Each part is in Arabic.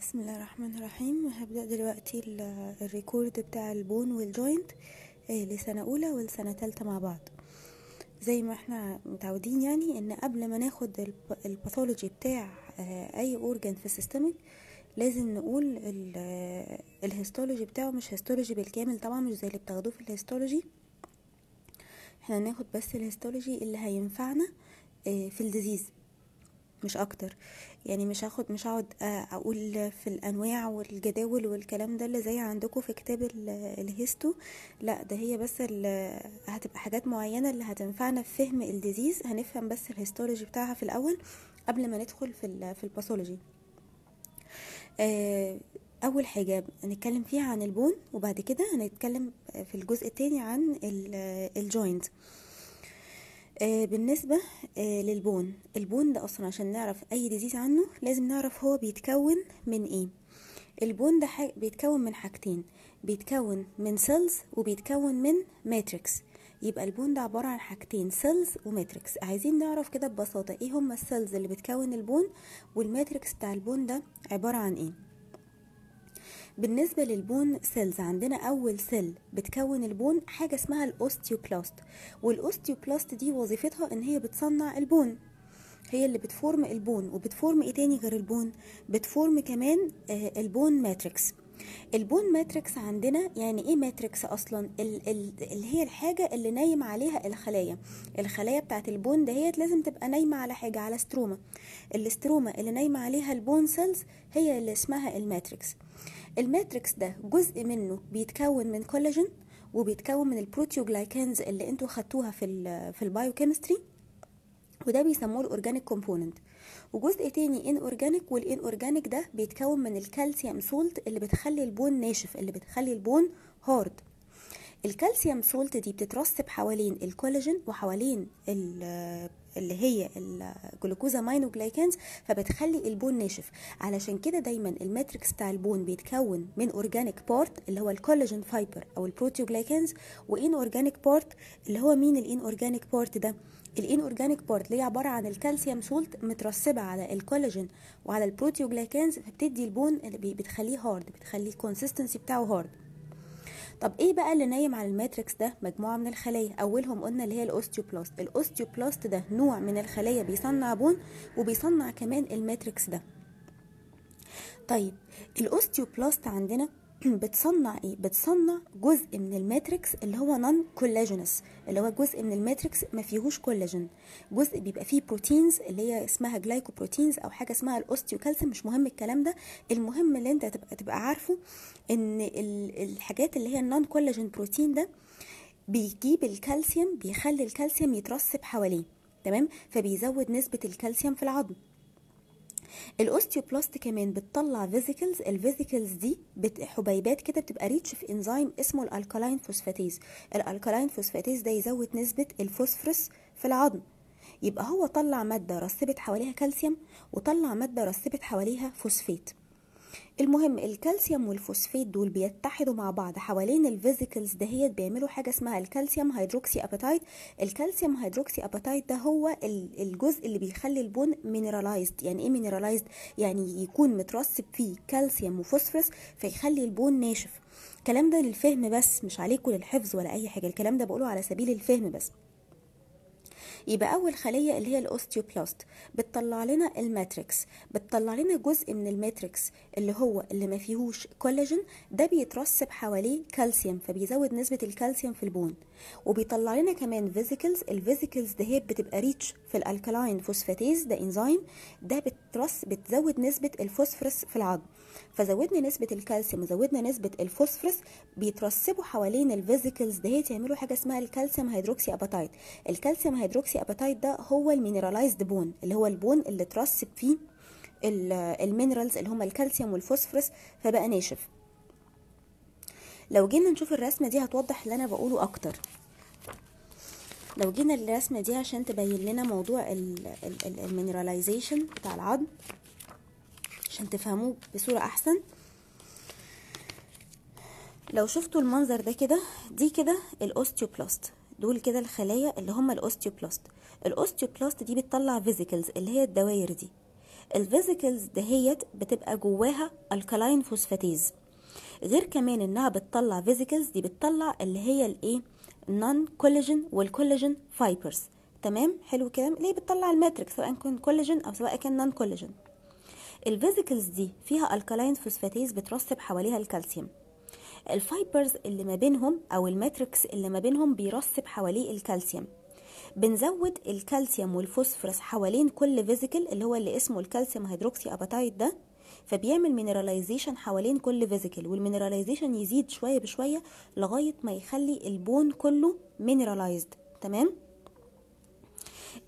بسم الله الرحمن الرحيم هبدأ دلوقتي الريكورد بتاع البون والجوينت آه، لسنة أولى ولسنة تالتة مع بعض زي ما احنا متعودين يعني ان قبل ما ناخد الباثولوجي بتاع آه، اي اورجان في السيستمك لازم نقول الهيستولوجي آه، بتاعه مش هيستولوجي بالكامل طبعا مش زي اللي بتاخدوه في الهيستولوجي احنا ناخد بس الهيستولوجي اللي هينفعنا في الديزيز مش اكتر يعني مش هاخد مش هقعد آه، اقول في الانواع والجداول والكلام ده اللي زي عندكم في كتاب الهيستو لا ده هي بس هتبقى حاجات معينه اللي هتنفعنا في فهم الديزيز هنفهم بس الهيستولوجي بتاعها في الاول قبل ما ندخل في في الباثولوجي آه، اول حاجه هنتكلم فيها عن البون وبعد كده هنتكلم في الجزء الثاني عن الجوينت ال آه بالنسبة آه للبون البون ده أصلا عشان نعرف أي ديزيز عنه لازم نعرف هو بيتكون من إيه البون ده بيتكون من حاجتين بيتكون من سيلز وبيتكون من ماتريكس يبقى البون ده عبارة عن حاجتين سيلز وماتريكس عايزين نعرف كده ببساطة ايه هما السيلز اللي بتكون البون والماتريكس بتاع البون ده عبارة عن ايه بالنسبة للبون سيلز عندنا أول سيل بتكون البون حاجة اسمها الأوستيوبلاست والأوستيوبلاست دي وظيفتها إن هي بتصنع البون هي اللي بتفورم البون وبتفورم ايه تاني غير البون بتفورم كمان آه، البون ماتريكس البون ماتريكس عندنا يعني ايه ماتريكس اصلا اللي هي الحاجه اللي نايم عليها الخلايا الخلايا بتاعه البون دهيت لازم تبقى نايمه على حاجه على ستروما الاستروما اللي نايمه عليها البون سيلز هي اللي اسمها الماتريكس الماتريكس ده جزء منه بيتكون من كولاجين وبيتكون من البروتيوجلايكانز اللي انتوا خدتوها في الـ في البايوكيمستري وده بيسموه الاورجانيك كومبوننت وجزء تاني ان اورجانيك والان اورجانيك ده بيتكون من الكالسيوم سولت اللي بتخلي البون ناشف اللي بتخلي البون هارد الكالسيوم سولت دي بتترسب حوالين الكولاجين وحوالين اللي هي الجلوكوزا وجلايكانز فبتخلي البون ناشف علشان كده دايما الماتريكس بتاع البون بيتكون من اورجانيك بارت اللي هو الكولاجين فايبر او البروتيوجلايكانز وان اورجانيك بارت اللي هو مين الان اورجانيك بارت ده الان اورجانيك بارت اللي هي عباره عن الكالسيوم سولت مترسبه على الكولاجين وعلى البروتيوجلايكانز فبتدي البون اللي بتخليه هارد بتخليه الكونسيستنسي بتاعه هارد طب ايه بقى اللي نايم على الماتريكس ده مجموعه من الخلايا اولهم قلنا اللي هي الاوستيوبلاست الاوستيوبلاست ده نوع من الخلايا بيصنع بون وبيصنع كمان الماتريكس ده طيب الاوستيوبلاست عندنا بتصنع ايه بتصنع جزء من الماتريكس اللي هو نون كولاجينس اللي هو جزء من الماتريكس ما فيهوش كولاجين جزء بيبقى فيه بروتينز اللي هي اسمها جلايكوبروتينز او حاجه اسمها كالسيوم مش مهم الكلام ده المهم اللي انت تبقى تبقى عارفه ان الحاجات اللي هي النون كولاجين بروتين ده بيجيب الكالسيوم بيخلي الكالسيوم يترسب حواليه تمام فبيزود نسبه الكالسيوم في العظم الاوستيوبلاست كمان بتطلع فيزيكلز الفيزيكلز دي حبيبات كده بتبقى ريتش في انزيم اسمه الالكالين فوسفاتيز الالكالين فوسفاتيز ده يزود نسبه الفوسفورس في العظم يبقى هو طلع ماده رسبت حواليها كالسيوم وطلع ماده رسبت حواليها فوسفات المهم الكالسيوم والفوسفيت دول بيتحدوا مع بعض حوالين الفيزيكلز دهيت بيعملوا حاجه اسمها الكالسيوم هيدروكسي ابيتايت الكالسيوم هيدروكسي ابيتايت ده هو الجزء اللي بيخلي البون مينرالايزد يعني ايه مينرالايزد يعني يكون مترسب فيه كالسيوم وفوسفورس فيخلي البون ناشف الكلام ده للفهم بس مش عليكم للحفظ ولا اي حاجه الكلام ده بقوله على سبيل الفهم بس يبقى اول خليه اللي هي الاوستيوبلاست بتطلع لنا الماتريكس بتطلع لنا جزء من الماتريكس اللي هو اللي ما فيهوش كولاجين ده بيترسب حواليه كالسيوم فبيزود نسبه الكالسيوم في البون وبيطلع لنا كمان فيزيكلز الفيزيكلز ده هي بتبقى ريتش في الالكالاين فوسفاتيز ده انزيم ده بترس بتزود نسبه الفوسفورس في العظم فزودنا نسبه الكالسيوم وزودنا نسبه الفوسفورس بيترسبوا حوالين الفيزيكلز ده يعملوا حاجه اسمها الكالسيوم هيدروكسي اباتايت الكالسيوم هيدروكسي اباتايت ده هو المينيراليزد بون اللي هو البون اللي ترسب فيه المينرالز اللي هم الكالسيوم والفوسفورس فبقى ناشف لو جينا نشوف الرسمه دي هتوضح اللي انا بقوله اكتر لو جينا الرسمة دي عشان تبين لنا موضوع المينراليزيشن بتاع العظم عشان تفهموه بصوره احسن لو شفتوا المنظر ده كده دي كده الاوستيوبلاست دول كده الخلايا اللي هم الاوستيوبلاست الاوستيوبلاست دي بتطلع فيزيكلز اللي هي الدوائر دي الفيزيكلز دهيت بتبقى جواها الكالاين فوسفاتيز غير كمان انها بتطلع فيزيكلز دي بتطلع اللي هي الايه نون كولاجين والكولاجين فايبرز تمام حلو كده ليه بتطلع الماتريكس سواء كان كولاجين او سواء كان نون كولاجين الفيزيكلز دي فيها الكالاين فوسفاتيز بترسب حواليها الكالسيوم الفايبرز اللي ما بينهم او الماتريكس اللي ما بينهم بيرسب حواليه الكالسيوم بنزود الكالسيوم والفوسفورس حوالين كل فيزيكل اللي هو اللي اسمه الكالسيوم هيدروكسي اباتايت ده فبيعمل مينراليزيشن حوالين كل فيزيكل والمينراليزيشن يزيد شويه بشويه لغايه ما يخلي البون كله مينراليزد تمام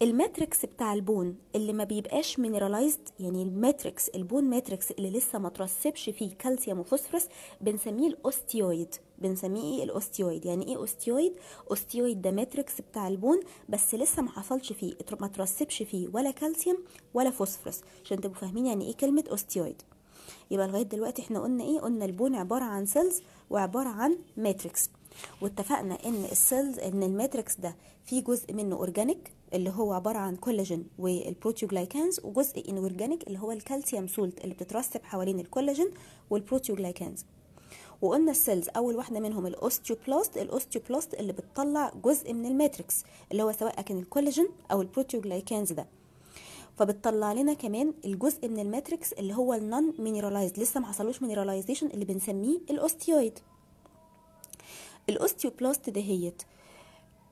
الماتريكس بتاع البون اللي ما بيبقاش مينراليزد يعني الماتريكس البون ماتريكس اللي لسه ما ترسبش فيه كالسيوم وفوسفورس بنسميه الاوستيويد بنسميه ايه الاوستيويد يعني ايه اوستيويد اوستيويد ده ماتريكس بتاع البون بس لسه ما حصلش فيه ما ترسبش فيه ولا كالسيوم ولا فوسفورس عشان تبقوا فاهمين يعني ايه كلمه اوستيويد يبقى لغايه دلوقتي احنا قلنا ايه قلنا البون عباره عن سيلز وعباره عن ماتريكس واتفقنا ان السيلز ان الماتريكس ده فيه جزء منه اورجانيك اللي هو عباره عن كولاجين والبروتيوجلايكانز وجزء انورجانيك اللي هو الكالسيوم سولت اللي بتترسب حوالين الكولاجين والبروتيوجلايكانز وقلنا السيلز اول واحده منهم الاوستيوبلاست الاوستيوبلاست اللي بتطلع جزء من الماتريكس اللي هو سواء كان الكولاجين او البروتيوجلايكانز ده فبتطلع لنا كمان الجزء من الماتريكس اللي هو النون مينيرالايزد لسه ما حصلوش مينيرالايزيشن اللي بنسميه الاوستيويد الاوستيوبلاست دهيت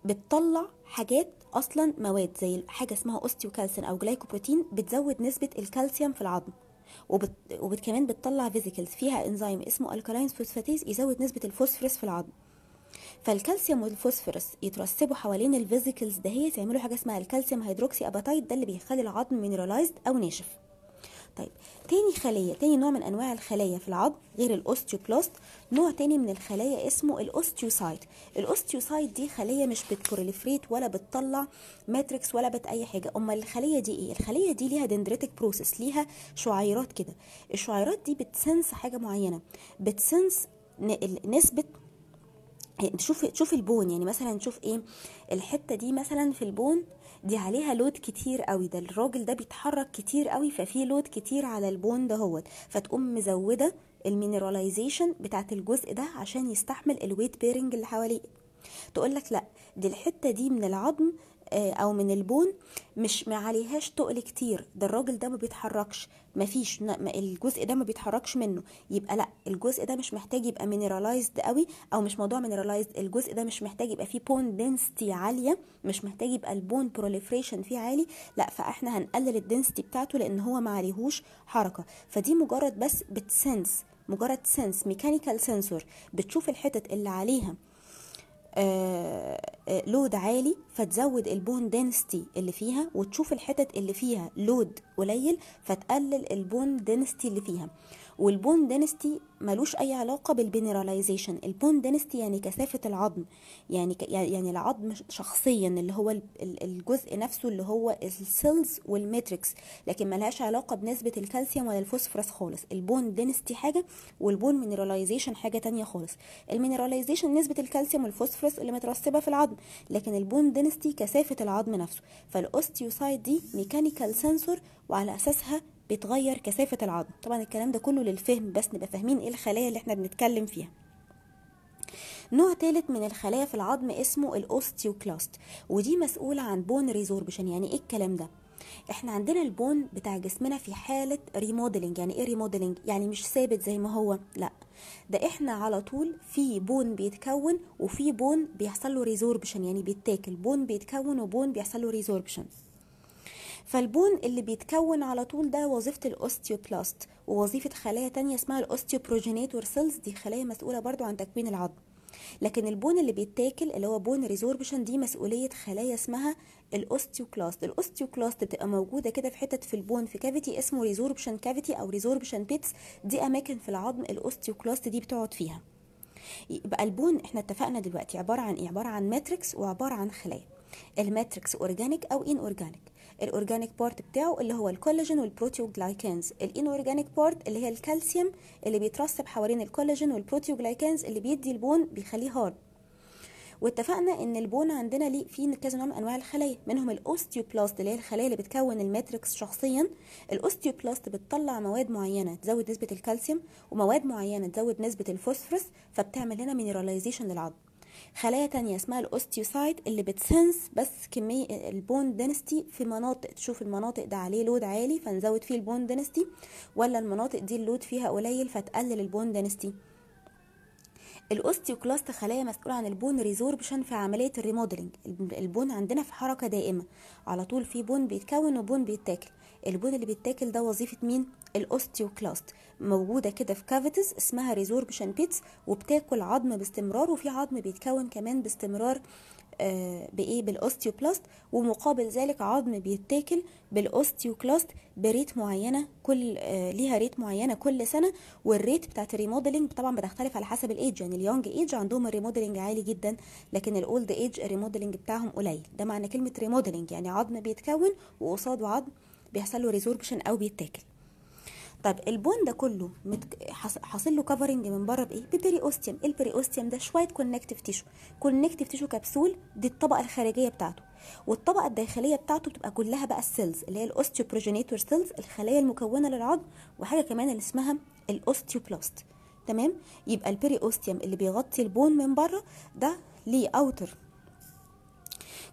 بتطلع حاجات اصلا مواد زي حاجه اسمها اوستيوكالسين او جلايكوبروتين بتزود نسبه الكالسيوم في العظم وبت... وبت كمان بتطلع فيزيكلز فيها انزيم اسمه الكالاين فوسفاتيز يزود نسبه الفوسفورس في العظم فالكالسيوم والفوسفورس يترسبوا حوالين الفيزيكلز دهيت يعملوا حاجه اسمها الكالسيوم هيدروكسي اباتايت ده اللي بيخلي العظم مينرالايزد او ناشف طيب تاني خلية تاني نوع من أنواع الخلايا في العظم غير الأوستيوبلاست نوع تاني من الخلايا اسمه الأوستيوسايت الأوستيوسايت دي خلية مش بتبروليفريت ولا بتطلع ماتريكس ولا بت أي حاجة أمال الخلية دي إيه الخلية دي ليها دندريتك بروسيس ليها شعيرات كده الشعيرات دي بتسنس حاجة معينة بتسنس نسبة تشوف إيه، تشوف البون يعني مثلا تشوف ايه الحته دي مثلا في البون دي عليها لود كتير قوي ده الراجل ده بيتحرك كتير قوي ففي لود كتير على البون هوت فتقوم مزوده المينراليزيشن بتاعت الجزء ده عشان يستحمل الويت بيرنج اللي حواليه تقول لك لا دي الحته دي من العظم آه، او من البون مش ما عليهاش تقل كتير ده الراجل ده ما بيتحركش ما فيش الجزء ده ما بيتحركش منه يبقى لا الجزء ده مش محتاج يبقى مينراليزد قوي او مش موضوع مينراليزد الجزء ده مش محتاج يبقى فيه بون دنستي عاليه مش محتاج يبقى البون بروليفريشن فيه عالي لا فاحنا هنقلل الدنستي بتاعته لان هو ما عليهوش حركه فدي مجرد بس بتسنس مجرد سنس ميكانيكال سنسور بتشوف الحتت اللي عليها آه، آه، لود عالي فتزود البون دينستي اللي فيها وتشوف الحتت اللي فيها لود قليل فتقلل البون دينستي اللي فيها والبون دينستي ملوش اي علاقه بالبينيراليزيشن البون دينستي يعني كثافه العظم يعني ك... يعني, يعني العظم شخصيا اللي هو الجزء نفسه اللي هو السيلز والماتريكس لكن ملهاش علاقه بنسبه الكالسيوم ولا الفوسفورس خالص البون دينستي حاجه والبون مينيراليزيشن حاجه تانية خالص المينيراليزيشن نسبه الكالسيوم والفوسفورس اللي مترسبه في العظم لكن البون دينستي كثافه العظم نفسه فالاوستيوسايد دي ميكانيكال سنسور وعلى اساسها بتغير كثافة العظم طبعا الكلام ده كله للفهم بس نبقى فاهمين ايه الخلايا اللي احنا بنتكلم فيها نوع ثالث من الخلايا في العظم اسمه الاوستيوكلاست ودي مسؤولة عن بون ريزوربشن يعني ايه الكلام ده احنا عندنا البون بتاع جسمنا في حالة ريموديلنج يعني ايه ريموديلنج يعني مش ثابت زي ما هو لا ده احنا على طول في بون بيتكون وفي بون بيحصل له ريزوربشن يعني بيتاكل بون بيتكون وبون بيحصل له ريزوربشن فالبون اللي بيتكون على طول ده وظيفة الأوستيوبلاست ووظيفة خلايا تانية اسمها الأوستيوبروجينيتور سيلز دي خلايا مسؤولة برضو عن تكوين العظم لكن البون اللي بيتاكل اللي هو بون ريزوربشن دي مسؤوليه خلايا اسمها الاوستيوكلاست الاوستيوكلاست بتبقى موجوده كده في حتت في البون في كافيتي اسمه ريزوربشن كافيتي او ريزوربشن بيتس دي اماكن في العظم الاوستيوكلاست دي بتقعد فيها يبقى البون احنا اتفقنا دلوقتي عباره عن ايه عباره عن ماتريكس وعباره عن خلايا الماتريكس اورجانيك او ان اورجانيك الاورجانيك بارت بتاعه اللي هو الكولاجين والبروتيوجلايكانز الانورجانيك بارت اللي هي الكالسيوم اللي بيترسب حوالين الكولاجين والبروتيوجلايكانز اللي بيدي البون بيخليه هارد واتفقنا ان البون عندنا ليه فيه كذا نوع من انواع الخلايا منهم الاوستيوبلاست اللي هي الخلايا اللي بتكون الماتريكس شخصيا الاوستيوبلاست بتطلع مواد معينه تزود نسبه الكالسيوم ومواد معينه تزود نسبه الفوسفورس فبتعمل لنا مينراليزيشن للعظم خلايا تانية اسمها الاوستيوسايت اللي بتسنس بس كمية البون دينستي في مناطق تشوف المناطق ده عليه لود عالي فنزود فيه البون دينستي ولا المناطق دي اللود فيها قليل فتقلل البون دينستي الاوستيوكلاست خلايا مسؤوله عن البون ريزوربشن في عمليه الريموديلنج البون عندنا في حركه دائمه على طول في بون بيتكون وبون بيتاكل البول اللي بيتاكل ده وظيفه مين الاوستيوكلاست موجوده كده في كافيتس اسمها ريزوربشن بيتس وبتاكل عظم باستمرار وفي عظم بيتكون كمان باستمرار آه، بايه بالاوستيوبلاست ومقابل ذلك عظم بيتاكل بالاوستيوكلاست بريت معينه كل آه، ليها ريت معينه كل سنه والريت بتاعت الريموديلنج طبعا بتختلف على حسب الايدج يعني اليونج ايدج عندهم الريموديلنج عالي جدا لكن الاولد ايدج الريموديلنج بتاعهم قليل ده معنى كلمه ريموديلنج يعني عظم بيتكون وقصاده عظم بيحصل له ريزوربشن او بيتاكل طب البون ده كله حاصل له كفرنج من بره بايه ببري اوستيوم البري اوستيوم ده شويه كونكتيف تيشو كونكتيف تيشو كبسول دي الطبقه الخارجيه بتاعته والطبقه الداخليه بتاعته بتبقى كلها بقى السيلز اللي هي الاوستيوبروجينيتور سيلز الخلايا المكونه للعظم وحاجه كمان اللي اسمها الاوستيوبلاست تمام يبقى البري اوستيوم اللي بيغطي البون من بره ده ليه اوتر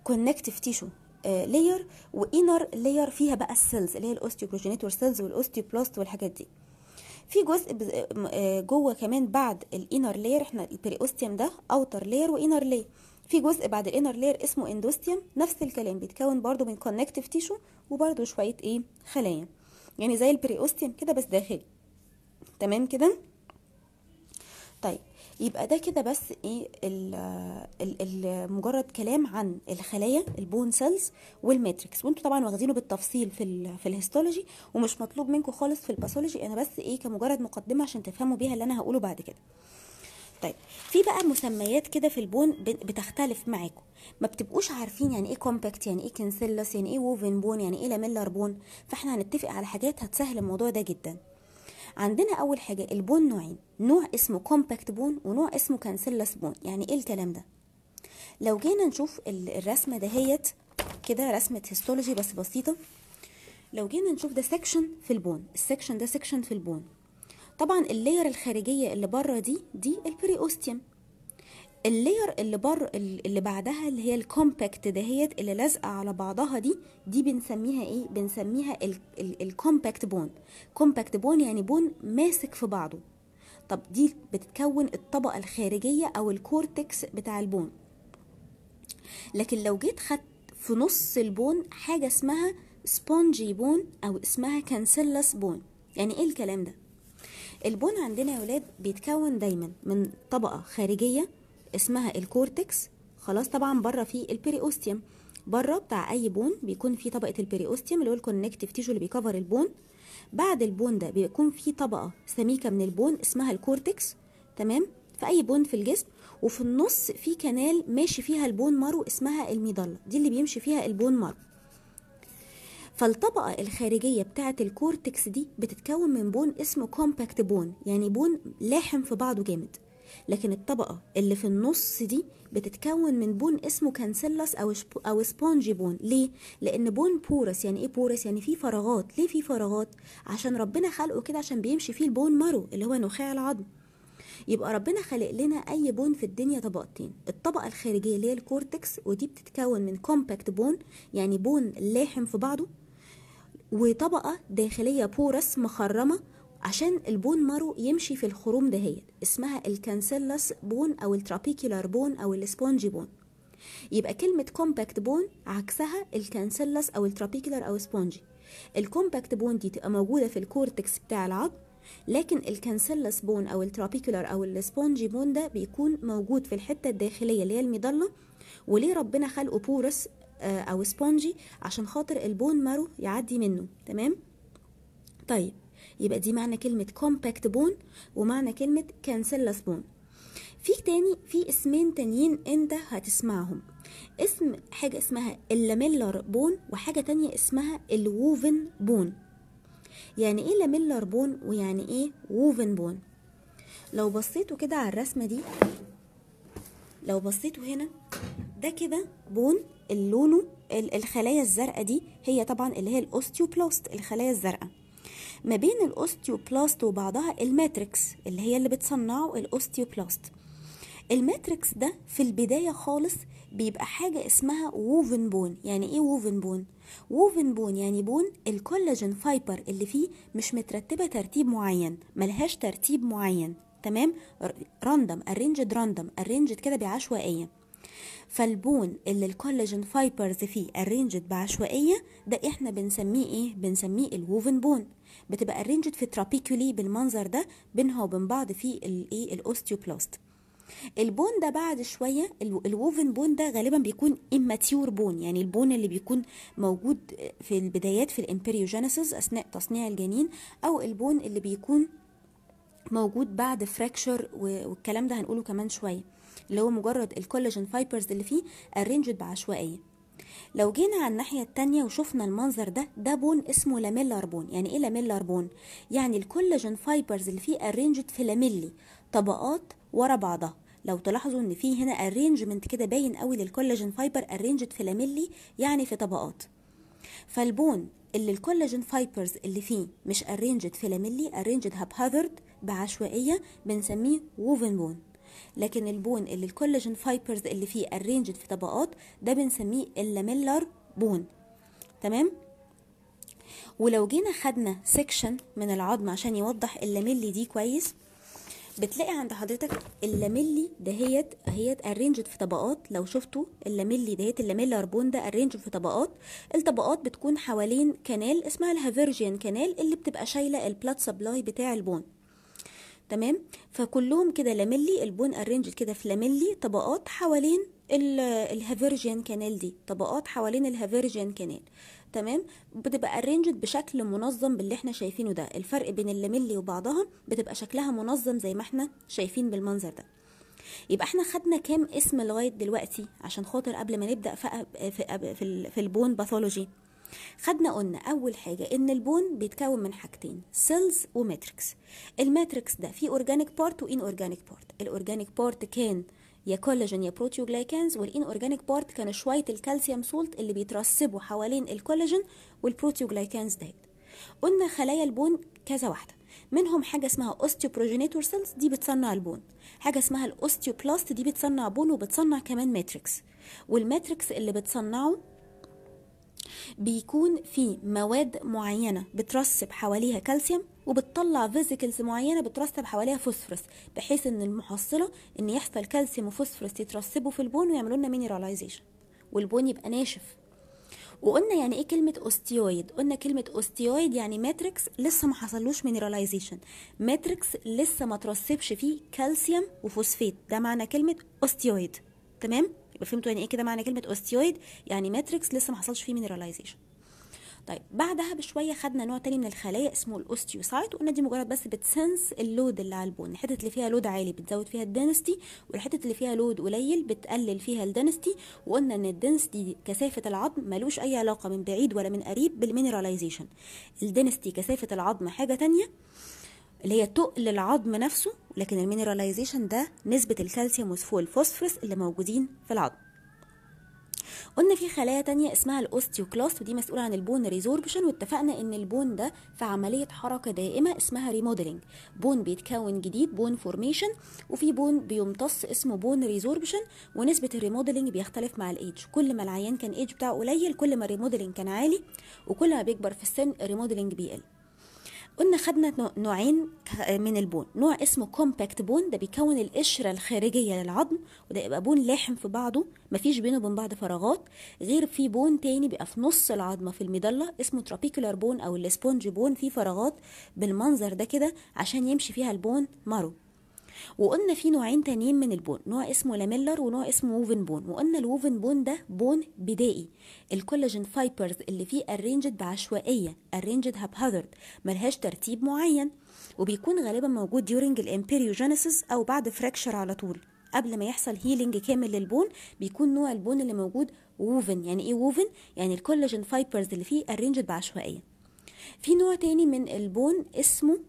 كونكتيف تيشو لاير وانر لاير فيها بقى السيلز اللي هي الاوستيوبروجينيتور سيلز والاوستيوبلاست والحاجات دي في جزء آه، جوه كمان بعد الانر لاير احنا البريوستيوم ده اوتر لاير وانر لاير في جزء بعد الانر لاير اسمه اندوستيوم نفس الكلام بيتكون برضو من كونكتيف تيشو وبرضو شويه ايه خلايا يعني زي البريوستيوم كده بس داخلي تمام كده طيب يبقى ده كده بس ايه مجرد كلام عن الخلايا البون سيلز والماتريكس وانتوا طبعا واخدينه بالتفصيل في في الهيستولوجي ومش مطلوب منكم خالص في الباثولوجي انا بس ايه كمجرد مقدمه عشان تفهموا بيها اللي انا هقوله بعد كده طيب في بقى مسميات كده في البون بتختلف معاكم ما بتبقوش عارفين يعني ايه كومباكت يعني ايه كنسلس يعني ايه ووفن بون يعني ايه لاميلر بون فاحنا هنتفق على حاجات هتسهل الموضوع ده جدا عندنا اول حاجه البون نوعين نوع اسمه كومباكت بون ونوع اسمه كانسيلاس بون يعني ايه الكلام ده لو جينا نشوف الرسمه دهيت كده رسمه هيستولوجي بس بسيطه لو جينا نشوف ده سكشن في البون السكشن ده سكشن في البون طبعا اللاير الخارجيه اللي بره دي دي البريوستيوم اللير اللي بر اللي بعدها اللي هي الكومباكت دهيت اللي لازقه على بعضها دي دي بنسميها ايه بنسميها الكومباكت بون كومباكت بون يعني بون ماسك في بعضه طب دي بتتكون الطبقه الخارجيه او الكورتكس بتاع البون لكن لو جيت خدت في نص البون حاجه اسمها سبونجي بون او اسمها كانسيلس بون يعني ايه الكلام ده البون عندنا يا ولاد بيتكون دايما من طبقه خارجيه اسمها الكورتكس خلاص طبعا بره في اوستيوم بره بتاع اي بون بيكون في طبقه اوستيوم اللي هو الكونكتيف تيشو اللي بيكفر البون بعد البون ده بيكون في طبقه سميكه من البون اسمها الكورتكس تمام في اي بون في الجسم وفي النص في كنال ماشي فيها البون مارو اسمها الميضله دي اللي بيمشي فيها البون مارو فالطبقة الخارجية بتاعة الكورتكس دي بتتكون من بون اسمه كومباكت بون يعني بون لاحم في بعضه جامد لكن الطبقة اللي في النص دي بتتكون من بون اسمه كانسيلاس أو أو سبونجي بون ليه؟ لأن بون بورس يعني إيه بورس؟ يعني فيه فراغات ليه فيه فراغات؟ عشان ربنا خلقه كده عشان بيمشي فيه البون مارو اللي هو نخاع العظم يبقى ربنا خلق لنا اي بون في الدنيا طبقتين الطبقه الخارجيه اللي هي الكورتكس ودي بتتكون من كومباكت بون يعني بون لاحم في بعضه وطبقه داخليه بورس مخرمه عشان البون مارو يمشي في الخروم دهيت اسمها الكانسيلس بون او الترابيكيولار بون او السبونجي بون يبقى كلمة كومباكت بون عكسها الكانسيلس او الترابيكيولار او سبونجي الكومباكت بون دي تبقى موجودة في الكورتكس بتاع العظم لكن الكانسيلس بون او الترابيكولار او السبونجي بون ده بيكون موجود في الحته الداخليه اللي هي المضلة وليه ربنا خلقه بورس آه، او سبونجي عشان خاطر البون مارو يعدي منه تمام طيب يبقى دي معنى كلمة compact بون ومعنى كلمة cancellous بون في تاني في اسمين تانيين انت هتسمعهم اسم حاجة اسمها اللاميلر بون وحاجة تانية اسمها الووفن بون يعني ايه لاميلر بون ويعني ايه ووفن بون لو بصيتوا كده على الرسمة دي لو بصيتوا هنا ده كده بون اللونه الخلايا الزرقاء دي هي طبعا اللي هي الاوستيوبلاست الخلايا الزرقاء ما بين الاوستيوبلاست وبعضها الماتريكس اللي هي اللي بتصنعه الاوستيوبلاست الماتريكس ده في البداية خالص بيبقى حاجة اسمها ووفن بون يعني ايه ووفن بون؟ ووفن بون يعني بون الكولاجين فايبر اللي فيه مش مترتبة ترتيب معين ملهاش ترتيب معين تمام راندم ارينجد راندم ارينجد كده بعشوائية فالبون اللي الكولاجين فايبرز فيه ارينجد بعشوائيه ده احنا بنسميه ايه بنسميه الووفن بون بتبقى ارينجد في ترابيكولي بالمنظر ده بينها وبين بعض في الايه الاوستيوبلاست البون ده بعد شويه الووفن بون ده غالبا بيكون اماتيور بون يعني البون اللي بيكون موجود في البدايات في الامبريوجينيسيس اثناء تصنيع الجنين او البون اللي بيكون موجود بعد فراكشر والكلام ده هنقوله كمان شويه اللي هو مجرد الكولاجين فايبرز اللي فيه ارينجد بعشوائيه لو جينا على الناحيه التانية وشفنا المنظر ده ده بون اسمه لاميلار بون يعني ايه لاميلار بون يعني الكولاجين فايبرز اللي فيه ارينجد في لاميلي طبقات ورا بعضها لو تلاحظوا ان في هنا ارينجمنت كده باين قوي للكولاجين فايبر ارينجد في لاميلي يعني في طبقات فالبون اللي الكولاجين فايبرز اللي فيه مش ارينجد في لاميلي ارينجد هاب بعشوائيه بنسميه ووفن بون لكن البون اللي الكولاجين فايبرز اللي فيه ارينجد في طبقات ده بنسميه اللاميلر بون تمام ولو جينا خدنا سيكشن من العظم عشان يوضح اللاميلي دي كويس بتلاقي عند حضرتك اللاميلي دهيت اهيت ارينجد في طبقات لو شفتوا اللاميلي دهيت اللاميلار بون ده ارينجد في طبقات الطبقات بتكون حوالين كانال اسمها الهافيرجين كانال اللي بتبقى شايله البلات سبلاي بتاع البون تمام فكلهم كده لاملي البون ارينج كده في لاملي طبقات حوالين الهافيرجن كانال دي طبقات حوالين الهافيرجن كانال تمام بتبقى ارينجد بشكل منظم باللي احنا شايفينه ده الفرق بين اللاملي وبعضها بتبقى شكلها منظم زي ما احنا شايفين بالمنظر ده يبقى احنا خدنا كام اسم لغايه دلوقتي عشان خاطر قبل ما نبدا في, في البون باثولوجي خدنا قلنا اول حاجه ان البون بيتكون من حاجتين سيلز وماتريكس الماتريكس ده فيه اورجانيك بارت وان اورجانيك بارت الاورجانيك بارت كان يا كولاجين يا بروتيوجلايكانز والان اورجانيك بارت كان شويه الكالسيوم سولت اللي بيترسبوا حوالين الكولاجين والبروتيوجلايكانز ده قلنا خلايا البون كذا واحده منهم حاجه اسمها اوستيوبروجينيتور سيلز دي بتصنع البون حاجه اسمها الاوستيوبلاست دي بتصنع بون وبتصنع كمان ماتريكس والماتريكس اللي بتصنعه بيكون في مواد معينة بترسب حواليها كالسيوم وبتطلع فيزيكلز معينة بترسب حواليها فوسفرس بحيث ان المحصلة ان يحصل كالسيوم وفوسفرس يترسبوا في البون ويعملوا لنا مينيراليزيشن والبون يبقى ناشف وقلنا يعني ايه كلمه اوستيويد قلنا كلمه اوستيويد يعني ماتريكس لسه ما حصلوش مينيراليزيشن ماتريكس لسه ما ترسبش فيه كالسيوم وفوسفيت ده معنى كلمه اوستيويد تمام يبقى فهمتوا يعني ايه كده معنى كلمه اوستيويد يعني ماتريكس لسه ما حصلش فيه مينراليزيشن طيب بعدها بشويه خدنا نوع تاني من الخلايا اسمه الاوستيوسايت وقلنا دي مجرد بس بتسنس اللود اللي على البون الحتت اللي فيها لود عالي بتزود فيها الدنستي والحتت اللي فيها لود قليل بتقلل فيها الدنستي وقلنا ان الدنستي كثافه العظم ملوش اي علاقه من بعيد ولا من قريب بالمينراليزيشن الدنستي كثافه العظم حاجه تانية اللي هي تقل العظم نفسه لكن المينراليزيشن ده نسبة الكالسيوم والفوسفورس اللي موجودين في العظم قلنا في خلايا تانية اسمها الاوستيوكلاست ودي مسؤولة عن البون ريزوربشن واتفقنا ان البون ده في عملية حركة دائمة اسمها ريموديلنج بون بيتكون جديد بون فورميشن وفي بون بيمتص اسمه بون ريزوربشن ونسبة الريموديلنج بيختلف مع الايج كل ما العيان كان ايج بتاعه قليل كل ما الريموديلنج كان عالي وكل ما بيكبر في السن الريموديلنج بيقل قلنا خدنا نوعين من البون نوع اسمه كومباكت بون ده بيكون القشرة الخارجية للعظم وده يبقى بون لاحم في بعضه مفيش بينه وبين بعض فراغات غير في بون تاني بيبقى في نص العظمة في الميدالة اسمه ترابيكولار بون أو الاسبونج بون فيه فراغات بالمنظر ده كده عشان يمشي فيها البون مارو وقلنا في نوعين تانيين من البون نوع اسمه لاميلر ونوع اسمه ووفن بون وقلنا الووفن بون ده بون بدائي الكولاجين فايبرز اللي فيه ارينجد بعشوائيه ارينجد هاب هازارد ملهاش ترتيب معين وبيكون غالبا موجود ديورنج الامبريوجينيسيس او بعد فراكشر على طول قبل ما يحصل هيلينج كامل للبون بيكون نوع البون اللي موجود ووفن يعني ايه ووفن يعني الكولاجين فايبرز اللي فيه ارينجد بعشوائيه في نوع تاني من البون اسمه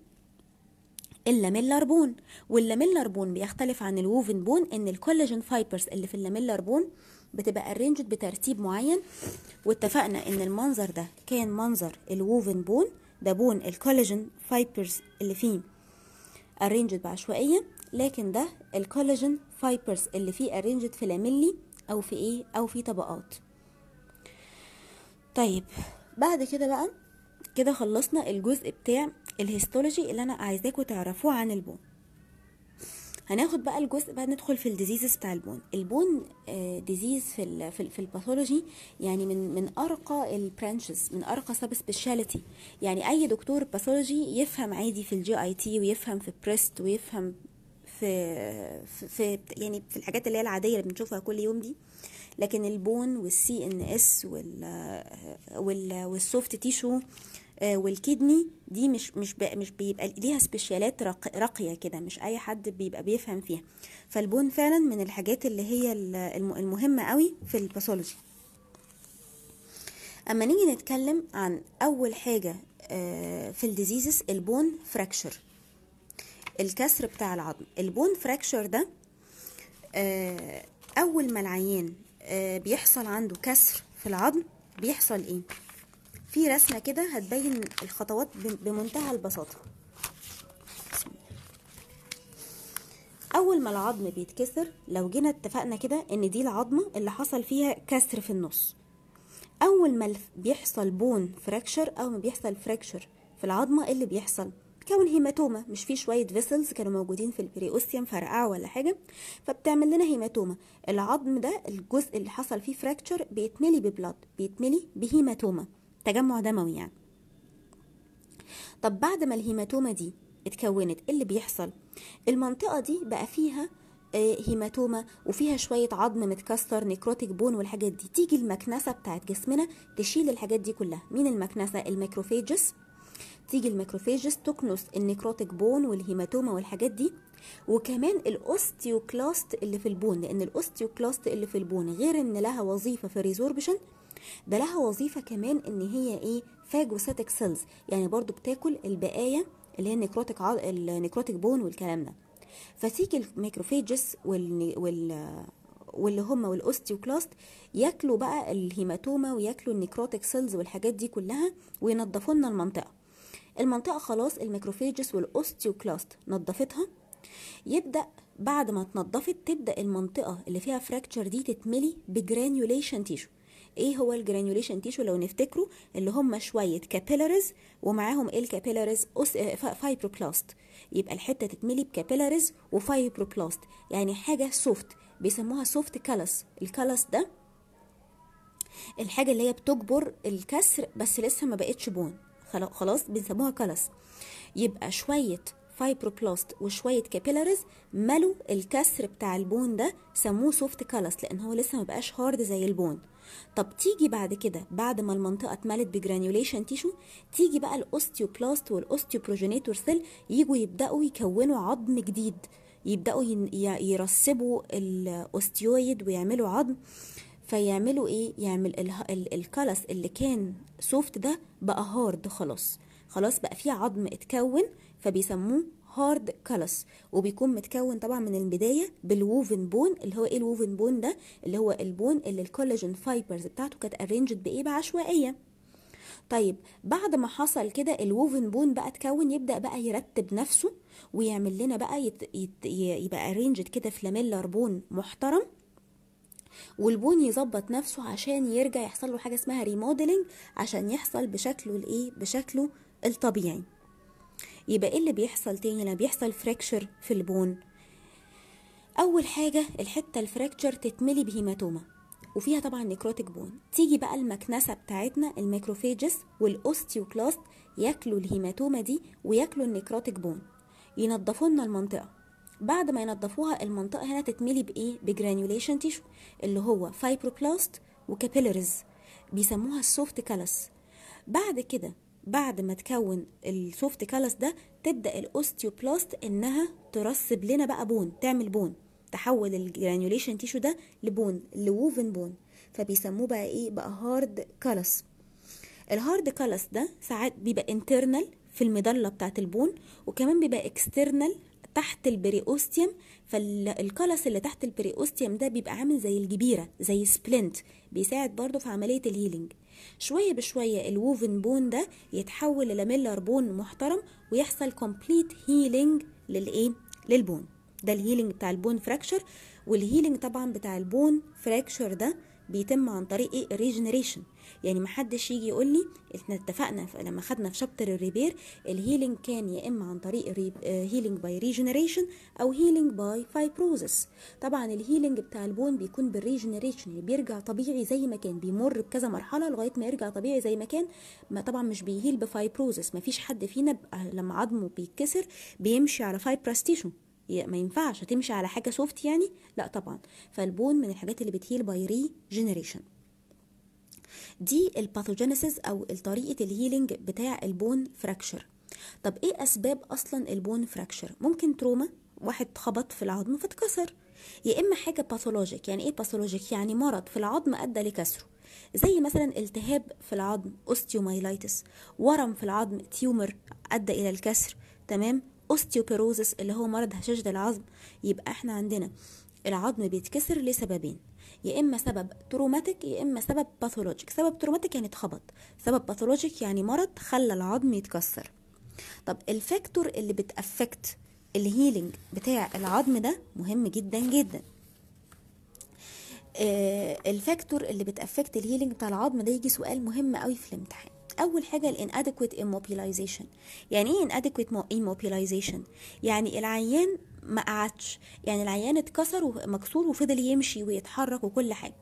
اللاميلار بون واللاميلار بون بيختلف عن الووفن بون ان الكولاجين فايبرز اللي في اللاميلار بون بتبقى ارينجد بترتيب معين واتفقنا ان المنظر ده كان منظر الووفن بون ده بون الكولاجين فايبرز اللي فيه ارينجد بعشوائيه لكن ده الكولاجين فايبرز اللي فيه ارينجد في لاميلي او في ايه او في طبقات طيب بعد كده بقى كده خلصنا الجزء بتاع الهيستولوجي اللي انا عايزاكم تعرفوه عن البون هناخد بقى الجزء بقى ندخل في الديزيزز بتاع البون البون ديزيز آه، في الـ في, الـ في الباثولوجي يعني من من ارقى البرانشز من ارقى سب سبيشاليتي يعني اي دكتور باثولوجي يفهم عادي في الجي اي تي ويفهم في بريست ويفهم في في يعني في الحاجات اللي هي العاديه اللي بنشوفها كل يوم دي لكن البون والسي ان اس وال والسوفت تيشو آه، والكدني دي مش مش مش بيبقى ليها سبيشيالات راقيه كده مش اي حد بيبقى بيفهم فيها فالبون فعلا من الحاجات اللي هي المهمه قوي في الباثولوجي اما نيجي نتكلم عن اول حاجه آه، في الديزيزز البون فراكشر الكسر بتاع العظم البون فراكشر ده آه، اول ما العيان بيحصل عنده كسر في العظم بيحصل ايه في رسمه كده هتبين الخطوات بمنتهى البساطه اول ما العظم بيتكسر لو جينا اتفقنا كده ان دي العظمه اللي حصل فيها كسر في النص اول ما بيحصل بون فراكشر او ما بيحصل فراكشر في العظمه إيه اللي بيحصل كون هيماتوما مش في شويه فيسلز كانوا موجودين في البريوسيوم فرقعوا ولا حاجه فبتعمل لنا هيماتوما العظم ده الجزء اللي حصل فيه فراكشر بيتملي ببلاد بيتملي بهيماتوما تجمع دموي يعني طب بعد ما الهيماتوما دي اتكونت ايه اللي بيحصل المنطقه دي بقى فيها آه، هيماتوما وفيها شوية عظم متكسر نيكروتيك بون والحاجات دي تيجي المكنسة بتاعت جسمنا تشيل الحاجات دي كلها مين المكنسة الميكروفيجس تيجي الميكروفيجس تكنس النيكروتيك بون والهيماتوما والحاجات دي وكمان الاوستيوكلاست اللي في البون لان الاوستيوكلاست اللي في البون غير ان لها وظيفه في الريزوربشن ده لها وظيفه كمان ان هي ايه فاجوساتيك سيلز يعني برضو بتاكل البقايا اللي هي النيكروتيك عض... النيكروتيك بون والكلام ده فسيك الميكروفيجس وال... وال... واللي هم والاوستيوكلاست ياكلوا بقى الهيماتوما وياكلوا النيكروتيك سيلز والحاجات دي كلها وينضفوا لنا المنطقه المنطقه خلاص الميكروفيجس والاوستيوكلاست نضفتها يبدا بعد ما اتنضفت تبدا المنطقه اللي فيها فراكتشر دي تتملي بجرانيوليشن تيشو ايه هو الجرانيوليشن تيشو لو نفتكره اللي هم شويه كابيلاريز ومعاهم ايه الكابيلاريز فايبروبلاست يبقى الحته تتملي بكابيلاريز وفايبروبلاست يعني حاجه سوفت بيسموها سوفت كالس الكالس ده الحاجه اللي هي بتجبر الكسر بس لسه ما بقتش بون خلاص بنسموها كالس يبقى شويه فايبروبلاست وشويه كابيلاريز ملوا الكسر بتاع البون ده سموه سوفت كالس لان هو لسه بقاش هارد زي البون طب تيجي بعد كده بعد ما المنطقه اتملت بجرانيوليشن تيشو تيجي بقى الاوستيوبلاست والاوستيوبروجينيتور سيل يجوا يبداوا يكونوا عظم جديد يبداوا يرسبوا الاوستيويد ويعملوا عظم فيعملوا ايه يعمل الكالس اللي كان سوفت ده بقى هارد خلاص خلاص بقى فيه عظم اتكون فبيسموه هارد كالس وبيكون متكون طبعا من البدايه بالووفن بون اللي هو ايه الووفن بون ده اللي هو البون اللي الكولاجين فايبرز بتاعته كانت ارينجد بايه بعشوائيه طيب بعد ما حصل كده الووفن بون بقى اتكون يبدا بقى يرتب نفسه ويعمل لنا بقى يت يت يبقى ارينجد كده لاميلر بون محترم والبون يظبط نفسه عشان يرجع يحصل له حاجه اسمها ريموديلنج عشان يحصل بشكله الايه بشكله الطبيعي يبقى ايه اللي بيحصل تاني لما بيحصل فراكشر في البون اول حاجه الحته الفراكشر تتملي بهيماتوما وفيها طبعا نكروتيك بون تيجي بقى المكنسه بتاعتنا الميكروفيجس والاوستيوكلاست ياكلوا الهيماتوما دي وياكلوا النكروتيك بون ينضفوا لنا المنطقه بعد ما ينضفوها المنطقه هنا تتملي بايه بجرانيوليشن تيشو اللي هو فايبروبلاست وكابيلاريز بيسموها السوفت كالس بعد كده بعد ما تكون السوفت كالس ده تبدا الاوستيوبلاست انها ترسب لنا بقى بون تعمل بون تحول الجرانيوليشن تيشو ده لبون لووفن بون فبيسموه بقى ايه بقى هارد كالس الهارد كالس ده ساعات بيبقى انترنال في المضله بتاعه البون وكمان بيبقى اكسترنال تحت البريوستيوم فالكالس اللي تحت البريوستيوم ده بيبقى عامل زي الجبيره زي سبلنت بيساعد برضو في عمليه الهيلينج شوية بشوية الووفن بون ده يتحول إلى ميلر بون محترم ويحصل كومبليت هيلينج للايه للبون ده الهيلينج بتاع البون فراكشر والهيلينج طبعا بتاع البون فراكشر ده بيتم عن طريق ايه ريجنريشن يعني ما حدش يجي يقول لي احنا اتفقنا لما خدنا في شابتر الريبير الهيلينج كان يا اما عن طريق هيلينج باي ريجنريشن او هيلينج باي فايبروزس طبعا الهيلينج بتاع البون بيكون بالريجنريشن يعني بيرجع طبيعي زي ما كان بيمر بكذا مرحله لغايه ما يرجع طبيعي زي ما كان ما طبعا مش بيهيل بفايبروزس ما فيش حد فينا آه، لما عظمه بيتكسر بيمشي على فايبراستيشن ما ينفعش هتمشي على حاجه سوفت يعني لا طبعا فالبون من الحاجات اللي بتهيل باي ري دي الباثوجينيسيس او طريقه الهيلينج بتاع البون فراكشر طب ايه اسباب اصلا البون فراكشر ممكن تروما واحد خبط في العظم فاتكسر يا اما حاجه باثولوجيك يعني ايه باثولوجيك يعني مرض في العظم ادى لكسره زي مثلا التهاب في العظم اوستيومايلايتس ورم في العظم تيومر ادى الى الكسر تمام اوستيوبيروزس اللي هو مرض هشاشه العظم يبقى احنا عندنا العظم بيتكسر لسببين يا اما سبب تروماتيك يا اما سبب باثولوجيك سبب تروماتيك يعني اتخبط سبب باثولوجيك يعني مرض خلى العظم يتكسر طب الفاكتور اللي بتأفكت الهيلينج بتاع العظم ده مهم جدا جدا آه، الفاكتور اللي بتأفكت الهيلينج بتاع العظم ده يجي سؤال مهم قوي في الامتحان اول حاجه الانادكويت immobilization يعني ايه inadequate immobilization يعني العيان ما قعدش يعني العيان اتكسر ومكسور وفضل يمشي ويتحرك وكل حاجه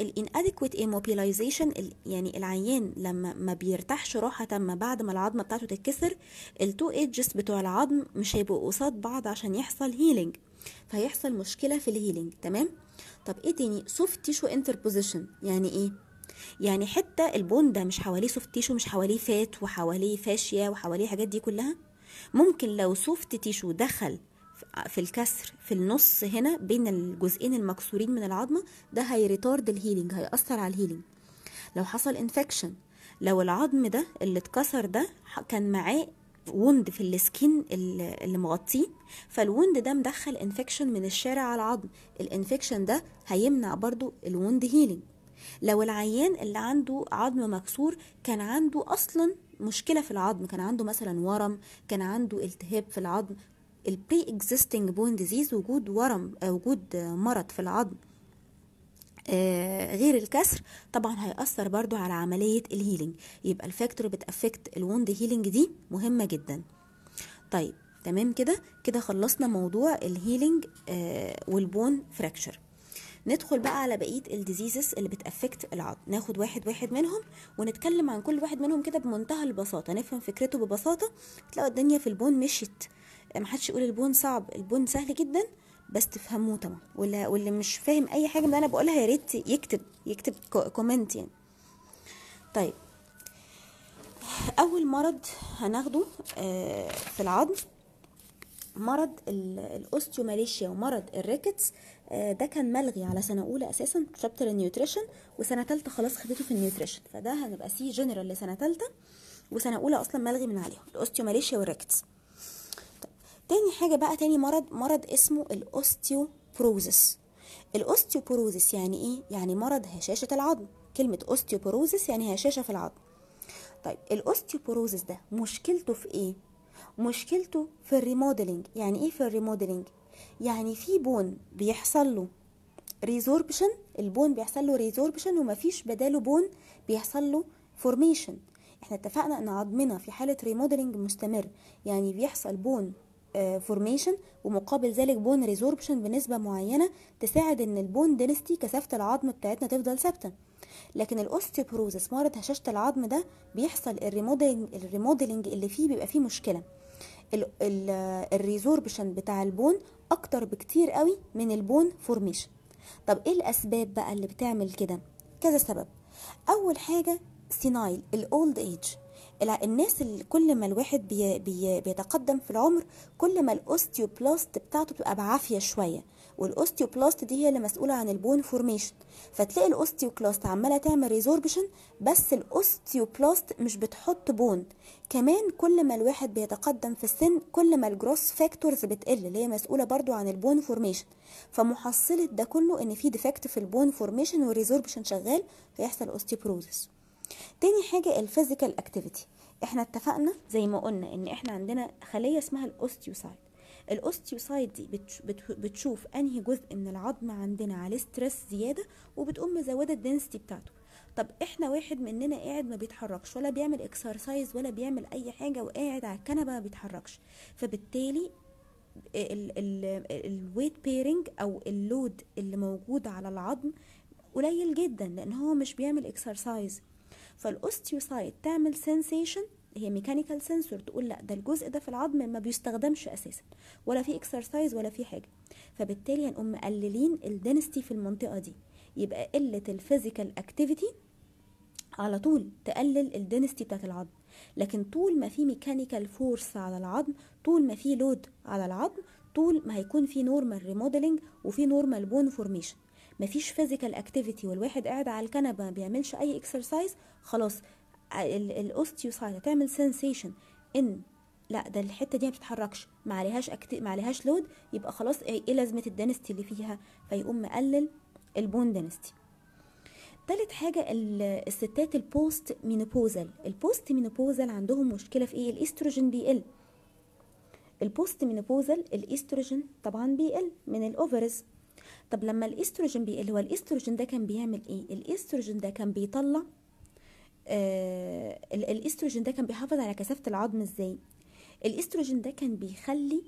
الانادكويت ايموبيلايزيشن يعني العيان لما ما بيرتاحش راحه تامه بعد ما العظمه بتاعته تتكسر التو ايدجز بتوع العظم مش هيبقوا قصاد بعض عشان يحصل هيلينج فهيحصل مشكله في الهيلينج تمام طب ايه تاني سوفت تيشو انتربوزيشن يعني ايه يعني حتى البون ده مش حواليه سوفت تيشو مش حواليه فات وحواليه فاشيه وحواليه الحاجات دي كلها ممكن لو سوفت تيشو دخل في الكسر في النص هنا بين الجزئين المكسورين من العظمه ده هيريتارد الهيلينج هيأثر على الهيلينج لو حصل انفكشن لو العظم ده اللي اتكسر ده كان معاه وند في السكين اللي مغطيه فالوند ده مدخل انفكشن من الشارع على العظم الانفكشن ده هيمنع برضو الوند هيلينج لو العيان اللي عنده عظم مكسور كان عنده اصلا مشكله في العظم كان عنده مثلا ورم كان عنده التهاب في العظم البري اكزيستنج بون ديزيز وجود ورم آه، وجود مرض في العظم آه، غير الكسر طبعا هيأثر برضو على عملية الهيلينج يبقى الفاكتور بتأفكت الوند هيلينج دي مهمة جدا طيب تمام كده كده خلصنا موضوع الهيلينج والبون فراكشر ندخل بقى على بقيه الديزيزز اللي بتافكت العظم ناخد واحد واحد منهم ونتكلم عن كل واحد منهم كده بمنتهى البساطه نفهم فكرته ببساطه تلاقوا الدنيا في البون مشيت محدش يقول البون صعب البون سهل جدا بس تفهموه تمام واللي, واللي مش فاهم اي حاجه من اللي انا بقولها يا ريت يكتب يكتب كومنت يعني طيب اول مرض هناخده آه، في العظم مرض الاوستيوماليشيا ومرض الريكتس آه، ده كان ملغي على سنه اولى اساسا شابتر النيوتريشن وسنه ثالثه خلاص خدته في النيوتريشن فده هنبقى سي جنرال لسنه ثالثه وسنه اولى اصلا ملغي من عليهم الاوستيوماليشيا والريكتس طيب، تاني حاجه بقى تاني مرض مرض اسمه الاوستيوبروزس الاوستيوبروزس يعني ايه يعني مرض هشاشه العظم كلمه اوستيوبروزس يعني هشاشه في العظم طيب الاوستيوبروزس ده مشكلته في ايه مشكلته في الريموديلنج يعني ايه في الريموديلنج يعني في بون بيحصل له ريزوربشن البون بيحصل له ريزوربشن ومفيش بداله بون بيحصل له فورميشن احنا اتفقنا ان عظمنا في حاله ريموديلنج مستمر يعني بيحصل بون فورميشن آه، ومقابل ذلك بون ريزوربشن بنسبه معينه تساعد ان البون دينستي كثافه العظم بتاعتنا تفضل ثابته لكن الاوستيوبروزس مرض هشاشه العظم ده بيحصل الريموديلنج الريموديلنج اللي فيه بيبقى فيه مشكله ال ال الريزوربشن بتاع البون اكتر بكتير قوي من البون فورميشن طب ايه الاسباب بقى اللي بتعمل كده كذا سبب اول حاجه سينايل الاولد ايج الناس اللي كل ما الواحد بي بي بيتقدم في العمر كل ما الاوستيوبلاست بتاعته بتبقى بعافيه شويه والاوستيوبلاست دي هي اللي مسؤوله عن البون فورميشن فتلاقي الاوستيوكلاست عماله تعمل ريزوربشن بس الاوستيوبلاست مش بتحط بون كمان كل ما الواحد بيتقدم في السن كل ما الجروس فاكتورز بتقل اللي هي مسؤوله برضو عن البون فورميشن فمحصله ده كله ان في ديفكت في البون فورميشن والريزوربشن شغال فيحصل اوستيوبروزس تاني حاجه الفيزيكال اكتيفيتي احنا اتفقنا زي ما قلنا ان احنا عندنا خليه اسمها الاوستيوسايت الاوستيوسايد دي بتشوف انهي جزء من العظم عندنا عليه ستريس زياده وبتقوم مزوده الدنسيتي بتاعته طب احنا واحد مننا قاعد ما بيتحركش ولا بيعمل اكسرسايز ولا بيعمل اي حاجه وقاعد على الكنبه ما بيتحركش فبالتالي الويت بيرنج او اللود اللي موجود على العظم قليل جدا لان هو مش بيعمل اكسرسايز فالاوستيوسايت تعمل سنسيشن هي ميكانيكال سنسور تقول لا ده الجزء ده في العظم ما بيستخدمش اساسا ولا في اكسرسايز ولا في حاجه فبالتالي هنقوم مقللين الدنستي في المنطقه دي يبقى قله الفيزيكال اكتيفيتي على طول تقلل الدنستي بتاعت العظم لكن طول ما في ميكانيكال فورس على العظم طول ما في لود على العظم طول ما هيكون في نورمال ريموديلنج وفي نورمال بون فورميشن مفيش فيزيكال اكتيفيتي والواحد قاعد على الكنبه ما بيعملش اي اكسرسايز خلاص الاوستيوسايت هتعمل سنسيشن ان لا ده الحته دي ما بتتحركش ما عليهاش ما عليهاش لود يبقى خلاص إيه،, ايه لازمه الدنستي اللي فيها فيقوم مقلل البون دنستي تالت حاجة الستات البوست مينوبوزال البوست مينوبوزال عندهم مشكلة في ايه الاستروجين بيقل البوست مينوبوزال الاستروجين طبعا بيقل من الاوفرز طب لما الاستروجين بيقل هو الاستروجين ده كان بيعمل ايه الاستروجين ده كان بيطلع آه الاستروجين ده كان بيحافظ على كثافه العظم ازاي الاستروجين ده كان بيخلي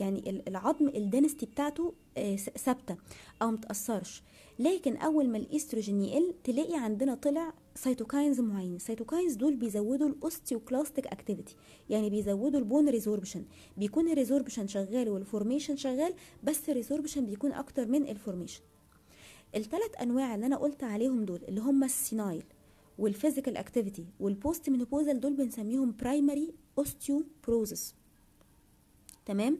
يعني العظم الدنستي بتاعته آه، ثابته او متاثرش لكن اول ما الاستروجين يقل تلاقي عندنا طلع سيتوكاينز معين سيتوكاينز دول بيزودوا الاوستيوكلاستيك اكتيفيتي يعني بيزودوا البون ريزوربشن بيكون الريزوربشن شغال والفورميشن شغال بس الريزوربشن بيكون اكتر من الفورميشن الثلاث انواع اللي انا قلت عليهم دول اللي هم السينايل والفيزيكال اكتيفيتي والبوست مينوبوزال دول بنسميهم برايمري اوستيوبروزس تمام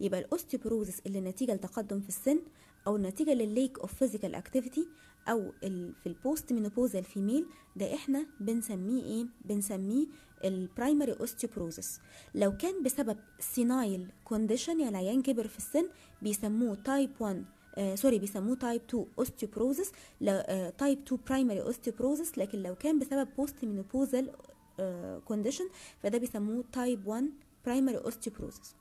يبقى الاوستيوبروزس اللي نتيجه لتقدم في السن او نتيجه للليك اوف فيزيكال اكتيفيتي او في البوست مينوبوزال فيميل ده احنا بنسميه ايه بنسميه البرايمري اوستيوبروزس لو كان بسبب سينايل كونديشن يعني عيان كبر في السن بيسموه تايب 1 آه، سوري بيسموه تايب 2 اوستيوبروزس تايب 2 برايمري اوستيوبروزس لكن لو كان بسبب بوست مينوبوزال كونديشن فده بيسموه تايب 1 برايمري اوستيوبروزس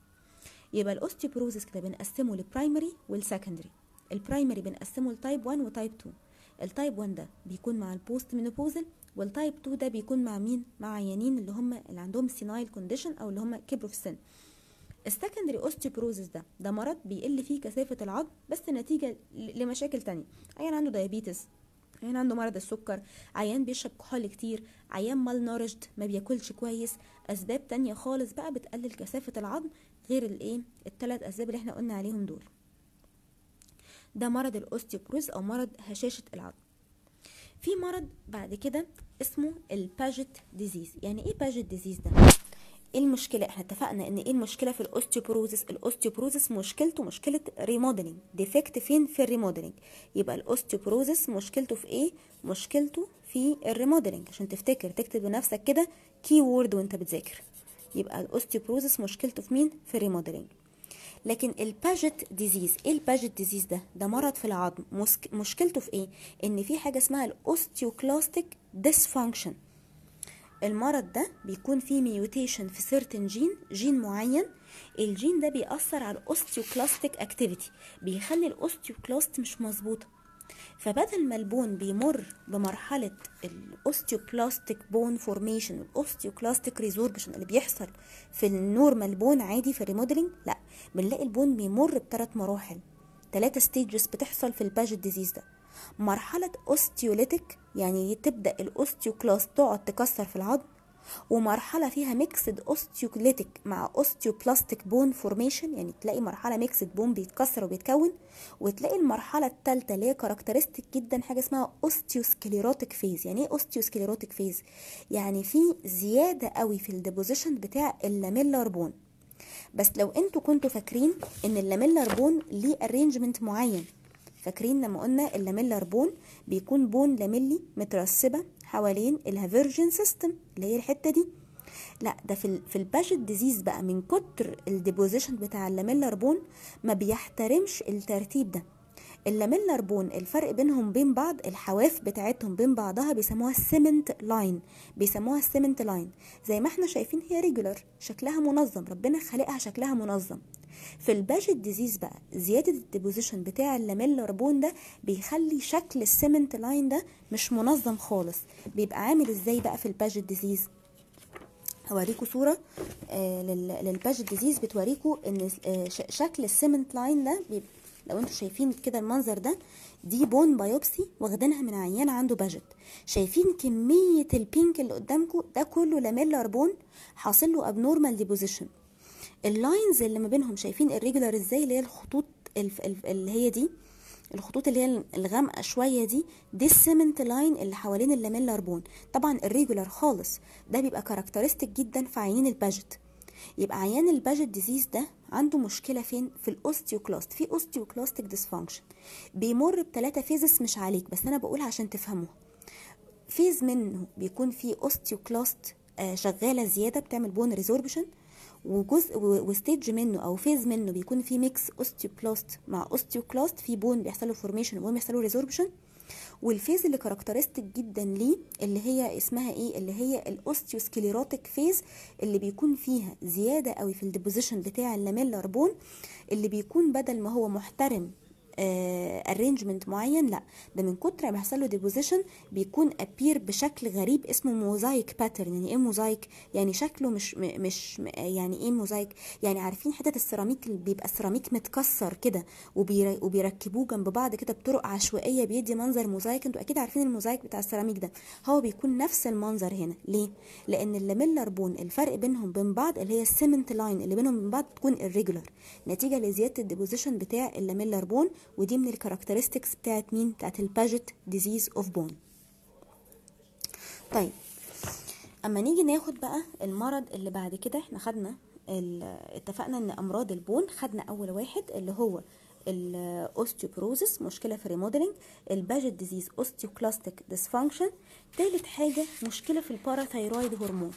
يبقى الاوستيوبروزس كده بنقسمه للبرايمري والسكندري البرايمري بنقسمه لتايب 1 وتايب 2 التايب 1 ده بيكون مع البوست مينوبوزال والتايب 2 ده بيكون مع مين مع عيانين اللي هم اللي عندهم سينايل كونديشن او اللي هم كبروا في السن السكندري اوستيوبروزيس ده ده مرض بيقل فيه كثافه العظم بس نتيجه لمشاكل تانية عيان عنده دايابيتس عيان عنده مرض السكر عيان بيشرب كحول كتير عيان مال نورجد ما بياكلش كويس اسباب تانية خالص بقى بتقلل كثافه العظم غير الايه الثلاث اسباب اللي احنا قلنا عليهم دول ده مرض الاوستيوبروز او مرض هشاشه العظم في مرض بعد كده اسمه الباجت ديزيز يعني ايه باجت ديزيز ده ايه المشكله احنا اتفقنا ان ايه المشكله في الاوستيوبروزس الاوستيوبروزس مشكلته مشكله ريموديلنج ديفكت فين في الريموديلنج يبقى الاوستيوبروزس مشكلته في ايه مشكلته في الريموديلنج عشان تفتكر تكتب لنفسك كده كي وورد وانت بتذاكر يبقى الاوستيوبروزس مشكلته في مين في الريموديلنج لكن الباجيت ديزيز ايه الباجيت ديزيز ده ده مرض في العظم مشكلته في ايه ان في حاجه اسمها الاوستيوكلاستيك ديسفانكشن المرض ده بيكون فيه ميوتيشن في سيرتن جين جين معين الجين ده بيأثر على الاوستيوكلاستيك اكتيفيتي بيخلي الاوستيوكلاست مش مظبوطه فبدل ما البون بيمر بمرحلة الاوستيوكلاستيك بون فورميشن الاوستيوكلاستيك ريزوربشن اللي بيحصل في النورمال بون عادي في الريمودلينج لا بنلاقي البون بيمر بثلاث مراحل ثلاثة ستيجز بتحصل في الباجت ديزيز ده مرحلة أوستيوليتك يعني تبدأ الأوستيوكلاست تقعد تكسر في العظم ومرحلة فيها ميكسد أوستيوكليتك مع أوستيوبلاستيك بون فورميشن يعني تلاقي مرحلة ميكسد بون بيتكسر وبيتكون وتلاقي المرحلة الثالثة اللي هي كاركترستيك جدا حاجة اسمها أوستيوسكليروتيك فيز يعني إيه أوستيوسكليروتيك فيز؟ يعني في زيادة قوي في الديبوزيشن بتاع اللاميلر بون بس لو انتوا كنتوا فاكرين ان اللاميلر بون ليه ارينجمنت معين فاكرين لما قلنا اللاميلر بون بيكون بون لاميلي مترسبه حوالين الهافيرجن سيستم اللي هي الحته دي لا ده في في الباشت ديزيز بقى من كتر الديبوزيشن بتاع اللاميلر بون ما بيحترمش الترتيب ده اللاميلر بون الفرق بينهم بين بعض الحواف بتاعتهم بين بعضها بيسموها السيمنت لاين بيسموها السيمنت لاين زي ما احنا شايفين هي ريجولار شكلها منظم ربنا خلقها شكلها منظم في الباجت ديزيز بقى زياده الديبوزيشن بتاع اللاميلر ده بيخلي شكل السيمنت لاين ده مش منظم خالص بيبقى عامل ازاي بقى في الباجت ديزيز هوريكم صوره آه، للباجت ديزيز بتوريكوا ان آه، شكل السيمنت لاين ده لو انتوا شايفين كده المنظر ده دي بون بايوبسي واخدينها من عيان عنده باجت شايفين كميه البينك اللي قدامكم ده كله لاميلاربون بون حاصل له ابنورمال ديبوزيشن اللاينز اللي ما بينهم شايفين الريجولار ازاي اللي هي الخطوط اللي هي دي الخطوط اللي هي الغامقه شويه دي دي السيمنت لاين اللي حوالين اللاميلار بون طبعا الريجولار خالص ده بيبقى كاركترستيك جدا في عيانين الباجت يبقى عيان الباجت ديزيز ده عنده مشكله فين في الاوستيوكلاست في اوستيوكلاستيك ديسفانكشن بيمر بثلاثه فيزس مش عليك بس انا بقولها عشان تفهموها فيز منه بيكون فيه اوستيوكلاست آه، شغاله زياده بتعمل بون ريزوربشن وجزء وستيج منه او فيز منه بيكون فيه ميكس اوستيوبلاست مع اوستيوكلاست في بون بيحصل له فورميشن وبون بيحصل له ريزوربشن والفيز اللي كاركترستك جدا ليه اللي هي اسمها ايه اللي هي الاوستيوسكليروتيك فيز اللي بيكون فيها زياده قوي في الديبوزيشن بتاع اللاميلار بون اللي بيكون بدل ما هو محترم ارينجمنت آه، معين لا ده من كتر ما بيحصل له ديبوزيشن بيكون ابير بشكل غريب اسمه موزايك باترن يعني ايه موزايك يعني شكله مش مش يعني ايه موزايك يعني عارفين حتت السيراميك اللي بيبقى سيراميك متكسر كده وبيركبوه جنب بعض كده بطرق عشوائيه بيدي منظر موزايك انتوا اكيد عارفين الموزايك بتاع السيراميك ده هو بيكون نفس المنظر هنا ليه لان اللاميلر بون الفرق بينهم بين بعض اللي هي السيمنت لاين اللي بينهم بين بعض تكون الريجولر نتيجه لزياده الديبوزيشن بتاع اللاميلر بون ودي من الكاركترستكس بتاعت مين بتاعت الباجت ديزيز اوف بون طيب اما نيجي ناخد بقى المرض اللي بعد كده احنا خدنا اتفقنا ان امراض البون خدنا اول واحد اللي هو الاوستيوبروزيس مشكله في الريموديلنج الباجت ديزيز اوستيوكلاستيك ديسفانكشن تالت حاجه مشكله في الباراثايرويد هرمون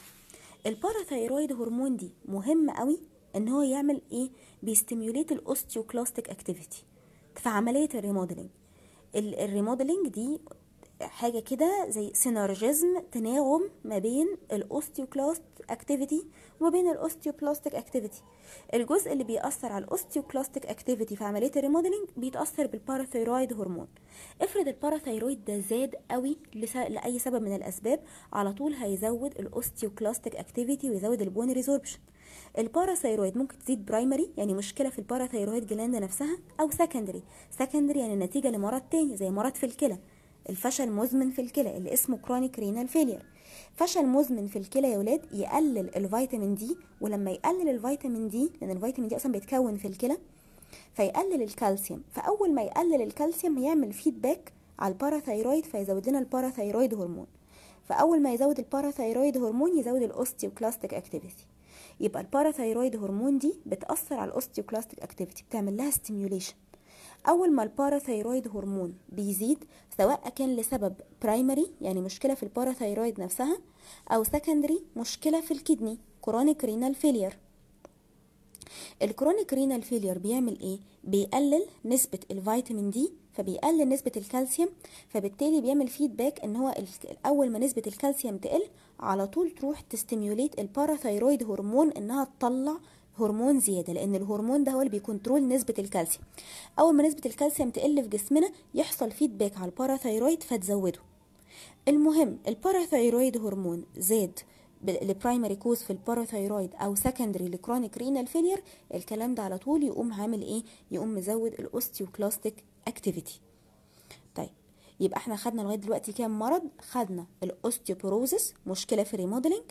الباراثايرويد هرمون دي مهم قوي ان هو يعمل ايه بيستيميوليت الاوستيوكلاستيك اكتيفيتي في عملية الريموديلنج الريموديلنج دي حاجة كده زي سينرجيزم تناغم ما بين الاوستيوكلاست اكتيفيتي وما بين الاوستيوبلاستيك اكتيفيتي الجزء اللي بيأثر على الاوستيوكلاستيك اكتيفيتي في عملية الريموديلنج بيتأثر بالباراثيرويد هرمون افرض الباراثيرويد ده زاد قوي لأي سبب من الأسباب على طول هيزود الاوستيوكلاستيك اكتيفيتي ويزود البون ريزوربشن الباراثيرويد ممكن تزيد برايمري يعني مشكله في الباراثيرويد جلاند نفسها او سكندري سكندري يعني نتيجه لمرض تاني زي مرض في الكلى الفشل مزمن في الكلى اللي اسمه كرونيك رينال فيلير فشل مزمن في الكلى يا ولاد يقلل الفيتامين دي ولما يقلل الفيتامين دي لان الفيتامين دي اصلا بيتكون في الكلى فيقلل الكالسيوم فاول ما يقلل الكالسيوم يعمل فيدباك على الباراثيرويد فيزود لنا الباراثيرويد هرمون فاول ما يزود الباراثيرويد هرمون يزود الاوستيوكلاستيك اكتيفيتي يبقى الباراثايرويد هرمون دي بتاثر على الاوستيوكلاستيك اكتيفيتي بتعمل لها ستيميوليشن اول ما الباراثايرويد هرمون بيزيد سواء كان لسبب برايمري يعني مشكله في الباراثايرويد نفسها او سكندري مشكله في الكدني كرونيك رينال فيلير الكرونيك رينال فيلير بيعمل ايه بيقلل نسبه الفيتامين دي فبيقلل نسبة الكالسيوم فبالتالي بيعمل فيدباك ان هو اول ما نسبة الكالسيوم تقل على طول تروح تستيميوليت الباراثيرويد هرمون انها تطلع هرمون زيادة لأن الهرمون ده هو اللي بيكنترول نسبة الكالسيوم أول ما نسبة الكالسيوم تقل في جسمنا يحصل فيدباك على الباراثيرويد فتزوده المهم الباراثيرويد هرمون زاد لبرايمري كوز في الباراثيرويد او سكندري لكرونيك رينال فيلير الكلام ده على طول يقوم عامل ايه يقوم مزود الاوستيوكلاستيك اكتيفيتي طيب يبقى احنا خدنا لغايه دلوقتي كام مرض خدنا الاوستيوبوروزس مشكله في ريموديلنج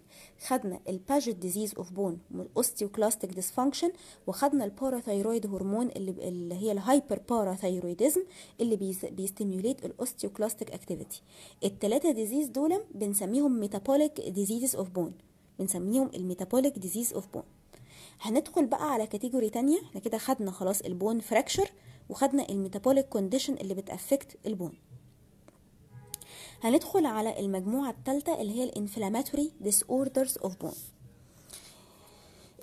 خدنا الباجيت ديزيز اوف بون الاوستيوكلاستيك ديسفانكشن وخدنا الباراثايرويد هرمون اللي, اللي هي الهايبر باراثايرويديزم اللي بيستيموليت الاوستيوكلاستيك اكتيفيتي الثلاثه ديزيز دول بنسميهم ميتابوليك ديزيز اوف بون بنسميهم الميتابوليك ديزيز اوف بون هندخل بقى على كاتيجوري تانية احنا كده خدنا خلاص البون فراكشر وخدنا الميتابوليك كونديشن اللي بتأفكت البون هندخل على المجموعة الثالثة اللي هي الانفلاماتوري disorders of bone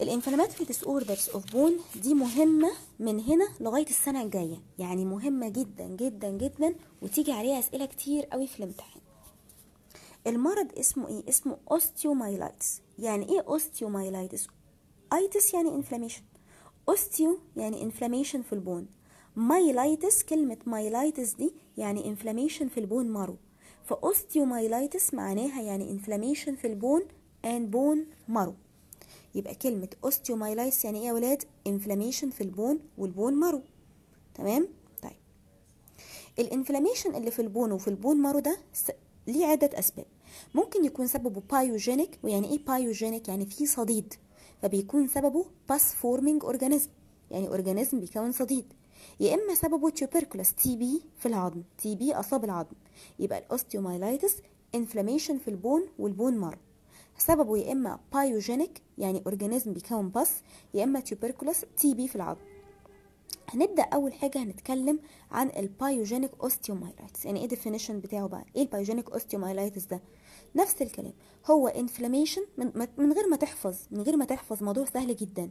الانفلاماتوري disorders of bone دي مهمة من هنا لغاية السنة الجاية يعني مهمة جدا جدا جدا وتيجي عليها أسئلة كتير قوي في الامتحان المرض اسمه ايه اسمه osteomyelitis يعني ايه osteomyelitis ايتس يعني inflammation osteo يعني inflammation في البون مايلايتس كلمة مايلايتس دي يعني انفلاميشن في البون مارو فاوستيومايلايتس معناها يعني انفلاميشن في البون اند بون مارو يبقى كلمة اوستيومايلايتس يعني ايه يا ولاد انفلاميشن في البون والبون مارو تمام طيب الانفلاميشن اللي في البون وفي البون مارو ده ليه عدة اسباب ممكن يكون سببه بايوجينيك ويعني ايه بايوجينيك يعني فيه صديد فبيكون سببه باس فورمينج اورجانيزم يعني اورجانيزم بيكون صديد يا اما سببه تيوبركلوس تي بي في العظم تي بي اصاب العظم يبقى الاوستيومايلايتس انفلاميشن في البون والبون مر سببه يا اما بايوجينيك يعني اورجانيزم بيكون بس يا اما تيوبركلوس تي بي في العظم هنبدا اول حاجه هنتكلم عن البايوجينيك اوستيومايلايتس يعني ايه ديفينيشن بتاعه بقى ايه البايوجينيك اوستيومايلايتس ده نفس الكلام هو انفلاميشن من, من غير ما تحفظ من غير ما تحفظ موضوع سهل جدا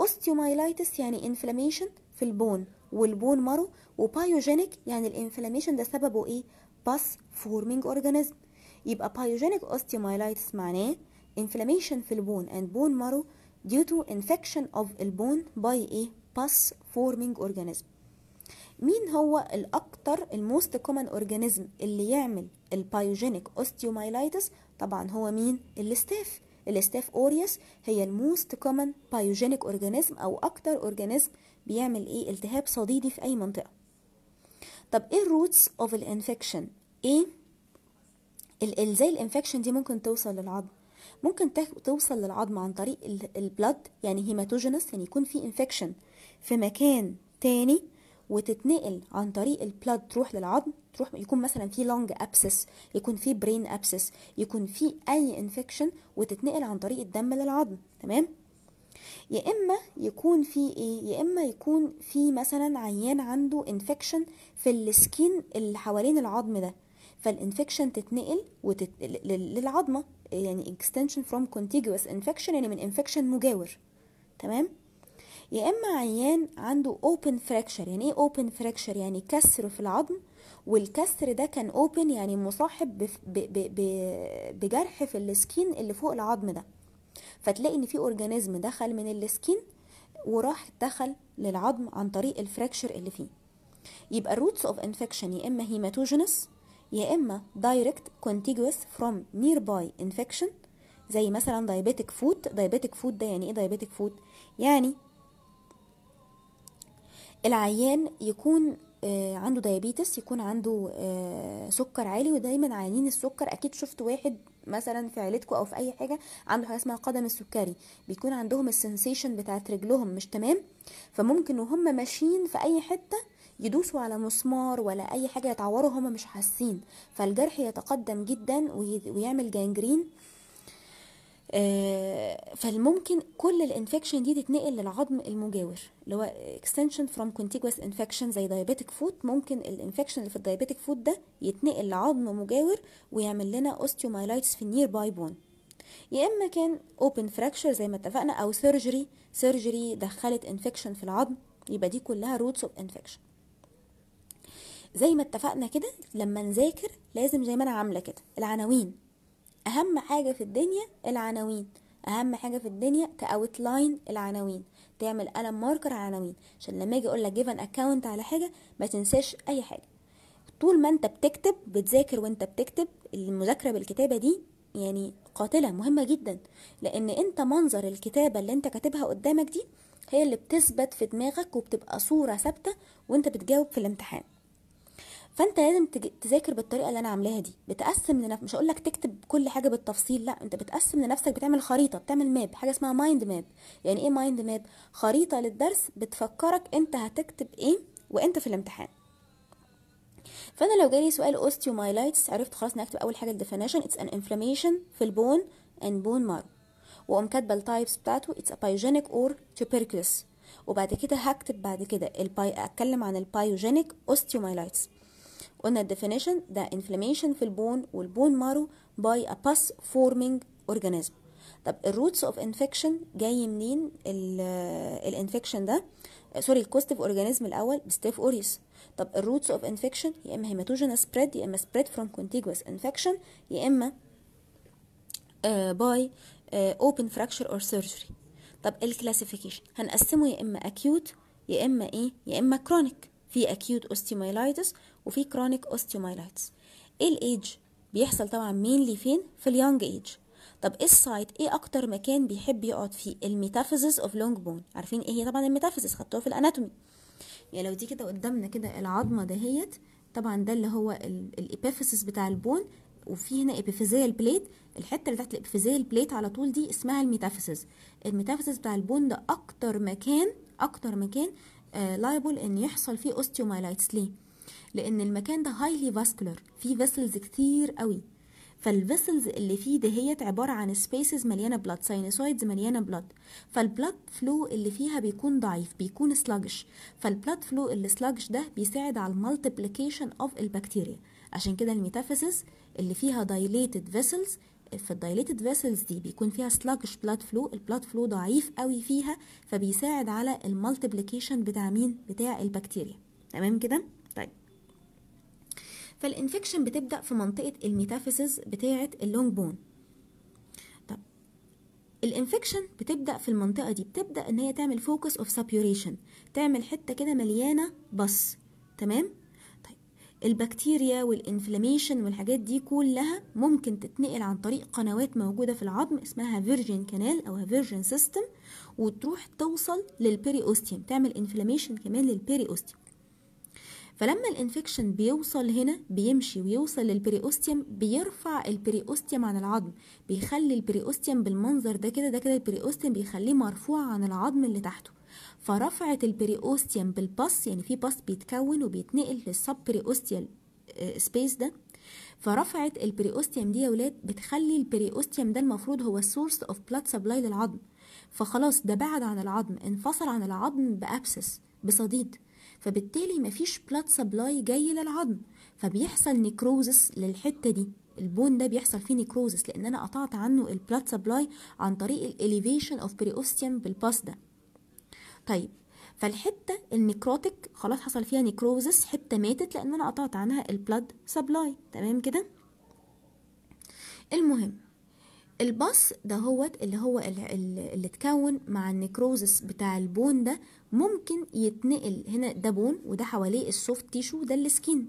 اوستيومايلايتس يعني انفلاميشن في البون والبون مارو وبايوجينيك يعني الانفلاميشن ده سببه ايه باس فورمينج اورجانيزم يبقى بايوجينيك اوستيومايلايتس معناه انفلاميشن في البون اند بون مارو due to infection of البون باي ايه باس فورمينج اورجانيزم مين هو الاكتر الموست كومن اورجانيزم اللي يعمل البايوجينيك اوستيومايلايتس طبعا هو مين الاستاف الاستاف اوريوس هي الموست كومن بايوجينيك اورجانيزم او اكتر اورجانيزم بيعمل ايه التهاب صديدي في اي منطقه طب ايه الروتس اوف الانفكشن ايه ازاي الانفكشن دي ممكن توصل للعظم ممكن توصل للعظم عن طريق البلد يعني هيماتوجينس يعني يكون في انفكشن في مكان تاني وتتنقل عن طريق البلد تروح للعظم تروح يكون مثلا في لونج ابسس يكون في برين ابسس يكون في اي انفكشن وتتنقل عن طريق الدم للعظم تمام يا اما يكون في ايه يا اما يكون في مثلا عيان عنده انفكشن في السكين اللي حوالين العظم ده فالانفكشن تتنقل وتت... للعظمه يعني extension from contiguous infection يعني من انفكشن مجاور تمام يا اما عيان عنده open fracture يعني ايه open fracture يعني كسر في العظم والكسر ده كان open يعني مصاحب بجرح في السكين اللي فوق العظم ده فتلاقي ان في اورجانيزم دخل من السكين وراح دخل للعظم عن طريق الفراكشر اللي فيه يبقى الروتس اوف انفكشن يا اما هيماتوجينس يا اما دايركت كونتيجوس فروم نير باي انفكشن زي مثلا دايبيتك فوت دايبيتك فوت ده يعني ايه دايبيتك فوت يعني العيان يكون آه، عنده ديابيتس يكون عنده آه، سكر عالي ودايما عيانين السكر اكيد شفت واحد مثلا في عيلتكم او في اي حاجه عنده حاجه اسمها قدم السكري بيكون عندهم السنسيشن بتاعت رجلهم مش تمام فممكن وهم ماشيين في اي حته يدوسوا على مسمار ولا اي حاجه يتعوروا هم مش حاسين فالجرح يتقدم جدا ويعمل جانجرين آه، فالممكن كل الانفكشن دي تتنقل للعظم المجاور اللي هو extension from contiguous infection زي diabetic foot ممكن الانفكشن اللي في الدايابيتك فوت ده يتنقل لعظم مجاور ويعمل لنا osteomyelitis في النير باي بون يا اما كان open fracture زي ما اتفقنا او surgery surgery دخلت انفكشن في العظم يبقى دي كلها roots of infection زي ما اتفقنا كده لما نذاكر لازم زي ما انا عامله كده العناوين اهم حاجه في الدنيا العناوين اهم حاجه في الدنيا لاين العناوين تعمل قلم ماركر عناوين عشان لما اجي اقول لك جيفن اكونت على حاجه ما تنساش اي حاجه طول ما انت بتكتب بتذاكر وانت بتكتب المذاكره بالكتابه دي يعني قاتله مهمه جدا لان انت منظر الكتابه اللي انت كاتبها قدامك دي هي اللي بتثبت في دماغك وبتبقى صوره ثابته وانت بتجاوب في الامتحان فانت لازم تذاكر بالطريقه اللي انا عاملاها دي بتقسم لنفسك مش هقول لك تكتب كل حاجه بالتفصيل لا انت بتقسم لنفسك بتعمل خريطه بتعمل ماب حاجه اسمها مايند ماب يعني ايه مايند ماب خريطه للدرس بتفكرك انت هتكتب ايه وانت في الامتحان فانا لو جالي سؤال اوستيومايلايتس عرفت خلاص اني اكتب اول حاجه الديفينيشن اتس ان انفلاميشن في البون اند بون مارو واقوم كاتبه التايبس بتاعته اتس بايوجينيك اور تيبركلس وبعد كده هكتب بعد كده الباي اتكلم عن البايوجينيك اوستيومايلايتس قلنا الديفينيشن ده inflammation في البون والبون مارو by a pus forming organism طب الروتس اوف انفكشن جاي منين الانفكشن ده سوري of اورجانيزم الاول بستيف اوريس طب الروتس اوف انفكشن يا اما hematogenous سبريد يا اما سبريد فروم كونتيجوس انفكشن يا اما باي اوبن فراكشر اور سيرجري طب الكلاسيفيكيشن هنقسمه يا اما اكيوت يا اما ايه يا اما كرونيك في اكيوت osteomyelitis وفي كرونيك اوستيومايلايتس ايه الايدج بيحصل طبعا مينلي فين في اليونج ايدج طب ايه السايت ايه اكتر مكان بيحب يقعد فيه الميتافيزس اوف لونج بون عارفين ايه هي طبعا الميتافيزس خدتوها في الاناتومي يعني لو دي كده قدامنا كده العظمه دهيت طبعا ده اللي هو الابيفيسيس بتاع البون وفي هنا ابيفيزيال بليت الحته اللي تحت الابيفيزيال بليت على طول دي اسمها الميتافيسيس الميتافيسيس بتاع البون ده اكتر مكان اكتر مكان آه لايبل ان يحصل فيه اوستيومايلايتس ليه لان المكان ده هايلي فاسكولار فيه فيسلز كتير قوي فالفيسلز اللي فيه دهيت عبارة عن سبيسز مليانة بلاد ساينوسويدز مليانة بلاد فالبلاد فلو اللي فيها بيكون ضعيف بيكون سلاجش فالبلاد فلو اللي سلاجش ده بيساعد على المالتيبليكيشن اوف البكتيريا عشان كده الميتافيسز اللي فيها دايليتد فيسلز في الدايليتد فيسلز دي بيكون فيها سلاجش بلاد فلو البلاد فلو ضعيف قوي فيها فبيساعد على المالتيبليكيشن بتاع مين بتاع البكتيريا تمام كده طيب فالانفكشن بتبدا في منطقه الميتافيسز بتاعه اللونج بون طب الانفكشن بتبدا في المنطقه دي بتبدا ان هي تعمل فوكس اوف سابيوريشن تعمل حته كده مليانه بص تمام طيب البكتيريا والانفلاميشن والحاجات دي كلها ممكن تتنقل عن طريق قنوات موجوده في العظم اسمها فيرجن كانال او فيرجن سيستم وتروح توصل للبيري اوستيوم تعمل انفلاميشن كمان للبيري اوستيوم فلما الانفكشن بيوصل هنا بيمشي ويوصل للبريوستيوم بيرفع البريوستيوم عن العظم بيخلي البريوستيوم بالمنظر ده كده ده كده البريوستيوم بيخليه مرفوع عن العظم اللي تحته فرفعت البريوستيوم بالباس يعني في باس بيتكون وبيتنقل للسب بريوستيال آه، سبيس ده فرفعت البريوستيوم دي يا ولاد بتخلي البريوستيوم ده المفروض هو السورس اوف بلاد سبلاي للعظم فخلاص ده بعد عن العظم انفصل عن العظم بابسس بصديد فبالتالي مفيش بلاد سبلاي جاي للعظم فبيحصل نيكروزس للحته دي البون ده بيحصل فيه نيكروزس لان انا قطعت عنه البلاد سبلاي عن طريق الاليفيشن اوف بريوستيوم بالباس ده طيب فالحته النيكروتيك خلاص حصل فيها نيكروزس حته ماتت لان انا قطعت عنها البلاد سبلاي تمام كده المهم ده هوت اللي هو اللي اتكون مع النيكروزس بتاع البون ده ممكن يتنقل هنا ده بون وده حواليه السوفت تيشو ده السكين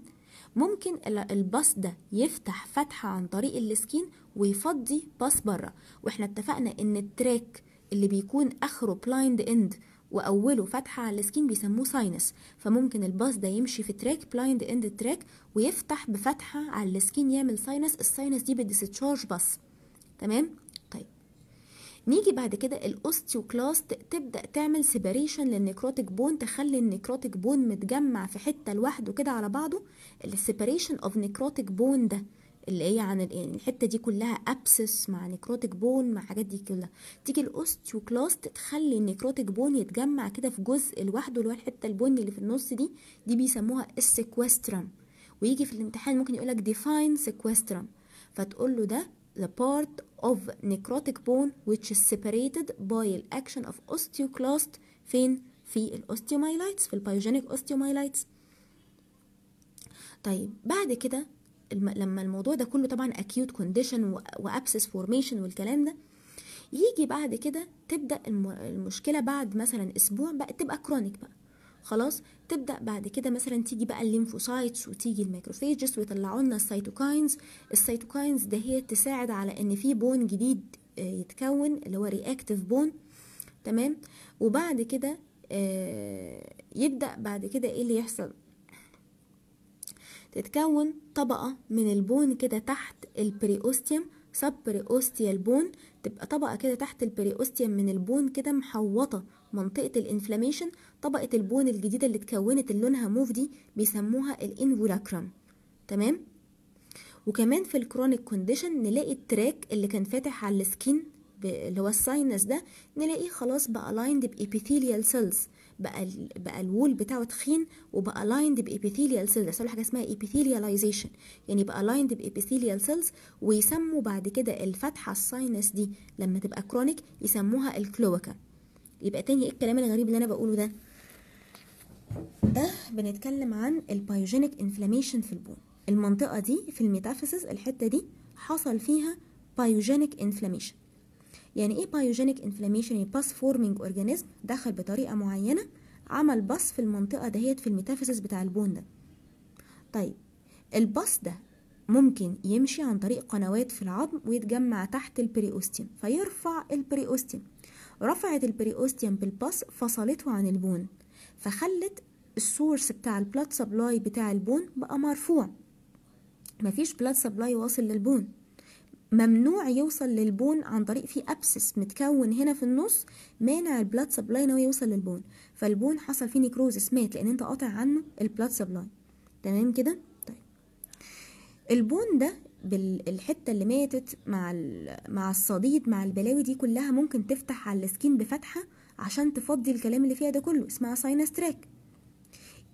ممكن الباص ده يفتح فتحة عن طريق السكين ويفضي باص بره واحنا اتفقنا ان التراك اللي بيكون اخره بلايند اند واوله فتحه على السكين بيسموه ساينس فممكن الباص ده يمشي في تراك بلايند اند تراك ويفتح بفتحه على السكين يعمل ساينس الساينس دي بتديسشارج باص تمام نيجي بعد كده الاوستيوكلاست تبدا تعمل سيباريشن للنيكروتيك بون تخلي النيكروتيك بون متجمع في حته لوحده كده على بعضه السيباريشن اوف نيكروتيك بون ده اللي هي عن يعني الحته دي كلها ابسس مع نيكروتيك بون مع حاجات دي كلها تيجي الاوستيوكلاست تخلي النيكروتيك بون يتجمع كده في جزء لوحده اللي هو الحته البني اللي في النص دي دي بيسموها السيكوسترم ويجي في الامتحان ممكن يقول لك ديفاين سيكوسترم فتقول له ده the part of necrotic bone which is separated by the action of osteoclast فين في الاوستيومايلايتس في البايوجينيك اوستيومايلايتس طيب بعد كده لما الموضوع ده كله طبعا acute condition وابسس فورميشن والكلام ده يجي بعد كده تبدا المشكله بعد مثلا اسبوع بقى تبقى كرونيك بقى خلاص تبدا بعد كده مثلا تيجي بقى الليمفوسايتس وتيجي الميكروفيجز ويطلعوا لنا السيتوكاينز السيتوكاينز ده هي تساعد على ان في بون جديد آه، يتكون اللي هو رياكتيف بون تمام وبعد كده آه، يبدا بعد كده ايه اللي يحصل تتكون طبقه من البون كده تحت البريوستيوم سب بريوستيال بون تبقى طبقه كده تحت البريوستيوم من البون كده محوطه منطقة الانفلاميشن طبقة البون الجديدة اللي اتكونت اللي لونها موف دي بيسموها الانفولاكرم تمام وكمان في الكرونيك كونديشن نلاقي التراك اللي كان فاتح على السكين اللي هو الساينس ده نلاقيه خلاص بقى لايند بابيثيليال سيلز بقى بقى الوول بتاعه تخين وبقى لايند بابيثيليال سيلز بيحصل حاجه اسمها ابيثيليالايزيشن يعني بقى لايند بابيثيليال سيلز ويسموا بعد كده الفتحه الساينس دي لما تبقى كرونيك يسموها الكلوكا يبقى تاني ايه الكلام الغريب اللي انا بقوله ده ده بنتكلم عن البايوجينيك انفلاميشن في البون المنطقة دي في الميتافيسيس الحتة دي حصل فيها بايوجينيك انفلاميشن يعني ايه بايوجينيك انفلاميشن يعني باس فورمينج اورجانيزم دخل بطريقة معينة عمل باس في المنطقة دهيت في الميتافيسيس بتاع البون ده طيب الباس ده ممكن يمشي عن طريق قنوات في العظم ويتجمع تحت البريوستين فيرفع البريوستين رفعت البريوستيوم بالباس فصلته عن البون فخلت السورس بتاع البلاد سبلاي بتاع البون بقى مرفوع مفيش بلاد سبلاي واصل للبون ممنوع يوصل للبون عن طريق في ابسس متكون هنا في النص مانع البلاد سبلاي ان يوصل للبون فالبون حصل فيه نيكروزس مات لان انت قاطع عنه البلاد سبلاي تمام كده طيب البون ده بالحته اللي ماتت مع مع الصديد مع البلاوي دي كلها ممكن تفتح على السكين بفتحه عشان تفضي الكلام اللي فيها ده كله اسمها ساينس تراك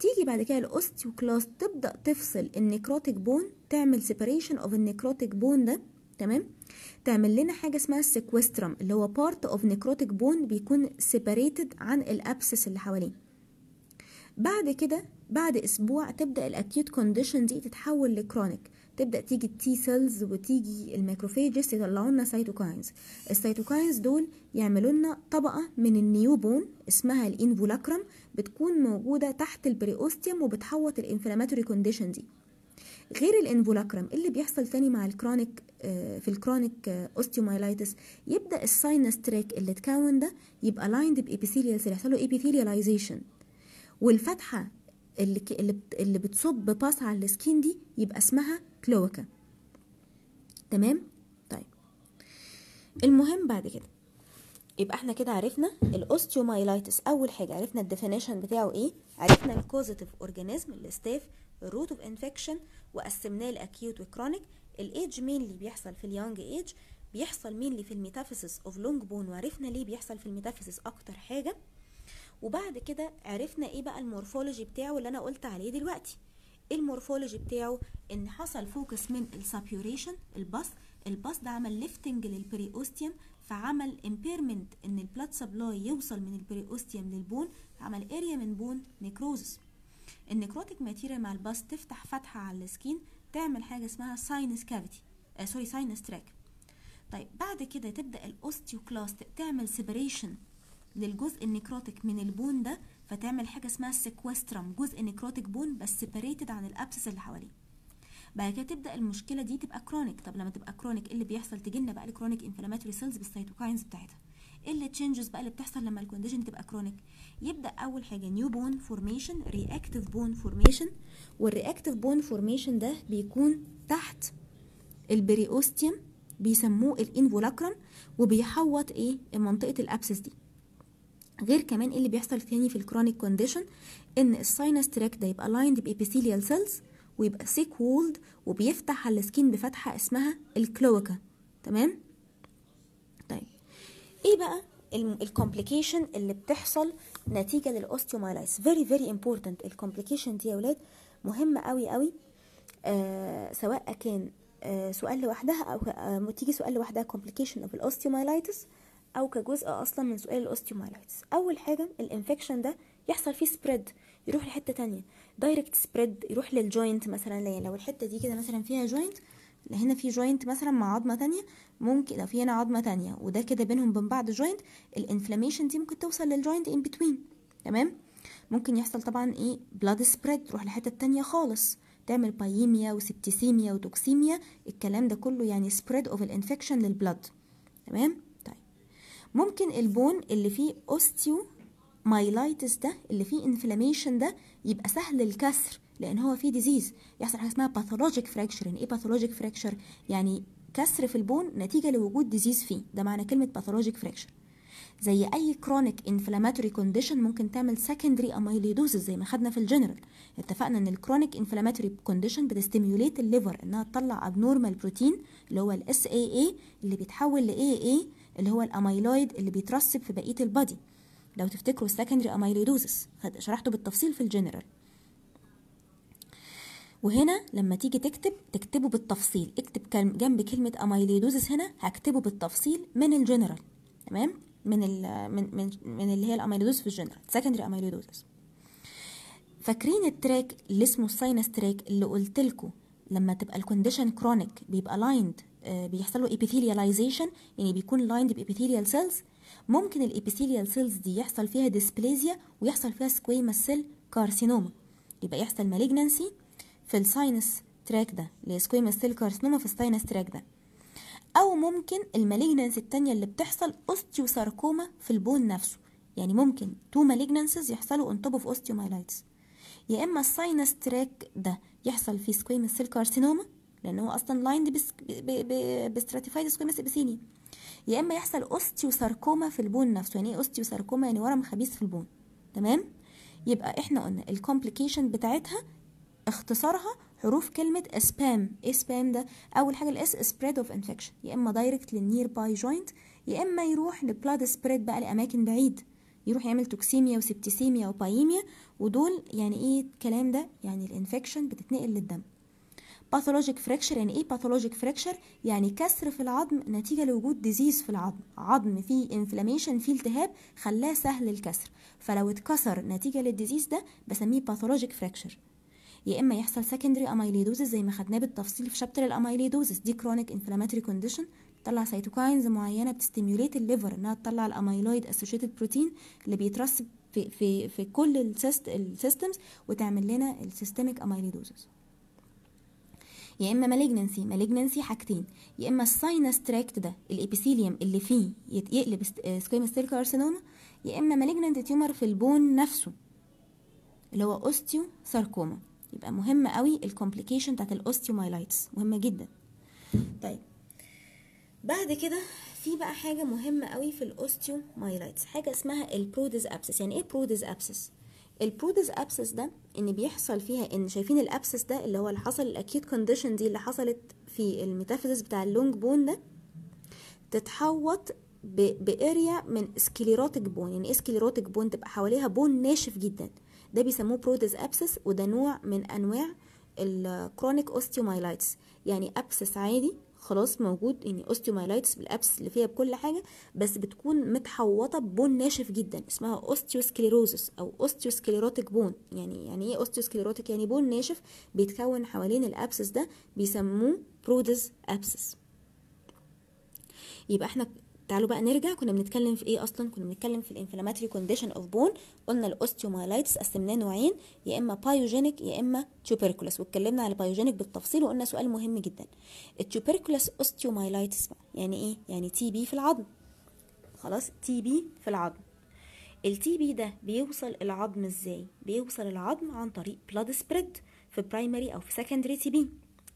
تيجي بعد كده الاوستيوكلاست تبدا تفصل النيكروتيك بون تعمل سيبريشن اوف النيكروتيك بون ده تمام تعمل لنا حاجه اسمها السكويسترم اللي هو بارت اوف نيكروتيك بون بيكون سيبريتد عن الابسس اللي حواليه بعد كده بعد اسبوع تبدا الاكيوت كونديشن دي تتحول لكرونيك تبدا تيجي التي سيلز وتيجي الميكروفيجز يطلعوا لنا سيتوكاينز السيتوكاينز دول يعملوا لنا طبقه من النيوبون اسمها الانفولاكرم بتكون موجوده تحت البريوستيوم وبتحوط الانفلاماتوري كونديشن دي غير الانفولاكرم اللي بيحصل تاني مع الكرونيك آه، في الكرونيك اوستيومايلايتس آه، يبدا الساينس تريك اللي اتكون ده يبقى لايند بابيثيليال اللي يحصل له ابيثيلياليزيشن والفتحه اللي اللي بتصب باس على السكين دي يبقى اسمها كلوكا تمام طيب المهم بعد كده يبقى احنا كده عرفنا الاوستيومايلايتس اول حاجه عرفنا الديفينيشن بتاعه ايه عرفنا الكوزيتيف اورجانيزم الاستاف الروت اوف انفكشن وقسمناه لاكيوت وكرونيك الايدج مين اللي بيحصل في اليونج ايدج بيحصل مين اللي في الميتافيسيس اوف لونج بون وعرفنا ليه بيحصل في الميتافيسيس اكتر حاجه وبعد كده عرفنا ايه بقى المورفولوجي بتاعه اللي انا قلت عليه دلوقتي المورفولوجي بتاعه ان حصل فوكس من السابيوريشن البص البص ده عمل ليفتنج للبريوستيوم فعمل امبيرمنت ان البلاد سبلاي يوصل من البريوستيوم للبون فعمل اريا من بون نيكروزس النكروتيك ماتيريال مع البص تفتح فتحه على السكين تعمل حاجه اسمها ساينس كافيتي آه سوري ساينس تراك طيب بعد كده تبدا الاوستيوكلاست تعمل سيبريشن للجزء النكروتيك من البون ده فتعمل حاجه اسمها السيكوسترم جزء نيكروتيك بون بس سيبريتد عن الابسس اللي حواليه بعد كده تبدا المشكله دي تبقى كرونيك طب لما تبقى كرونيك ايه اللي بيحصل تجي لنا بقى الكرونيك انفلاماتوري سيلز بالسيتوكاينز بتاعتها ايه اللي تشينجز بقى اللي بتحصل لما الكونديشن تبقى كرونيك يبدا اول حاجه نيو بون فورميشن رياكتيف بون فورميشن والرياكتيف بون فورميشن ده بيكون تحت البريوستيوم بيسموه الانفولاكرم وبيحوط ايه منطقه الابسس دي غير كمان ايه اللي بيحصل تاني في الكرونيك كونديشن ان الساينس تراك ده يبقى لايند بابيثيليال سيلز ويبقى سيك وولد وبيفتح على السكين بفتحه اسمها الكلوكا تمام طيب ايه بقى الكومبليكيشن اللي بتحصل نتيجه للاوستيومايلايس فيري فيري امبورتنت الكومبليكيشن دي يا ولاد مهمه قوي قوي آه سواء كان آه سؤال لوحدها او آه تيجي سؤال لوحدها كومبليكيشن اوف الاوستيومايلايتس آه او كجزء اصلا من سؤال الاوستيومايلايتس اول حاجه الانفكشن ده يحصل فيه سبريد يروح لحته تانية دايركت سبريد يروح للجوينت مثلا يعني لو الحته دي كده مثلا فيها جوينت هنا في جوينت مثلا مع عظمه تانية ممكن لو في هنا عظمه تانية وده كده بينهم بين بعض جوينت الانفلاميشن دي ممكن توصل للجوينت ان بتوين تمام ممكن يحصل طبعا ايه بلاد سبريد تروح لحته تانية خالص تعمل بايميا وسبتيسيميا وتوكسيميا الكلام ده كله يعني سبريد اوف الانفكشن للبلاد تمام ممكن البون اللي فيه اوستيو مايلايتس ده اللي فيه انفلاميشن ده يبقى سهل الكسر لان هو فيه ديزيز يحصل حاجه اسمها باثولوجيك يعني ايه باثولوجيك فراكشر يعني كسر في البون نتيجه لوجود ديزيز فيه ده معنى كلمه باثولوجيك فراكشر زي اي كرونيك انفلاماتوري كونديشن ممكن تعمل سكندري اميليدوزز زي ما خدنا في الجنرال اتفقنا ان الكرونيك انفلاماتوري كونديشن بتستيميوليت الليفر انها تطلع ابنورمال بروتين اللي هو الاس اي اي اللي بيتحول لاي اي اللي هو الاميلويد اللي بيترسب في بقيه البادي لو تفتكروا السكندري اميلويدوزس شرحته بالتفصيل في الجنرال وهنا لما تيجي تكتب تكتبه بالتفصيل اكتب جنب كلمة اميلويدوزس هنا هكتبه بالتفصيل من الجنرال تمام من الـ من من, من اللي هي الاميلويدوز في الجنرال سكندري اميلويدوزس فاكرين التراك اللي اسمه الساينس تراك اللي قلت لكم لما تبقى الكونديشن كرونيك بيبقى لايند آه، بيحصل له epithelialization يعني بيكون lined بepithelial cells ممكن الابيثيليال سيلز دي يحصل فيها ديسبليزيا ويحصل فيها سكويمس سيل كارسينوما يبقى يحصل malignancy في الساينس تراك ده اللي هي squamous سيل كارسينوما في الساينس تراك ده او ممكن المالجنسي التانية اللي بتحصل اوستيوساركوما في البون نفسه يعني ممكن تو مالجنسيز يحصلوا اون توب اوف اوستيومايلايتس يا اما الساينس تراك ده يحصل فيه سكويمس سيل كارسينوما لان هو اصلا لايند بستراتيفايد سكويمس ابيثيلي يا اما يحصل اوستيوساركوما في البون نفسه يعني ايه اوستيوساركوما يعني ورم خبيث في البون تمام يبقى احنا قلنا الكومبليكيشن بتاعتها اختصارها حروف كلمة سبام ايه سبام ده اول حاجة الاس سبريد اوف انفكشن يا اما دايركت للنير باي جوينت يا اما يروح لبلاد سبريد بقى لاماكن بعيد يروح يعمل توكسيميا وسبتسيميا وبايميا ودول يعني ايه الكلام ده يعني الانفكشن بتتنقل للدم باثولوجيك فريكشر يعني ايه باثولوجيك فريكشر يعني كسر في العظم نتيجه لوجود ديزيز في العظم عظم فيه انفلاميشن فيه التهاب خلاه سهل الكسر فلو اتكسر نتيجه للديزيز ده بسميه باثولوجيك فريكشر يا اما يحصل سكندري اميليدوزز زي ما خدناه بالتفصيل في شابتر الاميليدوزز دي كرونيك انفلاماتوري كونديشن تطلع سيتوكاينز معينه بتستيميوليت الليفر انها تطلع الاميلويد اسوشيتد بروتين اللي بيترسب في في في كل السيستمز وتعمل لنا السيستميك اميليدوزس يا اما مالجننسي مالجننسي حاجتين يا اما الساينس تراكت ده الابيثيليوم اللي فيه يقلب سكويمس سيل كارسينوما يا اما مالجننت تيومر في البون نفسه اللي هو اوستيو ساركوما يبقى مهم قوي الكومبليكيشن بتاعت الاوستيومايلايتس مهمه جدا طيب بعد كده في بقى حاجه مهمه قوي في الاوستيومايلايتس حاجه اسمها البروديز ابسس يعني ايه بروديز ابسس البرودز ابسس ده ان بيحصل فيها ان شايفين الابسس ده اللي هو اللي حصل الاكيوت كونديشن دي اللي حصلت في الميتافيزيس بتاع اللونج بون ده تتحوط باريا من سكليروتك بون يعني ايه سكليروتك بون تبقى حواليها بون ناشف جدا ده بيسموه برودز ابسس وده نوع من انواع الكرونيك اوستيومايلايتس يعني ابسس عادي خلاص موجود يعني اوستيومايلايتس بالابس اللي فيها بكل حاجه بس بتكون متحوطه ببون ناشف جدا اسمها اوستيوسكليروزس او اوستيوسكليروتيك بون يعني يعني ايه اوستيوسكليروتيك يعني بون ناشف بيتكون حوالين الابسس ده بيسموه برودز ابسس يبقى احنا تعالوا بقى نرجع كنا بنتكلم في ايه اصلا كنا بنتكلم في الانفلاماتري كونديشن اوف بون قلنا الاوستيومايلايتس قسمناه نوعين يا اما بايوجينيك يا اما تيوبركولس واتكلمنا على البايوجينيك بالتفصيل وقلنا سؤال مهم جدا التيوبركولس اوستيومايلايتس بقى يعني ايه يعني تي بي في العظم خلاص تي بي في العظم التي بي ده بيوصل العظم ازاي بيوصل العظم عن طريق بلاد سبريد في برايمري او في سكندري تي بي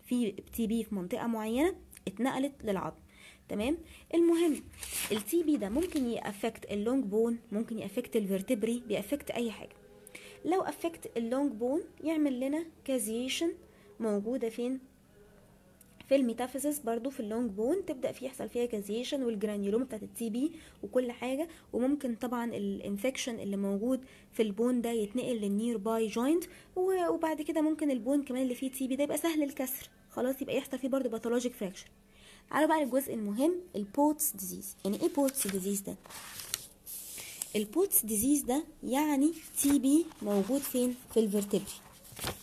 في تي بي في منطقه معينه اتنقلت للعظم تمام المهم التي بي ده ممكن يأفكت اللونج بون ممكن يأفكت الفيرتبري بيأفكت اي حاجه لو أفكت اللونج بون يعمل لنا كازيشن موجوده فين في الميتافيزيس برضو في اللونج بون تبدا في يحصل فيها كازيشن والجرانيولوم بتاعت التي بي وكل حاجه وممكن طبعا الانفكشن اللي موجود في البون ده يتنقل للنير باي جوينت وبعد كده ممكن البون كمان اللي فيه تي بي ده يبقى سهل الكسر خلاص يبقى يحصل فيه برضو باثولوجيك فراكشر تعالوا بقى للجزء المهم البوتس ديزيز يعني ايه بوتس ديزيز ده البوتس ديزيز ده يعني تي بي موجود فين في الفرتبري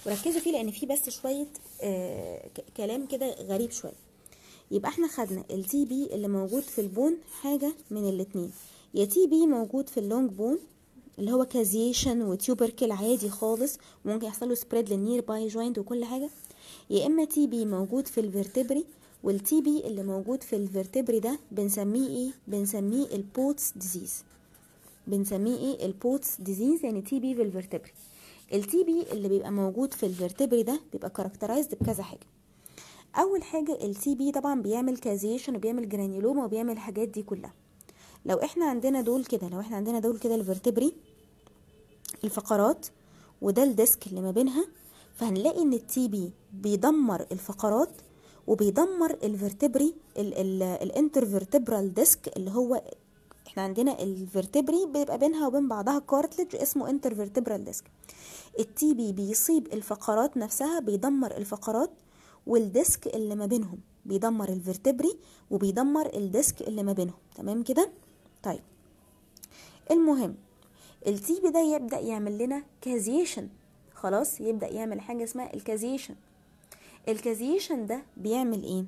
وركزوا فيه لان فيه بس شويه آه كلام كده غريب شويه يبقى احنا خدنا التي بي اللي موجود في البون حاجه من الاتنين يا تي بي موجود في اللونج بون اللي هو كازيشن وتيوبركل عادي خالص وممكن يحصل له سبريد للنير باي جوينت وكل حاجه يا اما تي بي موجود في الفرتبري بي اللي موجود في الفرتبري ده بنسميه ايه بنسميه البوتس ديزيز بنسميه ايه البوتس ديزيز يعني بي في الفرتبري بي اللي بيبقى موجود في الفرتبري ده بيبقى كاركترايزد بكذا حاجه اول حاجه التي بي طبعا بيعمل كازيشن وبيعمل جرانيولوما وبيعمل الحاجات دي كلها لو احنا عندنا دول كده لو احنا عندنا دول كده الفرتبري الفقرات وده الديسك اللي ما بينها فهنلاقي ان التي بي بيدمر الفقرات وبيدمر الفرتبري الانترفرتبرال ديسك اللي هو احنا عندنا الفرتبري بيبقى بينها وبين بعضها كارتلج اسمه انترفرتبرال ديسك التي بي بيصيب الفقرات نفسها بيدمر الفقرات والديسك اللي ما بينهم بيدمر الفرتبري وبيدمر الديسك اللي ما بينهم تمام كده طيب المهم بي ده يبدا يعمل لنا كازيشن خلاص يبدا يعمل حاجه اسمها الكازيشن الكازيشن ده بيعمل ايه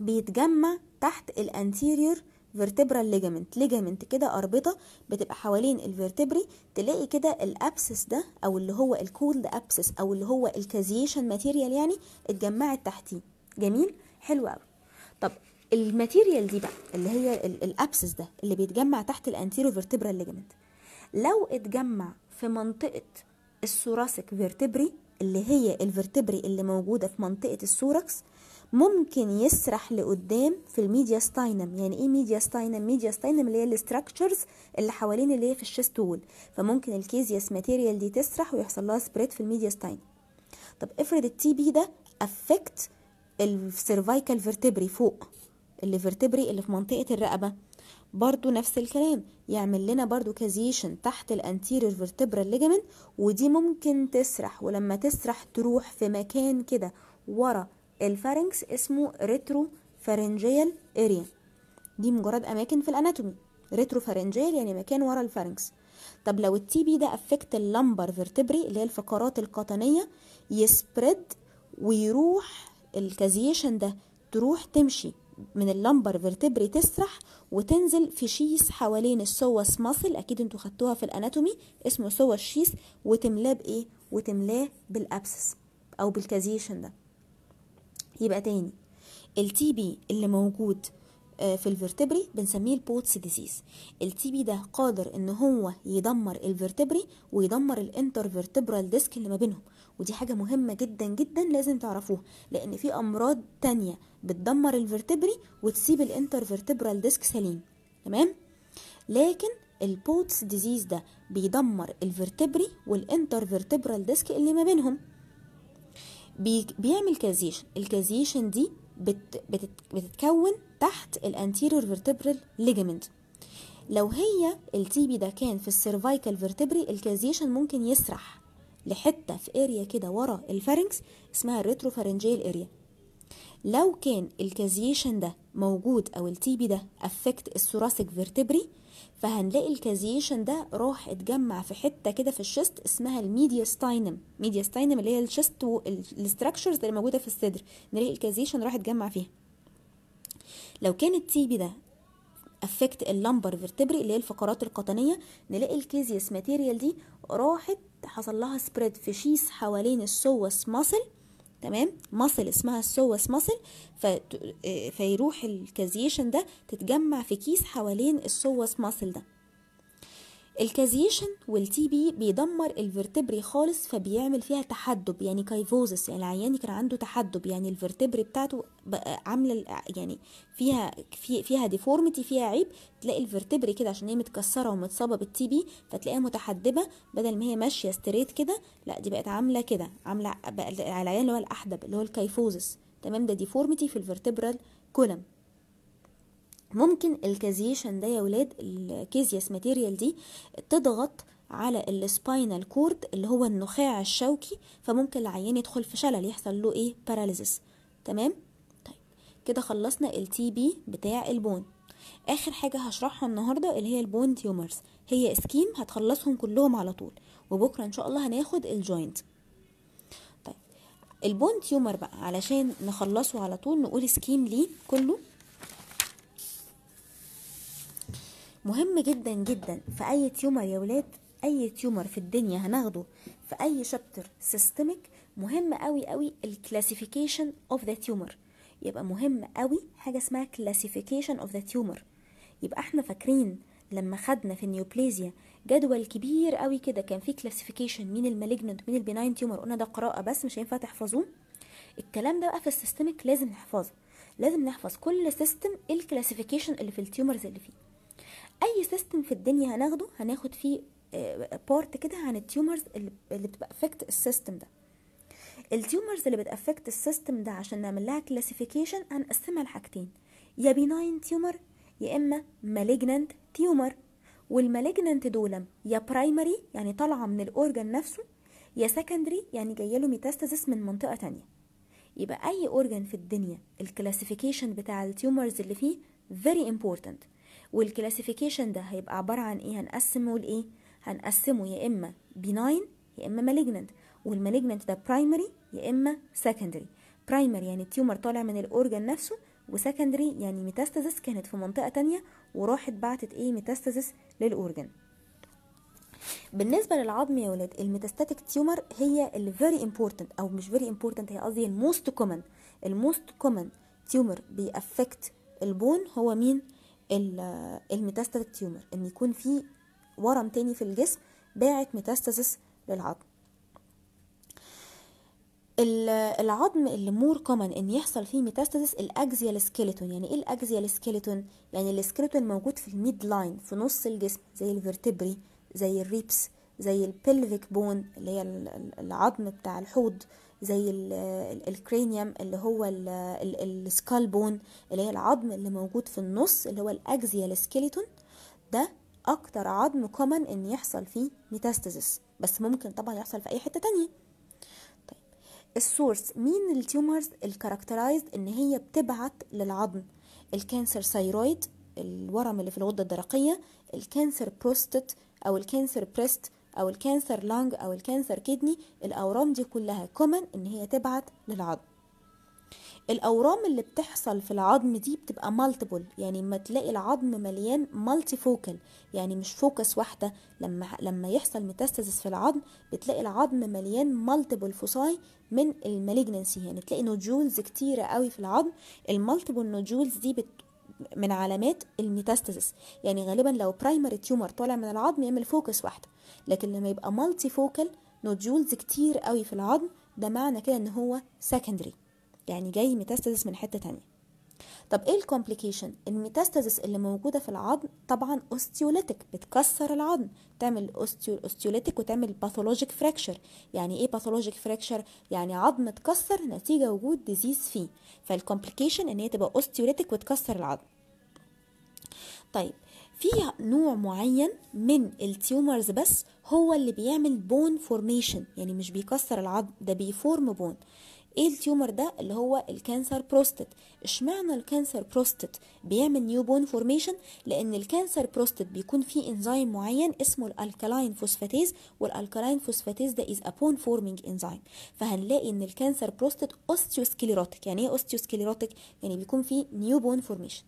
بيتجمع تحت الانتيريور فيرتبرال ليجامنت ليجامنت كده اربطه بتبقى حوالين الفيرتبري تلاقي كده الابسس ده او اللي هو الكولد ابسس او اللي هو الكازيشن ماتيريال يعني اتجمعت تحتيه جميل حلو قوي طب الماتيريال دي بقى اللي هي الابسس ده اللي بيتجمع تحت الانتيرو فيرتبرال ليجامنت لو اتجمع في منطقه الثوراسيك فيرتبري اللي هي الفرتبري اللي موجودة في منطقة السوركس ممكن يسرح لقدام في الميدياستاينم يعني ايه ميدياستاينم ميدياستاينم اللي هي الاستراكشرز اللي حوالين اللي هي في الشستول فممكن الكيزياس ماتيريال دي تسرح ويحصل لها سبريد في الميدياستاينم طب افرض التي بي ده افكت السيرفايكال فيرتبري فوق فيرتبري اللي في منطقه الرقبه برضو نفس الكلام يعمل لنا برضو كازيشن تحت الانتيرير فيرتبرا ليجامنت ودي ممكن تسرح ولما تسرح تروح في مكان كده ورا الفارنكس اسمه ريترو فارنجيال اريا دي مجرد اماكن في الاناتومي ريترو فارنجيال يعني مكان ورا الفارنكس طب لو التي بي ده افكت اللمبر فيرتبري اللي هي الفقرات القطنيه يسبريد ويروح الكازيشن ده تروح تمشي من اللمبر فيرتبري تسرح وتنزل في شيس حوالين السوس ماسل اكيد انتوا خدتوها في الاناتومي اسمه سوس شيس وتملاه بايه وتملاه بالابسس او بالكازيشن ده يبقى تاني التي بي اللي موجود آه، في الفرتبري بنسميه البوتس ديزيز التي بي ده قادر ان هو يدمر الفرتبري ويدمر الانتر فيرتبرال ديسك اللي ما بينهم ودي حاجة مهمة جدا جدا لازم تعرفوها لان في امراض تانية بتدمر الفرتبري وتسيب الانتر فيرتبرال ديسك سليم تمام لكن البوتس ديزيز ده بيدمر الفرتبري فيرتبرال ديسك اللي ما بينهم بيعمل كازيشن الكازيشن دي بتتكون تحت الانتيريور فيرتبرال ليجمنت لو هي التيبي ده كان في السيرفايكال فيرتبري الكازيشن ممكن يسرح لحته في اريا كده ورا الفارنكس اسمها الريتروفارنجيال اريا لو كان الكازيشن ده موجود او التيبي ده افكت الثوراسيك فيرتبري فهنلاقي الكازيشن ده راح اتجمع في حته كده في الشست اسمها الميدياستاينم ميدياستاينم اللي هي الشست والاستراكشرز اللي موجوده في الصدر نلاقي الكازيشن راح اتجمع فيها لو كان التي بي ده افكت اللمبر فيرتبري اللي هي الفقرات القطنيه نلاقي الكيزيس ماتيريال دي راحت حصل لها سبريد في شيس حوالين السوس ماسل تمام ماسل اسمها السوس آه، ماسل فيروح الكازيشن ده تتجمع في كيس حوالين السوس ماسل ده الكازيشن والتي بي بيدمر الفرتبري خالص فبيعمل فيها تحدب يعني كايفوزس يعني العيان كان عنده تحدب يعني الفرتبري بتاعته بقى عامله يعني فيها في فيها ديفورميتي فيها عيب تلاقي الفرتبري كده عشان هي متكسره ومتصابه بالتي بي فتلاقيها متحدبه بدل ما هي ماشيه ستريت كده لا دي بقت عامله كده عامله العيان اللي هو الاحدب اللي هو الكايفوزس تمام ده ديفورميتي في الفرتبرال كولم ممكن الكازيشن ده يا ولاد الكيزياس ماتيريال دي تضغط على السباينال كورد اللي هو النخاع الشوكي فممكن العيان يدخل في شلل يحصل له ايه باراليزس تمام طيب كده خلصنا التي بي بتاع البون اخر حاجه هشرحها النهارده اللي هي البون تيومرز هي سكيم هتخلصهم كلهم على طول وبكره ان شاء الله هناخد الجوينت طيب البون تيومر بقى علشان نخلصه على طول نقول سكيم ليه كله مهم جدا جدا في اي تيومر يا ولاد اي تيومر في الدنيا هناخده في اي شابتر سيستمك مهم قوي قوي الكلاسيفيكيشن اوف ذا تيومر يبقى مهم قوي حاجه اسمها كلاسيفيكيشن اوف ذا تيومر يبقى احنا فاكرين لما خدنا في النيوبليزيا جدول كبير قوي كده كان فيه كلاسيفيكيشن مين المالجنت مين البناين تيومر قلنا ده قراءه بس مش هينفع تحفظوه الكلام ده بقى في السيستمك لازم نحفظه لازم نحفظ كل سيستم الكلاسيفيكيشن اللي في التيومرز اللي فيه اي سيستم في الدنيا هناخده هناخد فيه بارت آه، كده عن التيومرز اللي بتبقى افكت السيستم ده التيومرز اللي بتافكت السيستم ده عشان نعمل لها كلاسيفيكيشن هنقسمها لحاجتين يا بيناين تيومر يا اما مالجننت تيومر والمالجننت دول يا برايمري يعني طالعه من الاورجن نفسه يا سكندري يعني جايه له ميتاستاسيس من منطقه تانية يبقى اي اورجن في الدنيا الكلاسيفيكيشن بتاع التيومرز اللي فيه very important والكلاسيفيكيشن ده هيبقى عبارة عن ايه هنقسمه لايه هنقسمه يا اما بناين يا اما مالجننت والمالجننت ده برايمري يا اما سكندري برايمري يعني التيومر طالع من الاورجن نفسه وسكندري يعني ميتاستاسيس كانت في منطقه تانية وراحت بعتت ايه ميتاستاسيس للاورجن بالنسبه للعظم يا ولاد الميتاستاتيك تيومر هي اللي فيري امبورتنت او مش فيري امبورتنت هي قصدي الموست كومن الموست كومن تيومر بيأفكت البون هو مين الميتاستاتيك تيومر ان يكون في ورم تاني في الجسم باعت ميتاستاسيس للعظم العظم اللي مور كومن ان يحصل فيه ميتاستاسيس الاكزيال سكيلتون يعني ايه الاكزيال سكيلتون يعني السكيلتون موجود في الميد لاين في نص الجسم زي الفرتبري زي الريبس زي البلفيك بون اللي هي العظم بتاع الحوض زي الكرينيوم اللي هو السكال بون اللي هي العظم اللي موجود في النص اللي هو الاكزيال سكيليتون ده اكتر عظم كومن ان يحصل فيه ميتاستازيس بس ممكن طبعا يحصل في اي حته تانية طيب السورس مين التيومرز الكاركترايزد ان هي بتبعت للعظم الكانسر ثايرويد الورم اللي في الغده الدرقيه الكانسر بروستات او الكانسر بريست او الكانسر لانج او الكانسر كدني الاورام دي كلها كومن ان هي تبعت للعظم الاورام اللي بتحصل في العظم دي بتبقى مالتيبل يعني اما تلاقي العظم مليان مالتي فوكال يعني مش فوكس واحده لما لما يحصل ميتاستاسيس في العظم بتلاقي العظم مليان مالتيبل فوساي من المالجنسي يعني تلاقي نودجولز كتيره قوي في العظم المالتيبل نودجولز دي بت من علامات الميتاستاسيس يعني غالبا لو برايمري تيومر طالع من العظم يعمل فوكس واحده لكن لما يبقى مالتي فوكال نودولز كتير قوي في العظم ده معنى كده ان هو سكندري يعني جاي ميتاستاسيس من حته تانية طب ايه الكومبليكيشن الميتاستاسيس اللي موجوده في العظم طبعا اوستيوليتك بتكسر العظم تعمل اوستيوليتك وتعمل باثولوجيك فراكشر يعني ايه باثولوجيك فراكشر يعني عظم اتكسر نتيجه وجود ديزيز فيه فالكومبليكيشن ان هي تبقى اوستيوليتك وتكسر العظم طيب في نوع معين من التيومرز بس هو اللي بيعمل بون فورميشن يعني مش بيكسر العظم ده بيفورم بون ايه التيومر ده اللي هو الكانسر بروستات اشمعنى الكانسر بروستات بيعمل نيو بون فورميشن لان الكانسر بروستات بيكون فيه انزيم معين اسمه الالكالاين فوسفاتيز والالكالاين فوسفاتيز ده از ا بون فورمينج انزيم فهنلاقي ان الكانسر بروستات اوستيوسكليروتيك يعني ايه اوستيوسكليروتيك يعني بيكون فيه نيو بون فورميشن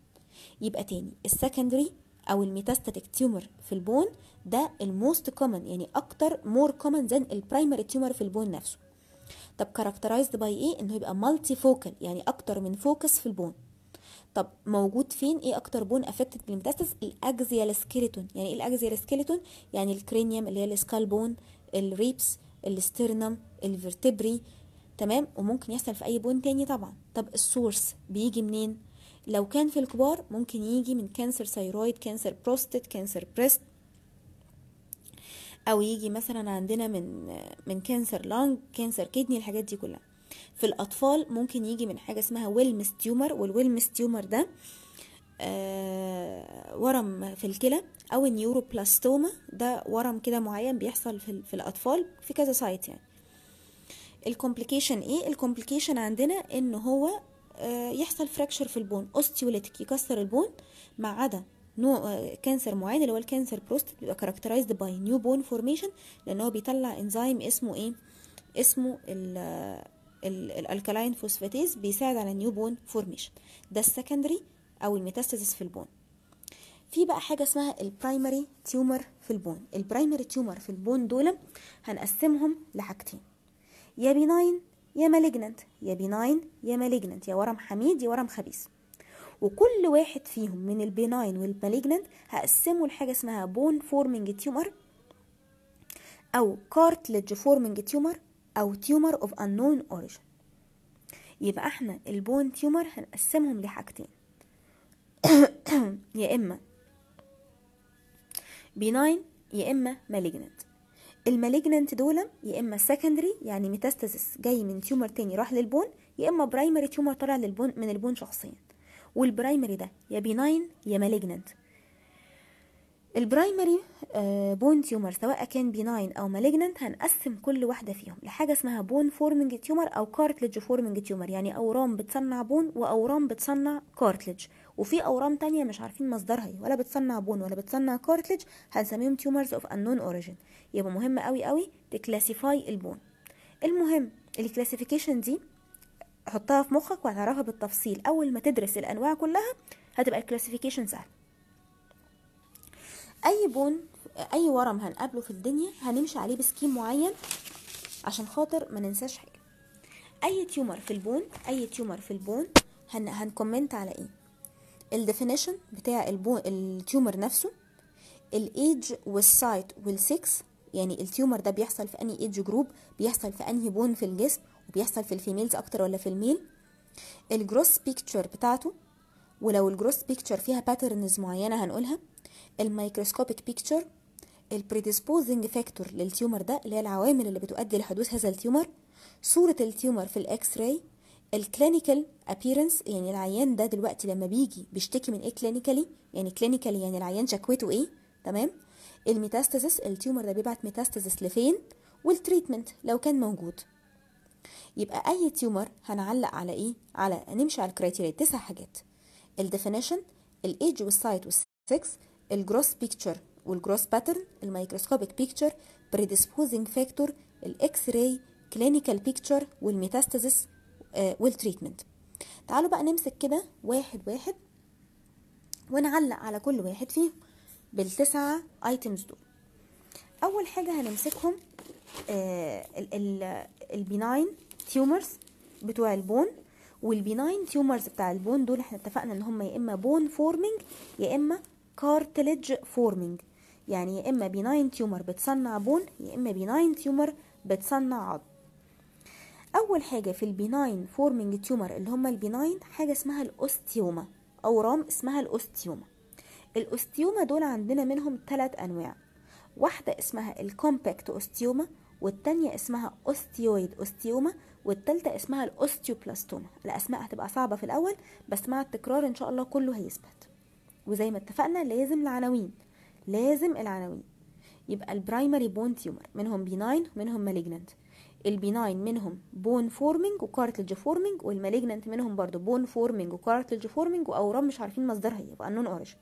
يبقى تاني السكندري او الميتاستاتيك تيومر في البون ده الموست كومن يعني اكتر مور كومن ذان البرايمري تيومر في البون نفسه طب كاركترايزد باي ايه انه يبقى مالتي فوكال يعني اكتر من فوكس في البون طب موجود فين ايه اكتر بون افكتد بالميتاستاس الاكزيال سكيلتون يعني ايه الاكزيال سكيلتون يعني الكرينيوم اللي هي السكال بون الريبس الاسترنم الفيرتبري تمام وممكن يحصل في اي بون تاني طبعا طب السورس بيجي منين لو كان في الكبار ممكن يجي من كانسر ثيرويد كانسر بروستيت كانسر بريست او يجي مثلا عندنا من من كانسر لانج كانسر كدني الحاجات دي كلها في الاطفال ممكن يجي من حاجه اسمها ويلمس تيومر والويلمس تيومر ده آه، ورم في الكلى او النيوروبلاستوما ده ورم كده معين بيحصل في, في الاطفال في كذا سايت يعني الكومبليكيشن ايه الكومبليكيشن عندنا ان هو آه، يحصل فراكشر في البون اوستيوليتيك يكسر البون ما عدا نوع كانسر آه، معين اللي هو الكانسر بروست بيبقى كاركترايزد باي نيو بون فورميشن لان هو بيطلع انزيم اسمه ايه اسمه الالكالين آه، فوسفاتيز بيساعد على النيو بون فورميشن ده السكندري او الميتاستاسيس في البون في بقى حاجه اسمها البرايمري تيومر في البون البرايمري تيومر في البون دول هنقسمهم لحاجتين يا بيناين يا مالجننت يا بيناين يا مالجننت يا ورم حميد يا ورم خبيث وكل واحد فيهم من البيناين والمالجننت هقسمه لحاجه اسمها بون فورمينج تيومر او كارتلج فورمينج تيومر او تيومر اوف انون اوريجين يبقى احنا البون تيومر هنقسمهم لحاجتين يا اما بيناين يا اما مالجننت المالجنانت دول يا اما سكندري يعني ميتاستاسيس جاي من تيومر تاني راح للبون يا اما برايمري تيومر طالع للبون من البون شخصيا والبرايمري ده يا بيناين يا مالجنانت البرايمري بون تيومر سواء كان بيناين او مالجنانت هنقسم كل واحده فيهم لحاجه اسمها بون فورمنج تيومر او كارتليج فورمنج تيومر يعني اورام بتصنع بون واورام بتصنع كارتليج وفي اورام تانية مش عارفين مصدرها ايه ولا بتصنع بون ولا بتصنع كارتلج هنسميهم تيومرز اوف انون اوريجين يبقى مهم قوي قوي تكلاسيفاي البون المهم الكلاسيفيكيشن دي حطها في مخك وهتعرفها بالتفصيل اول ما تدرس الانواع كلها هتبقى الكلاسيفيكيشن سهل اي بون اي ورم هنقابله في الدنيا هنمشي عليه بسكيم معين عشان خاطر ما ننساش حاجه اي تيومر في البون اي تيومر في البون هن هنكومنت على ايه الديفينيشن بتاع التيومر نفسه الايدج والسايت والسكس يعني التيومر ده بيحصل في انهي ايدج جروب بيحصل في انهي بون في الجسم وبيحصل في الفيميلز اكتر ولا في الميل الجروس بيكتشر بتاعته ولو الجروس بيكتشر فيها باترنز معينه هنقولها الميكروسكوبيك بيكتشر البريديسبوزنج فاكتور للتيومر ده اللي هي العوامل اللي بتؤدي لحدوث هذا التيومر صورة التيومر في الإكس راي الكلينيكال ابييرنس يعني العيان ده دلوقتي لما بيجي بيشتكي من ايه كلينيكالي يعني كلينيكالي يعني العيان شكوته ايه تمام الميتاستاسيس التيومر ده بيبعت ميتاستاسيس لفين والتريتمنت لو كان موجود يبقى اي تيومر هنعلق على ايه على نمشي على الكرايتيريا تسع حاجات الديفينيشن الايج والسايت والسكس الجروس بيكتشر والجروس باترن الميكروسكوبيك بيكتشر بريديسبوزنج فاكتور الاكس راي كلينيكال بيكتشر والميتاستاسيس والتريتمنت آه، تعالوا بقى نمسك كده واحد واحد ونعلق على كل واحد فيهم بالتسعة ايتمز دول اول حاجة هنمسكهم آه، البيناين تيومرز بتوع البون والبيناين تيومرز بتاع البون دول احنا اتفقنا ان هم يا اما بون فورمينج يا اما كارتلج فورمينج يعني يا اما بيناين تيومر بتصنع بون يا اما بيناين تيومر بتصنع عض اول حاجه في البيناين فورمينج تيومر اللي هم البيناين حاجه اسمها الاوستيوما اورام اسمها الاوستيوما الاوستيوما دول عندنا منهم ثلاث انواع واحده اسمها الكومباكت اوستيوما والتانية اسمها اوستيويد اوستيوما والتالتة اسمها الاوستيوبلاستوما الاسماء هتبقى صعبة في الاول بس مع التكرار ان شاء الله كله هيثبت وزي ما اتفقنا لازم العناوين لازم العناوين يبقى البرايمري بون تيومر منهم بيناين ومنهم مالجننت البيناين منهم بون فورمينج وكارتلج فورمينج والمالجنانت منهم برضو بون فورمينج وكارتلج فورمينج واورام مش عارفين مصدرها ايه يبقى النون اوريجن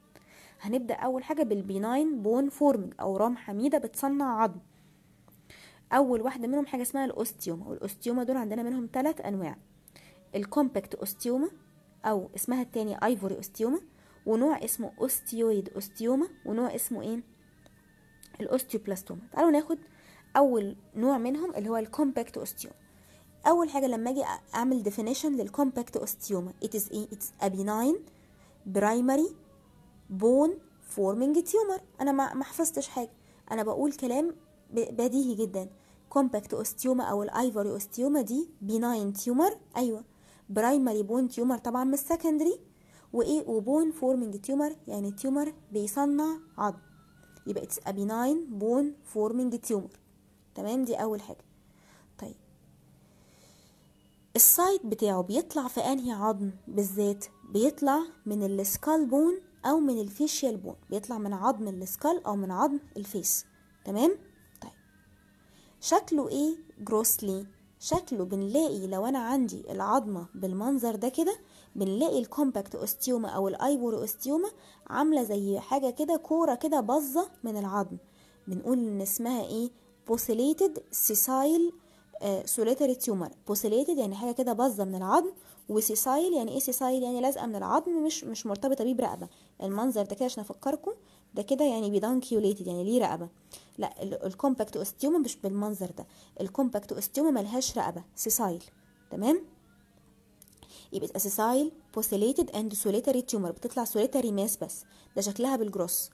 هنبدا اول حاجه بالبيناين بون فورمينج اورام حميده بتصنع عظم اول واحده منهم حاجه اسمها الاوستيوما والاوستيوما دول عندنا منهم ثلاث انواع الكومباكت اوستيوما او اسمها التاني ايفوري اوستيوما ونوع اسمه اوستيويد اوستيوما ونوع اسمه ايه الاوستيوبلاستوما تعالوا ناخد اول نوع منهم اللي هو الكومباكت اوستيوم اول حاجه لما اجي اعمل ديفينيشن للكومباكت اوستيوما it is ايه it's a benign primary bone forming tumor انا ما حفظتش حاجه انا بقول كلام بديهي جدا كومباكت اوستيوما او الايفوري اوستيوما دي بناين تيومر ايوه برايمري بون تيومر طبعا مش سكندري وايه وبون فورمينج تيومر يعني تيومر بيصنع عظم يبقى اتس ا ابيناين بون فورمينج تيومر تمام دي اول حاجه طيب السايت بتاعه بيطلع في انهي عظم بالذات بيطلع من السكال بون او من الفيشيال بون بيطلع من عظم السكال او من عظم الفيس تمام طيب شكله ايه جروسلي شكله بنلاقي لو انا عندي العظمه بالمنظر ده كده بنلاقي الكومباكت اوستيوما او الايبور اوستيوما عامله زي حاجه كده كوره كده باظه من العظم بنقول ان اسمها ايه بوسيليتد سيسايل سوليتري تيومر بوسيليتد يعني حاجه كده باظه من العظم وسيسايل يعني ايه سيسايل يعني لازقه من العظم مش مش مرتبطه بيه برقبه المنظر ده كده عشان افكركم ده كده يعني بيدانكيوليتد يعني ليه رقبه لا الكومباكت اوستيوما مش بالمنظر ده الكومباكت اوستيوما ملهاش رقبه سيسايل تمام يبقى سيسايل بوسيليتد اند سوليتري تيومر بتطلع سوليتري ماس بس ده شكلها بالجروس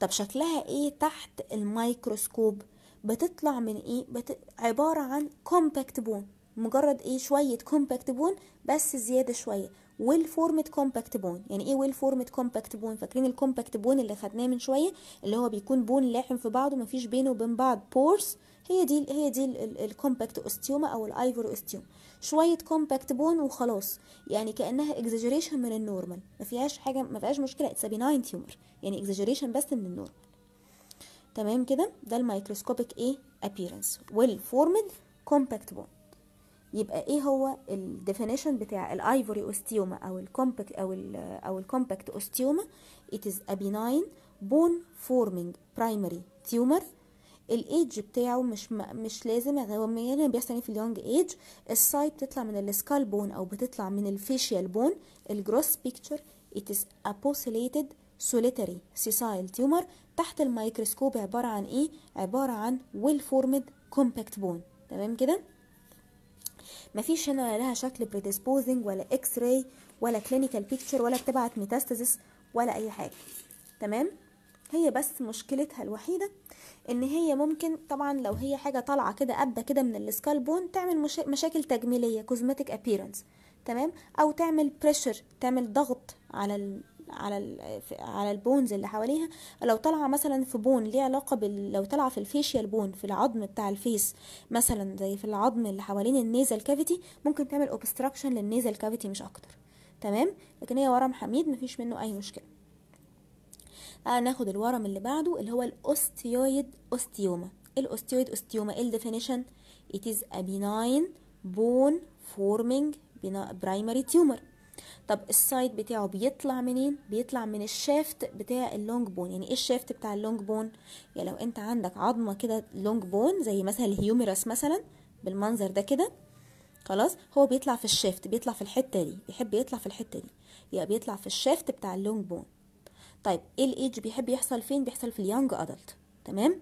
طب شكلها ايه تحت الميكروسكوب بتطلع من ايه بت... عبارة عن كومباكت بون مجرد ايه شوية كومباكت بون بس زيادة شوية ويل فورمد كومباكت بون يعني ايه ويل فورمد كومباكت بون فاكرين الكومباكت بون اللي خدناه من شوية اللي هو بيكون بون لاحم في بعضه مفيش بينه وبين بعض بورس هي دي هي دي الكومباكت اوستيوما او الايفور اوستيوم شويه كومباكت بون وخلاص يعني كانها اكزاجريشن من النورمال ما فيهاش حاجه ما فيهاش مشكله اتس بيناين تيومر يعني اكزاجريشن بس من النورمال تمام كده ده الميكروسكوبيك ايه ابييرنس والفورمد كومباكت بون يبقى ايه هو الديفينيشن بتاع الايفوري اوستيوما او الكومباكت او الـ او الكومباكت اوستيوما it is a benign bone forming primary tumor الايدج بتاعه مش مش لازم يعني هو يعني بيحصل في اليونج ايج السايت بتطلع من السكال بون او بتطلع من الفيشيال بون الجروس بيكتشر it is a posulated solitary sessile tumor تحت الميكروسكوب عبارة عن ايه عبارة عن ويل فورمد كومباكت بون تمام كده مفيش هنا لها شكل بريديسبوزنج ولا اكس راي ولا كلينيكال بيكتشر ولا بتبعت ميتاستازيس ولا اي حاجه تمام هي بس مشكلتها الوحيده ان هي ممكن طبعا لو هي حاجه طالعه كده قبه كده من السكال بون تعمل مشاكل تجميليه كوزماتيك ابييرنس تمام او تعمل بريشر تعمل ضغط على على على البونز اللي حواليها لو طالعه مثلا في بون ليه علاقه بال... لو طالعه في الفيشيال بون في العظم بتاع الفيس مثلا زي في العظم اللي حوالين النيزل كافيتي ممكن تعمل اوبستراكشن للنيزل كافيتي مش اكتر تمام لكن هي ورم حميد مفيش منه اي مشكله آه، ناخد الورم اللي بعده اللي هو الاوستيويد اوستيوما الاوستيويد اوستيوما ايه الديفينيشن ات از ا benign bone forming primary طب السايد بتاعه بيطلع منين بيطلع من الشافت بتاع اللونج بون يعني ايه الشافت بتاع اللونج بون يعني لو انت عندك عظمه كده لونج بون زي مثلا الهيوميرس مثلا بالمنظر ده كده خلاص هو بيطلع في الشافت بيطلع في الحته دي بيحب يطلع في الحته دي يبقى بيطلع في الشافت بتاع اللونج بون طيب ايه الايدج بيحب يحصل فين بيحصل في اليانج ادلت تمام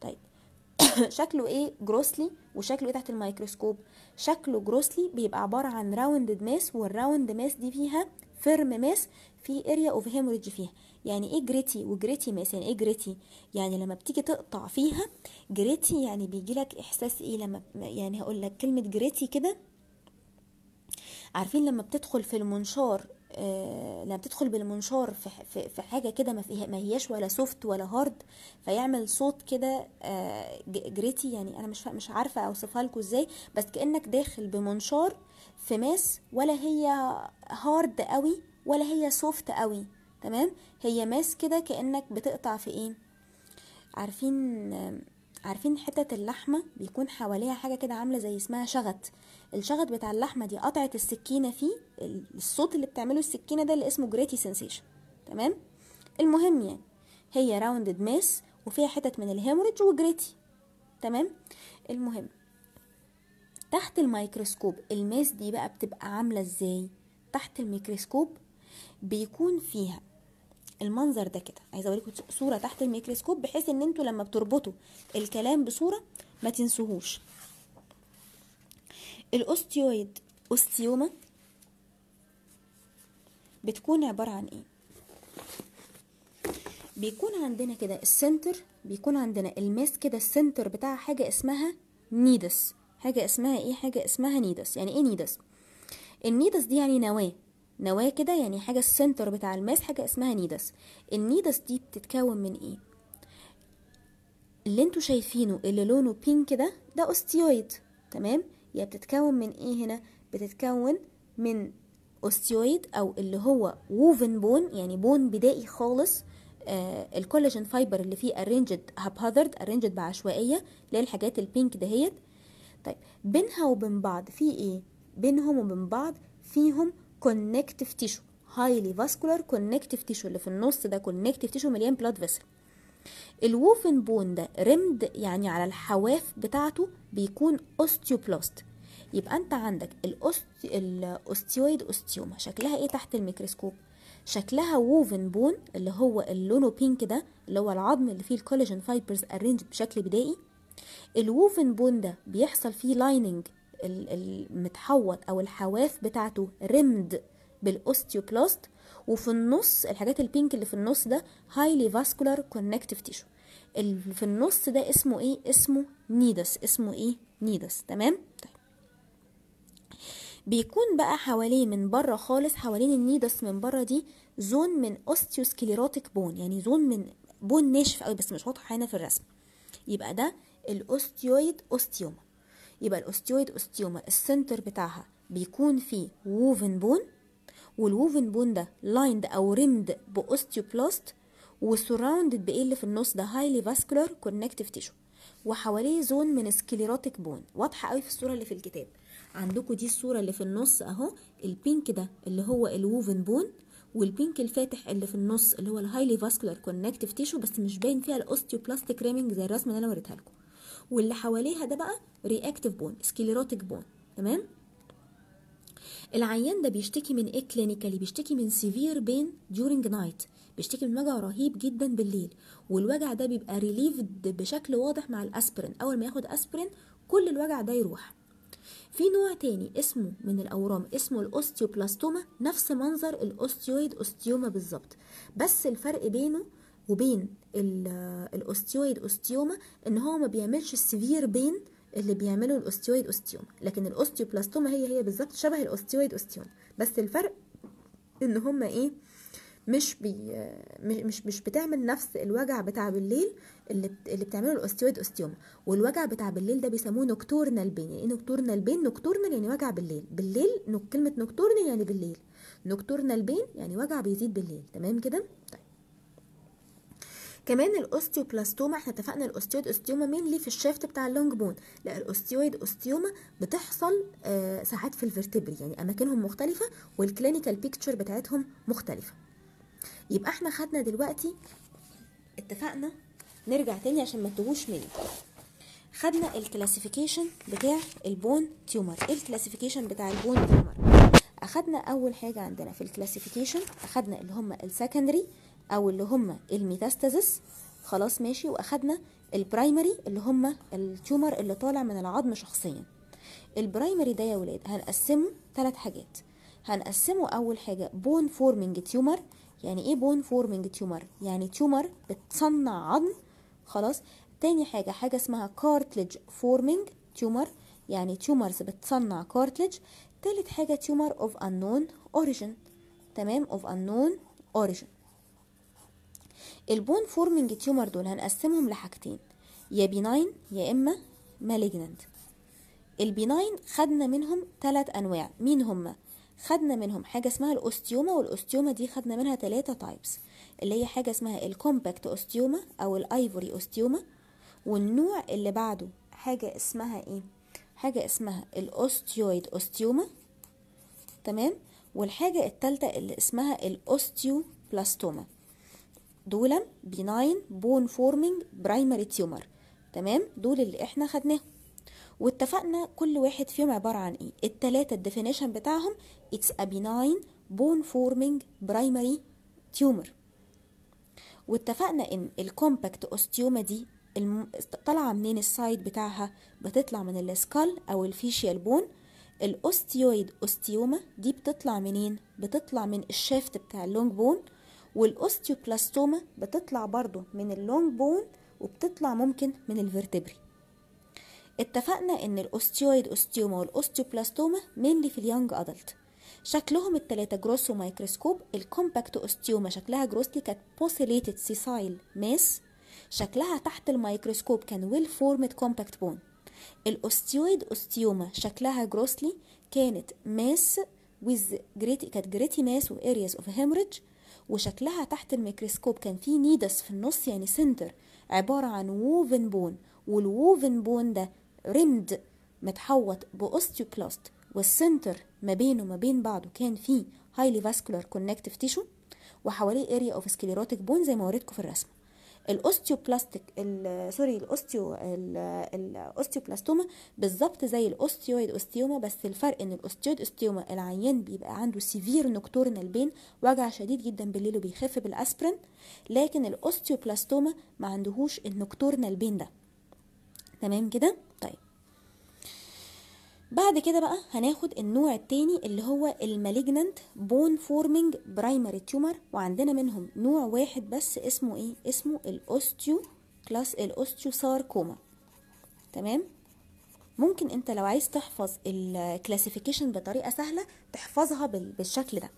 طيب شكله ايه جروسلي وشكله ايه تحت الميكروسكوب شكله جروسلي بيبقى عبارة عن راوند ماس والراوند ماس دي فيها فيرم ماس في اريا اوف هيموريدج فيها يعني ايه جريتي وجريتي ماس يعني ايه جريتي يعني لما بتيجي تقطع فيها جريتي يعني بيجي لك احساس ايه لما يعني هقول لك كلمه جريتي كده عارفين لما بتدخل في المنشار آه، لما بتدخل بالمنشار في حاجه كده ما فيها ما هياش ولا سوفت ولا هارد فيعمل صوت كده آه، جريتي يعني انا مش مش عارفه اوصفها لكم ازاي بس كانك داخل بمنشار في ماس ولا هي هارد قوي ولا هي سوفت قوي تمام هي ماس كده كانك بتقطع في ايه عارفين عارفين حتة اللحمة بيكون حواليها حاجة كده عاملة زي اسمها شغط الشغط بتاع اللحمة دي قطعة السكينة فيه الصوت اللي بتعمله السكينة ده اللي اسمه جريتي سنسيشن تمام المهم يعني هي راوندد ماس وفيها حتت من الهيموريدج وجريتي تمام المهم تحت الميكروسكوب الماس دي بقى بتبقى عاملة ازاي تحت الميكروسكوب بيكون فيها المنظر ده كده عايزه اوريكم صوره تحت الميكروسكوب بحيث ان انتوا لما بتربطوا الكلام بصوره ما تنسوهوش الاوستيويد اوستيوما بتكون عباره عن ايه بيكون عندنا كده السنتر بيكون عندنا الماس كده السنتر بتاع حاجه اسمها نيدس حاجه اسمها ايه حاجه اسمها نيدس يعني ايه نيدس النيدس دي يعني نواه نواه كده يعني حاجة السنتر بتاع الماس حاجة اسمها نيدس النيدس دي بتتكون من ايه اللي انتوا شايفينه اللي لونه بينك ده ده اوستيويد تمام يا يعني بتتكون من ايه هنا بتتكون من اوستيويد او اللي هو ووفن بون يعني بون بدائي خالص آه الكولاجين فايبر اللي فيه ارينجد هابهذرد ارينجد بعشوائيه اللي هي الحاجات البينك دهيت طيب بينها وبين بعض في ايه بينهم وبين بعض فيهم كونكتيف تيشو هايلي فاسكولار كونكتيف تيشو اللي في النص ده كونكتيف تيشو مليان بلاد فيسل الوفن بون ده رمد يعني على الحواف بتاعته بيكون اوستيوبلاست يبقى انت عندك الاوستيويد اوستيوما شكلها ايه تحت الميكروسكوب شكلها ووفن بون اللي هو اللونه بينك ده اللي هو العظم اللي فيه الكولاجين فايبرز ارينج بشكل بدائي الووفن بون ده بيحصل فيه لايننج المتحوط او الحواف بتاعته رمد بالاوستيوبلاست وفي النص الحاجات البينك اللي في النص ده هايلي فاسكولار كونكتيف تيشو اللي في النص ده اسمه ايه اسمه نيدس اسمه ايه نيدس تمام طيب بيكون بقى حواليه من بره خالص حوالين النيدس من بره دي زون من اوستيوسكليروتيك بون يعني زون من بون ناشف قوي بس مش واضحه هنا في الرسم يبقى ده الاوستيويد اوستيوما يبقى الاوستيويد اوستيوما السنتر بتاعها بيكون فيه ووفن بون والووفن بون ده لايند او ريمد باوستيوبلاست وسراوندد بايه اللي في النص ده هايلي فاسكولار كونكتيف تيشو وحواليه زون من سكليروتيك بون واضحه قوي في الصوره اللي في الكتاب عندكم دي الصوره اللي في النص اهو البينك ده اللي هو الووفن بون والبينك الفاتح اللي في النص اللي هو الهايلي فاسكولار كونكتيف تيشو بس مش باين فيها الاوستيوبلاستيك ريمينج زي الرسمه اللي انا وريتها لكم واللي حواليها ده بقى رياكتيف بون سكليروتيك بون تمام العيان ده بيشتكي من ايه كلينيكالي بيشتكي من سيفير بين ديورنج نايت بيشتكي من وجع رهيب جدا بالليل والوجع ده بيبقى ريليفد بشكل واضح مع الاسبرين اول ما ياخد اسبرين كل الوجع ده يروح في نوع تاني اسمه من الاورام اسمه الاوستيوبلاستوما نفس منظر الاوستيويد اوستيوما بالظبط بس الفرق بينه وبين الاوستيويد اوستيوما ان هو ما بيعملش السيفير بين اللي بيعمله الاوستيويد اوستيوما لكن الاوستيوبلاستوما هي هي بالظبط شبه الاوستيويد اوستيوما بس الفرق ان هما ايه مش بي مش مش بتعمل نفس الوجع بتاع بالليل اللي اللي بتعمله الاوستيويد اوستيوما والوجع بتاع بالليل ده بيسموه نوكتورنال بين يعني ايه نوكتورنال بين نوكتورنال يعني وجع بالليل بالليل كلمه نوكتورنال يعني بالليل نوكتورنال بين يعني وجع بيزيد بالليل تمام كده طيب كمان الاوستيوبلاستوما احنا اتفقنا الاوستيويد اوستيوما مينلي في الشيفت بتاع اللونج بون لا الاوستيويد اوستيوما بتحصل آه ساعات في الفيرتبري يعني اماكنهم مختلفه والكلينيكال بيكتشر بتاعتهم مختلفه يبقى احنا خدنا دلوقتي اتفقنا نرجع تاني عشان ما تتوهوش مني خدنا الكلاسيفيكيشن بتاع البون تيومر ايه الكلاسيفيكيشن بتاع البون تيومر اخدنا اول حاجه عندنا في الكلاسيفيكيشن اخدنا اللي هم السكندري او اللي هم الميتاستازيس خلاص ماشي واخدنا البرايمري اللي هم التيومر اللي طالع من العظم شخصيا البرايمري ده يا ولاد هنقسمه ثلاث حاجات هنقسمه اول حاجه بون فورمينج تيومر يعني ايه بون فورمينج تيومر يعني تيومر بتصنع عظم خلاص تاني حاجه حاجه اسمها كارتلج فورمينج تيومر يعني تيومرز بتصنع كارتلج تالت حاجه تيومر اوف unknown اوريجين تمام اوف unknown اوريجين البون فورمنج تيومر دول هنقسمهم لحاجتين يا بيناين يا اما مالجننت البيناين خدنا منهم ثلاث انواع مين هما خدنا منهم حاجه اسمها الاوستيوما والاوستيوما دي خدنا منها ثلاثه تايبس اللي هي حاجه اسمها الكومباكت اوستيوما او الايفوري اوستيوما والنوع اللي بعده حاجه اسمها ايه حاجه اسمها الاوستيويد اوستيوما تمام والحاجه الثالثه اللي اسمها بلاستوما دولا بيناين بون فورمينج برايمري تيومر تمام دول اللي احنا خدناهم واتفقنا كل واحد فيهم عبارة عن ايه التلاتة الديفينيشن بتاعهم it's a benign bone forming primary tumor واتفقنا ان الكومباكت اوستيوما دي طالعة منين السايد بتاعها بتطلع من الاسكال او الفيشيال بون الاوستيويد اوستيوما دي بتطلع منين بتطلع من الشافت بتاع اللونج بون والاوستيوبلاستوما بتطلع برضو من اللونج بون وبتطلع ممكن من الفرتبري اتفقنا ان الاوستيويد اوستيوما والاوستيوبلاستوما مينلي في اليانج ادلت شكلهم التلاتة جروس وميكروسكوب الكومباكت اوستيوما شكلها جروسلي كانت بوسيليتد سيسايل ماس شكلها تحت الميكروسكوب كان ويل فورمد كومباكت بون الاوستيويد اوستيوما شكلها جروسلي كانت ماس with great كانت جريتي ماس وارياز اوف هيمرج وشكلها تحت الميكروسكوب كان فيه نيدس في النص يعني سنتر عبارة عن ووفن بون والووفن بون ده رمد متحوط بأوستيوكلاست والسنتر ما بينه وما بين بعضه كان فيه هايلي فاسكولار كونكتيف تيشو وحواليه اريا اوف سكليروتيك بون زي ما وريتكم في الرسمه الاوستيوبلاستيك سوري الاوستيو الاوستيوبلاستوما بالظبط زي الاوستيويد اوستيوما بس الفرق ان الاوستيويد اوستيوما العيان بيبقى عنده سيفير نوكتورنال بين وجع شديد جدا بالليل وبيخف بالاسبرين لكن الاوستيوبلاستوما ما عندهوش النوكتورنال بين ده تمام كده بعد كده بقى هناخد النوع التاني اللي هو المالجنانت بون فورمينج برايمري تيومر وعندنا منهم نوع واحد بس اسمه ايه اسمه الاوستيو كلاس الاوستيو ساركوما تمام ممكن انت لو عايز تحفظ الكلاسيفيكيشن بطريقه سهله تحفظها بالشكل ده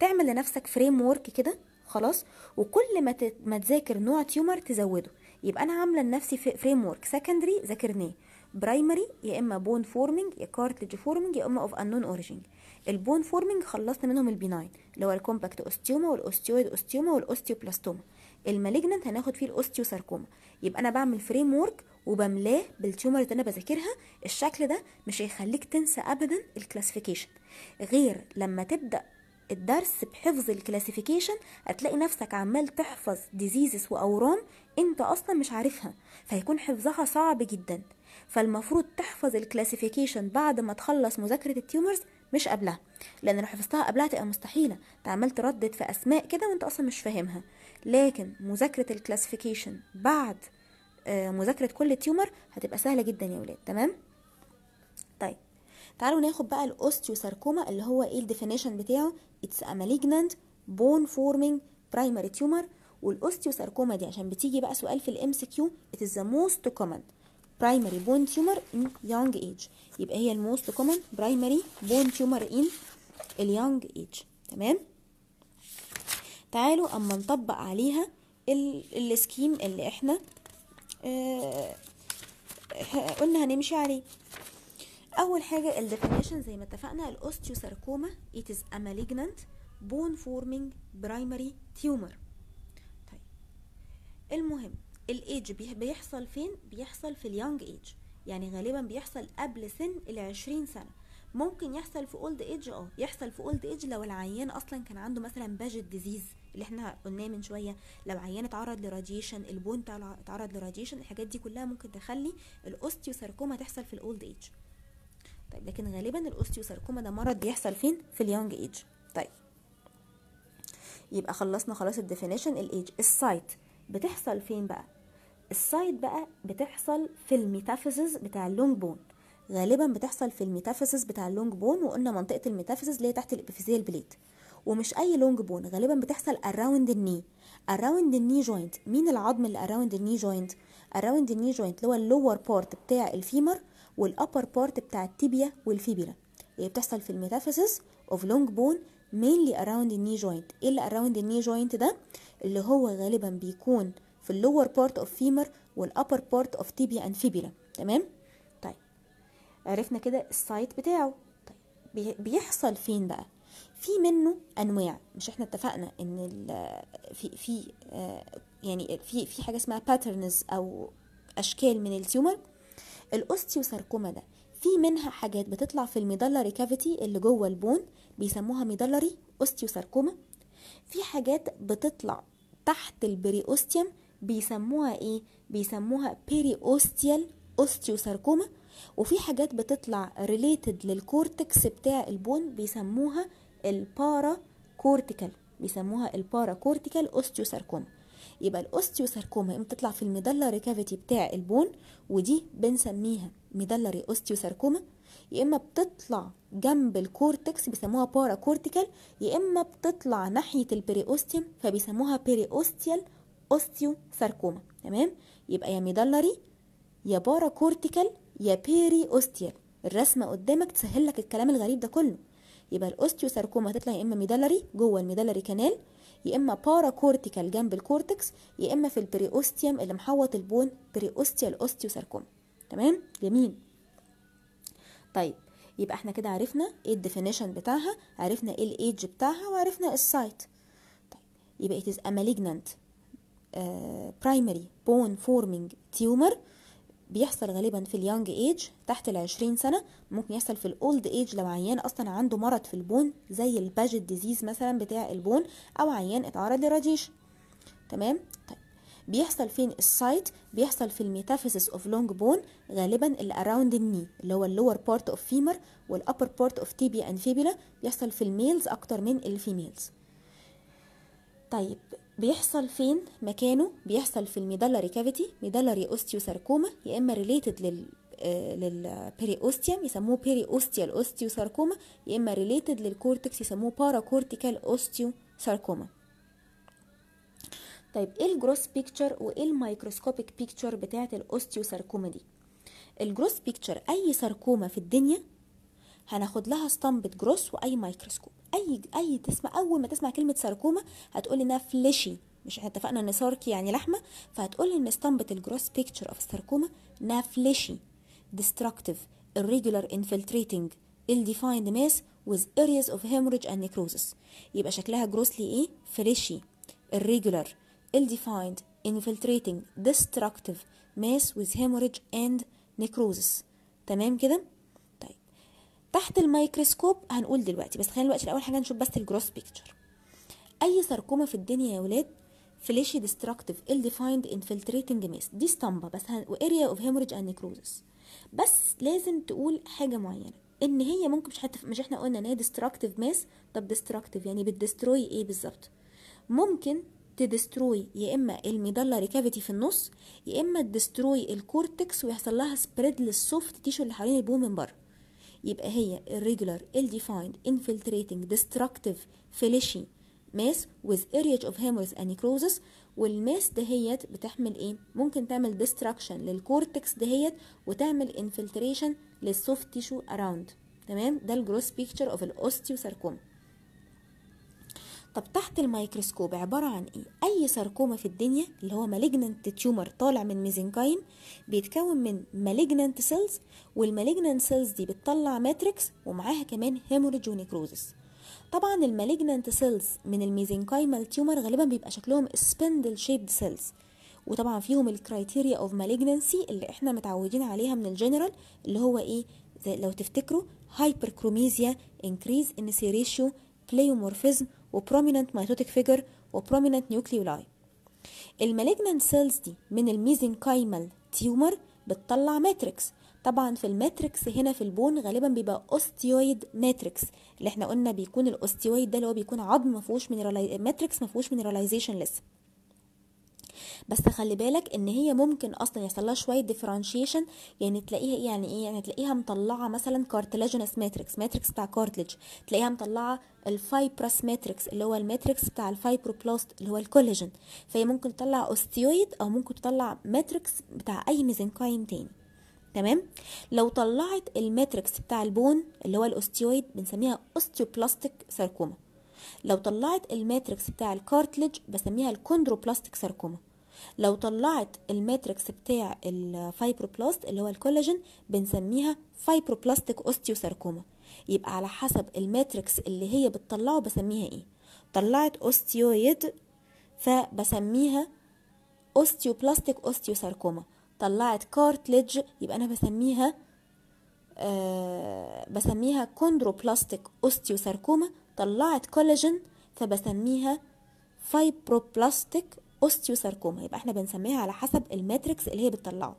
تعمل لنفسك فريم وورك كده خلاص وكل ما ما تذاكر نوع تيومر تزوده يبقى انا عامله لنفسي فريم وورك سكندري ذاكرناه برايمري يا اما بون فورمنج يا كارتلج فورمنج يا اما اوف انون اوريجين البون فورمنج خلصنا منهم البيناين اللي هو الكومباكت اوستيوما والاوستيويد اوستيوما والاوستيوبلاستوما المالجنت هناخد فيه الاوستيوساركوما يبقى انا بعمل فريم ورك وبملاه بالتيومر اللي انا بذاكرها الشكل ده مش هيخليك تنسى ابدا الكلاسيفيكيشن غير لما تبدا الدرس بحفظ الكلاسيفيكيشن هتلاقي نفسك عمال تحفظ ديزيزز واورام انت اصلا مش عارفها فهيكون حفظها صعب جدا فالمفروض تحفظ الكلاسيفيكيشن بعد ما تخلص مذاكرة التيومرز مش قبلها لان لو حفظتها قبلها تبقى مستحيلة انت عمال تردد في اسماء كده وانت اصلا مش فاهمها لكن مذاكرة الكلاسيفيكيشن بعد آه، مذاكرة كل تيومر هتبقى سهلة جدا يا ولاد تمام طيب تعالوا ناخد بقى الاوستيوساركوما اللي هو ايه الديفينيشن بتاعه اتس ا malignant bone forming primary tumor والاوستيوساركوما دي عشان بتيجي بقى سؤال في الام سي كيو ات از ذا موست كومن primary bone tumor in young age يبقى هي الموست كومن primary bone tumor in young age تمام تعالوا اما نطبق عليها السكيم اللي احنا اه قلنا هنمشي عليه اول حاجه الديفينيشن زي ما اتفقنا الاوستيوساركوما it is a malignant bone forming primary tumor طيب المهم الايج بيحصل فين بيحصل في اليونج ايج يعني غالبا بيحصل قبل سن العشرين سنه ممكن يحصل في اولد ايدج اه يحصل في اولد ايدج لو العيان اصلا كان عنده مثلا باجت ديزيز اللي احنا قلناه من شويه لو عيان اتعرض لراديشن البون اتعرض لراديشن الحاجات دي كلها ممكن تخلي الاوستيوساركوما تحصل في الاولد ايدج طيب لكن غالبا الاوستيوساركوما ده مرض بيحصل فين في اليونج ايج طيب يبقى خلصنا خلاص الديفينيشن الايج السايت بتحصل فين بقى السايد بقى بتحصل في الميتافيزز بتاع اللونج بون غالبا بتحصل في الميتافيزز بتاع اللونج بون وقلنا منطقه الميتافيزز اللي هي تحت الابيفيزيال بليت ومش اي لونج بون غالبا بتحصل اراوند الني اراوند الني جوينت مين العظم اللي اراوند الني جوينت اراوند الني جوينت اللي هو اللور بارت بتاع الفيمر والابر بارت بتاع التيبيا والفيبيلا هي بتحصل في الميتافيزز اوف لونج بون mainly اراوند الني جوينت ايه اللي اراوند الني جوينت ده اللي هو غالبا بيكون في اللور بارت اوف فيمر والابر بارت اوف تيبيا اند فيبيلا تمام طيب عرفنا كده السايت بتاعه طيب بيحصل فين بقى في منه انواع مش احنا اتفقنا ان في في آه، يعني في في حاجه اسمها باترنز او اشكال من التيومر الاوستيوساركوما ده في منها حاجات بتطلع في الميدلري كافيتي اللي جوه البون بيسموها ميدلري اوستيوساركوما في حاجات بتطلع تحت البريوستيوم بيسموها ايه بيسموها بيري اوستيال اوستيوساركوما وفي حاجات بتطلع ريليتد للكورتكس بتاع البون بيسموها البارا كورتيكال بيسموها البارا كورتيكال اوستيوساركوما يبقى الاوستيوساركوما بتطلع في الميدلري كافيتي بتاع البون ودي بنسميها ميدلري اوستيوساركوما يا اما بتطلع جنب الكورتكس بيسموها بارا كورتيكال يا اما بتطلع ناحيه البريوستيم فبيسموها بيريوستيال اوستيو ساركوما تمام يبقى يا ميدلري يا بارا كورتيكال يا بيري اوستيال الرسمه قدامك تسهل لك الكلام الغريب ده كله يبقى الاوستيو ساركوما هتطلع يا اما ميدلري جوه الميدلري كانال يا اما بارا كورتيكال جنب الكورتكس يا اما في البري اوستيوم اللي محوط البون بري اوستيال اوستيو ساركوما تمام جميل طيب يبقى احنا كده عرفنا ايه الديفينيشن بتاعها عرفنا ايه الايدج بتاعها وعرفنا السايت طيب يبقى it ا مالجننت برايمري بون فورمينج تيومر بيحصل غالبا في اليونج ايج تحت ال 20 سنة ممكن يحصل في الاولد ايج لو عيان اصلا عنده مرض في البون زي الباجيت ديزيز مثلا بتاع البون او عيان اتعرض لراديشن تمام طيب بيحصل فين السايت بيحصل في الميتافيسيس اوف لونج بون غالبا الاراوند الني اللي هو اللور بارت اوف فيمر والابر بارت اوف تيبيا اند بيحصل في الميلز اكتر من الفيميلز طيب بيحصل فين مكانه بيحصل في الميدلري كافيتي ميدلري اوستيوساركوما يا اما ريليتد لل اوستيوم آه، يسموه بيري اوستيو اوستيوساركوما يا اما ريليتد للكورتكس يسموه باراكورتيكال اوستيوساركوما طيب ايه الجروس بيكتشر وايه الميكروسكوبيك بيكتشر بتاعه الاوستيوساركوما دي الجروس بيكتشر اي ساركوما في الدنيا هناخد لها ستامبت جروس واي مايكروسكوب اي اي تسمع اول ما تسمع كلمه ساركوما هتقول انها فليشي مش احنا اتفقنا ان سارك يعني لحمه فهتقول ان ستامبت الجروس بيكتشر اوف الساركوما انها فليشي destructive irregular infiltrating ill-defined mass with areas of hemorrhage and necrosis يبقى شكلها جروسلي ايه فريشي irregular ill-defined infiltrating destructive mass with hemorrhage and necrosis تمام كده تحت الميكروسكوب هنقول دلوقتي بس خلينا دلوقتي الاول حاجه نشوف بس الجروس بيكتشر اي ساركوما في الدنيا يا ولاد فليشي ديستركتيف ال ديفايند انفلتريتنج ميس دي اسطمبه بس واريا اوف هيموريج اند نيكروزس بس لازم تقول حاجه معينه ان هي ممكن مش حتى مش احنا قلنا ان هي ديستركتيف ماس طب ديستركتيف يعني بتدستروي ايه بالظبط ممكن تدستروي يا اما الميدلري كافيتي في النص يا اما تدستروي الكورتكس ويحصل لها سبريد للسوفت تيشو اللي حوالين البوم من بره يبقى هي irregular ill-defined infiltrating destructive fleshy mass with areas of hemorrhage and necrosis والماس دهيت بتحمل ايه ممكن تعمل destruction للكورتكس دهيت وتعمل infiltration للsoft tissue around تمام ده الجروس بيكتشر اوف الاوستيوساركوما طب تحت الميكروسكوب عبارة عن إيه؟ أي ساركوما في الدنيا اللي هو مالجنانت تيومر طالع من ميزنكايم بيتكون من مالجنانت سيلز والمالجنانت سيلز دي بتطلع ماتريكس ومعاها كمان هيموريج ونيكروزس طبعا المالجننت سيلز من الميزنكايمال تيومر غالبا بيبقى شكلهم سبندل شيبد سيلز وطبعا فيهم الكرايتيريا اوف مالجنانسي اللي احنا متعودين عليها من الجنرال اللي هو ايه لو تفتكروا هايبركروميزيا انكريز ان ريشيو بليومورفيزم وبروميننت ميتوتيك فيجر وبروميننت نيوكليولاي المالجنان سيلز دي من الميزنكايمال تيومر بتطلع ماتريكس طبعا في الماتريكس هنا في البون غالبا بيبقى اوستيويد ماتريكس اللي احنا قلنا بيكون الاوستيويد ده اللي هو بيكون عظم ما فيهوش ماتريكس ما فيهوش مينراليزيشن لسه بس خلي بالك ان هي ممكن اصلا يحصل لها شويه ديفرنشيشن يعني تلاقيها يعني ايه يعني تلاقيها مطلعه مثلا كارتلاجينس ماتريكس ماتريكس بتاع كارتلج تلاقيها مطلعه الفايبرس ماتريكس اللي هو الماتريكس بتاع الفايبروبلاست اللي هو الكولاجين فهي ممكن تطلع اوستيويد او ممكن تطلع ماتريكس بتاع اي ميزنكايم تاني تمام لو طلعت الماتريكس بتاع البون اللي هو الاوستيويد بنسميها اوستيوبلاستيك ساركوما لو طلعت الماتريكس بتاع الكارتلج بسميها الكوندروبلاستيك ساركوما لو طلعت الماتريكس بتاع الفايبروبلاست اللي هو الكولاجين بنسميها فايبروبلاستيك اوستيوساركوما يبقى على حسب الماتريكس اللي هي بتطلعه بسميها ايه طلعت اوستيويد فبسميها اوستيوبلاستيك اوستيوساركوما طلعت كارتليج يبقى انا بسميها آه بسميها كوندروبلاستيك اوستيوساركوما طلعت كولاجين فبسميها فايبروبلاستيك اوستيوساركوما يبقى احنا بنسميها على حسب الماتريكس اللي هي بتطلعه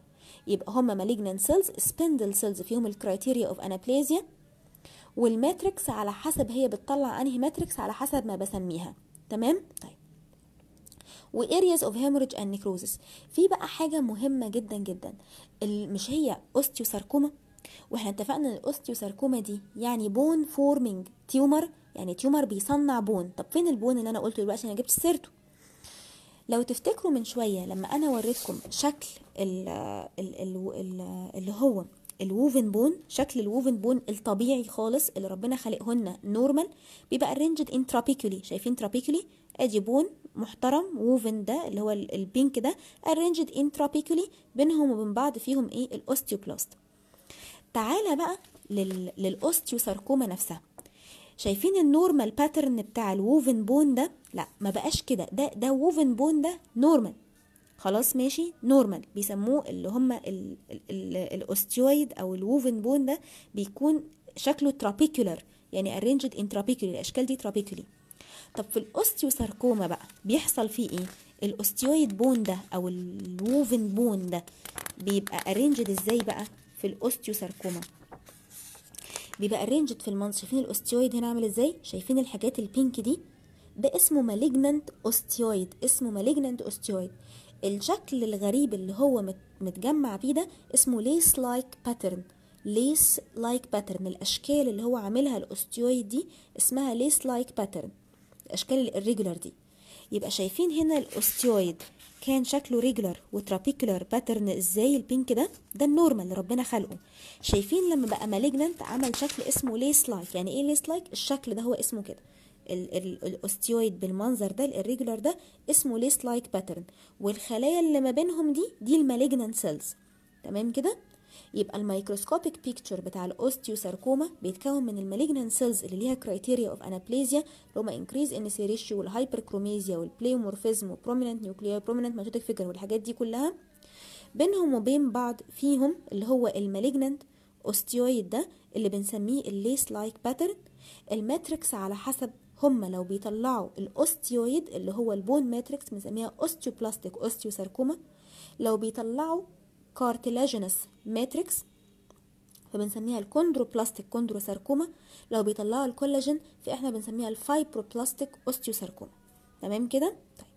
يبقى هما مالجنان سيلز سبندل سيلز فيهم الكرايتيريا اوف انابليزيا والماتريكس على حسب هي بتطلع انهي ماتريكس على حسب ما بسميها تمام طيب وارياز اوف هيموريج اند نيكروزس في بقى حاجه مهمه جدا جدا مش هي اوستيوساركوما واحنا اتفقنا ان الاوستيوساركوما دي يعني بون فورمينج تيومر يعني تيومر بيصنع بون طب فين البون اللي انا قلته دلوقتي انا جبت سيرته لو تفتكروا من شوية لما أنا وريتكم شكل ال ال ال اللي هو الووفن بون شكل الووفن بون الطبيعي خالص اللي ربنا خلقهن نورمال بيبقى arranged in trapiculi شايفين ترابيكولي ادي بون محترم ووفن ده اللي هو البينك ده arranged in trapiculi بينهم وبين بعض فيهم ايه الاوستيوبلاست تعالى بقى للاوستيوساركوما نفسها شايفين النورمال باترن بتاع الووفن بون ده لا ما بقاش كده ده ده ووفن بون ده نورمال خلاص ماشي نورمال بيسموه اللي هم الاوستيويد او الووفن بون ده بيكون شكله ترابيكولار يعني ارينجد ان ترابيكولي الاشكال دي ترابيكولي طب في الاوستيوساركوما بقى بيحصل فيه ايه الاوستيويد بون ده او الووفن بون ده بيبقى ارينجد ازاي بقى في الاوستيوساركوما بيبقى الرينجد في المنص شايفين الاوستيويد هنا عامل ازاي شايفين الحاجات البينك دي ده اسمه مالجننت اوستيويد اسمه مالجننت اوستيويد الشكل الغريب اللي هو متجمع بيه ده اسمه ليس لايك باترن ليس لايك باترن الاشكال اللي هو عاملها الاوستيويد دي اسمها ليس لايك باترن الاشكال الريجولار دي يبقى شايفين هنا الاوستيويد كان شكله ريجولار وترابيكولار باترن ازاي البينك ده ده النورمال اللي ربنا خلقه شايفين لما بقى مالجننت عمل شكل اسمه ليس لايك يعني ايه ليس لايك الشكل ده هو اسمه كده الاوستيويد بالمنظر ده الريجولار ده اسمه ليس لايك باترن والخلايا اللي ما بينهم دي دي المالجننت سيلز تمام كده يبقى الميكروسكوبيك بيكتشر بتاع الاوستيوساركوما بيتكون من المالجنان سيلز اللي ليها كرايتيريا اوف انابليزيا اللي هما انكريز ان سي ريشيو والهايبركروميزيا والبليومورفيزم وبروميننت نيوكليا وبروميننت ماتوتيك فيجر والحاجات دي كلها بينهم وبين بعض فيهم اللي هو المالجنانت اوستيويد ده اللي بنسميه الليس لايك باترن الماتريكس على حسب هما لو بيطلعوا الاوستيويد اللي هو البون ماتريكس بنسميها اوستيوبلاستيك اوستيوساركوما لو بيطلعوا كارتلاجينس ماتريكس فبنسميها الكوندروبلاستيك كوندروساركوما لو بيطلعوا الكولاجين فاحنا بنسميها الفايبروبلاستيك اوستيوساركوما تمام كده طيب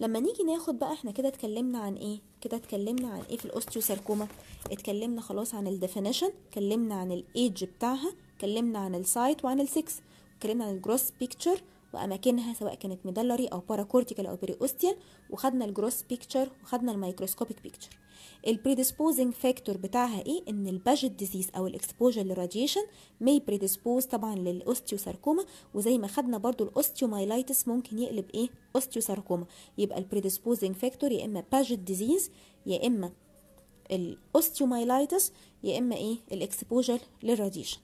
لما نيجي ناخد بقى احنا كده اتكلمنا عن ايه كده اتكلمنا عن ايه في الاوستيوساركوما اتكلمنا خلاص عن الديفينيشن اتكلمنا عن الايدج بتاعها اتكلمنا عن السايت وعن السكس اتكلمنا عن الجروس بيكتشر واماكنها سواء كانت ميدلري او باراكورتيكال او بريوستيال وخدنا الجروس بيكتشر وخدنا المايكروسكوبيك بيكتشر البريديسبوزنج فاكتور بتاعها ايه ان الباجيت ديزيز او الاكسبوجر للراديشن مي بريديسبوز طبعا للاوستيوساركوما وزي ما خدنا برضو الاوستيومايلايتس ممكن يقلب ايه اوستيوساركوما يبقى البريديسبوزنج فاكتور يا اما باجيت ديزيز يا اما الاوستيومايلايتس يا اما ايه الاكسبوجر للراديشن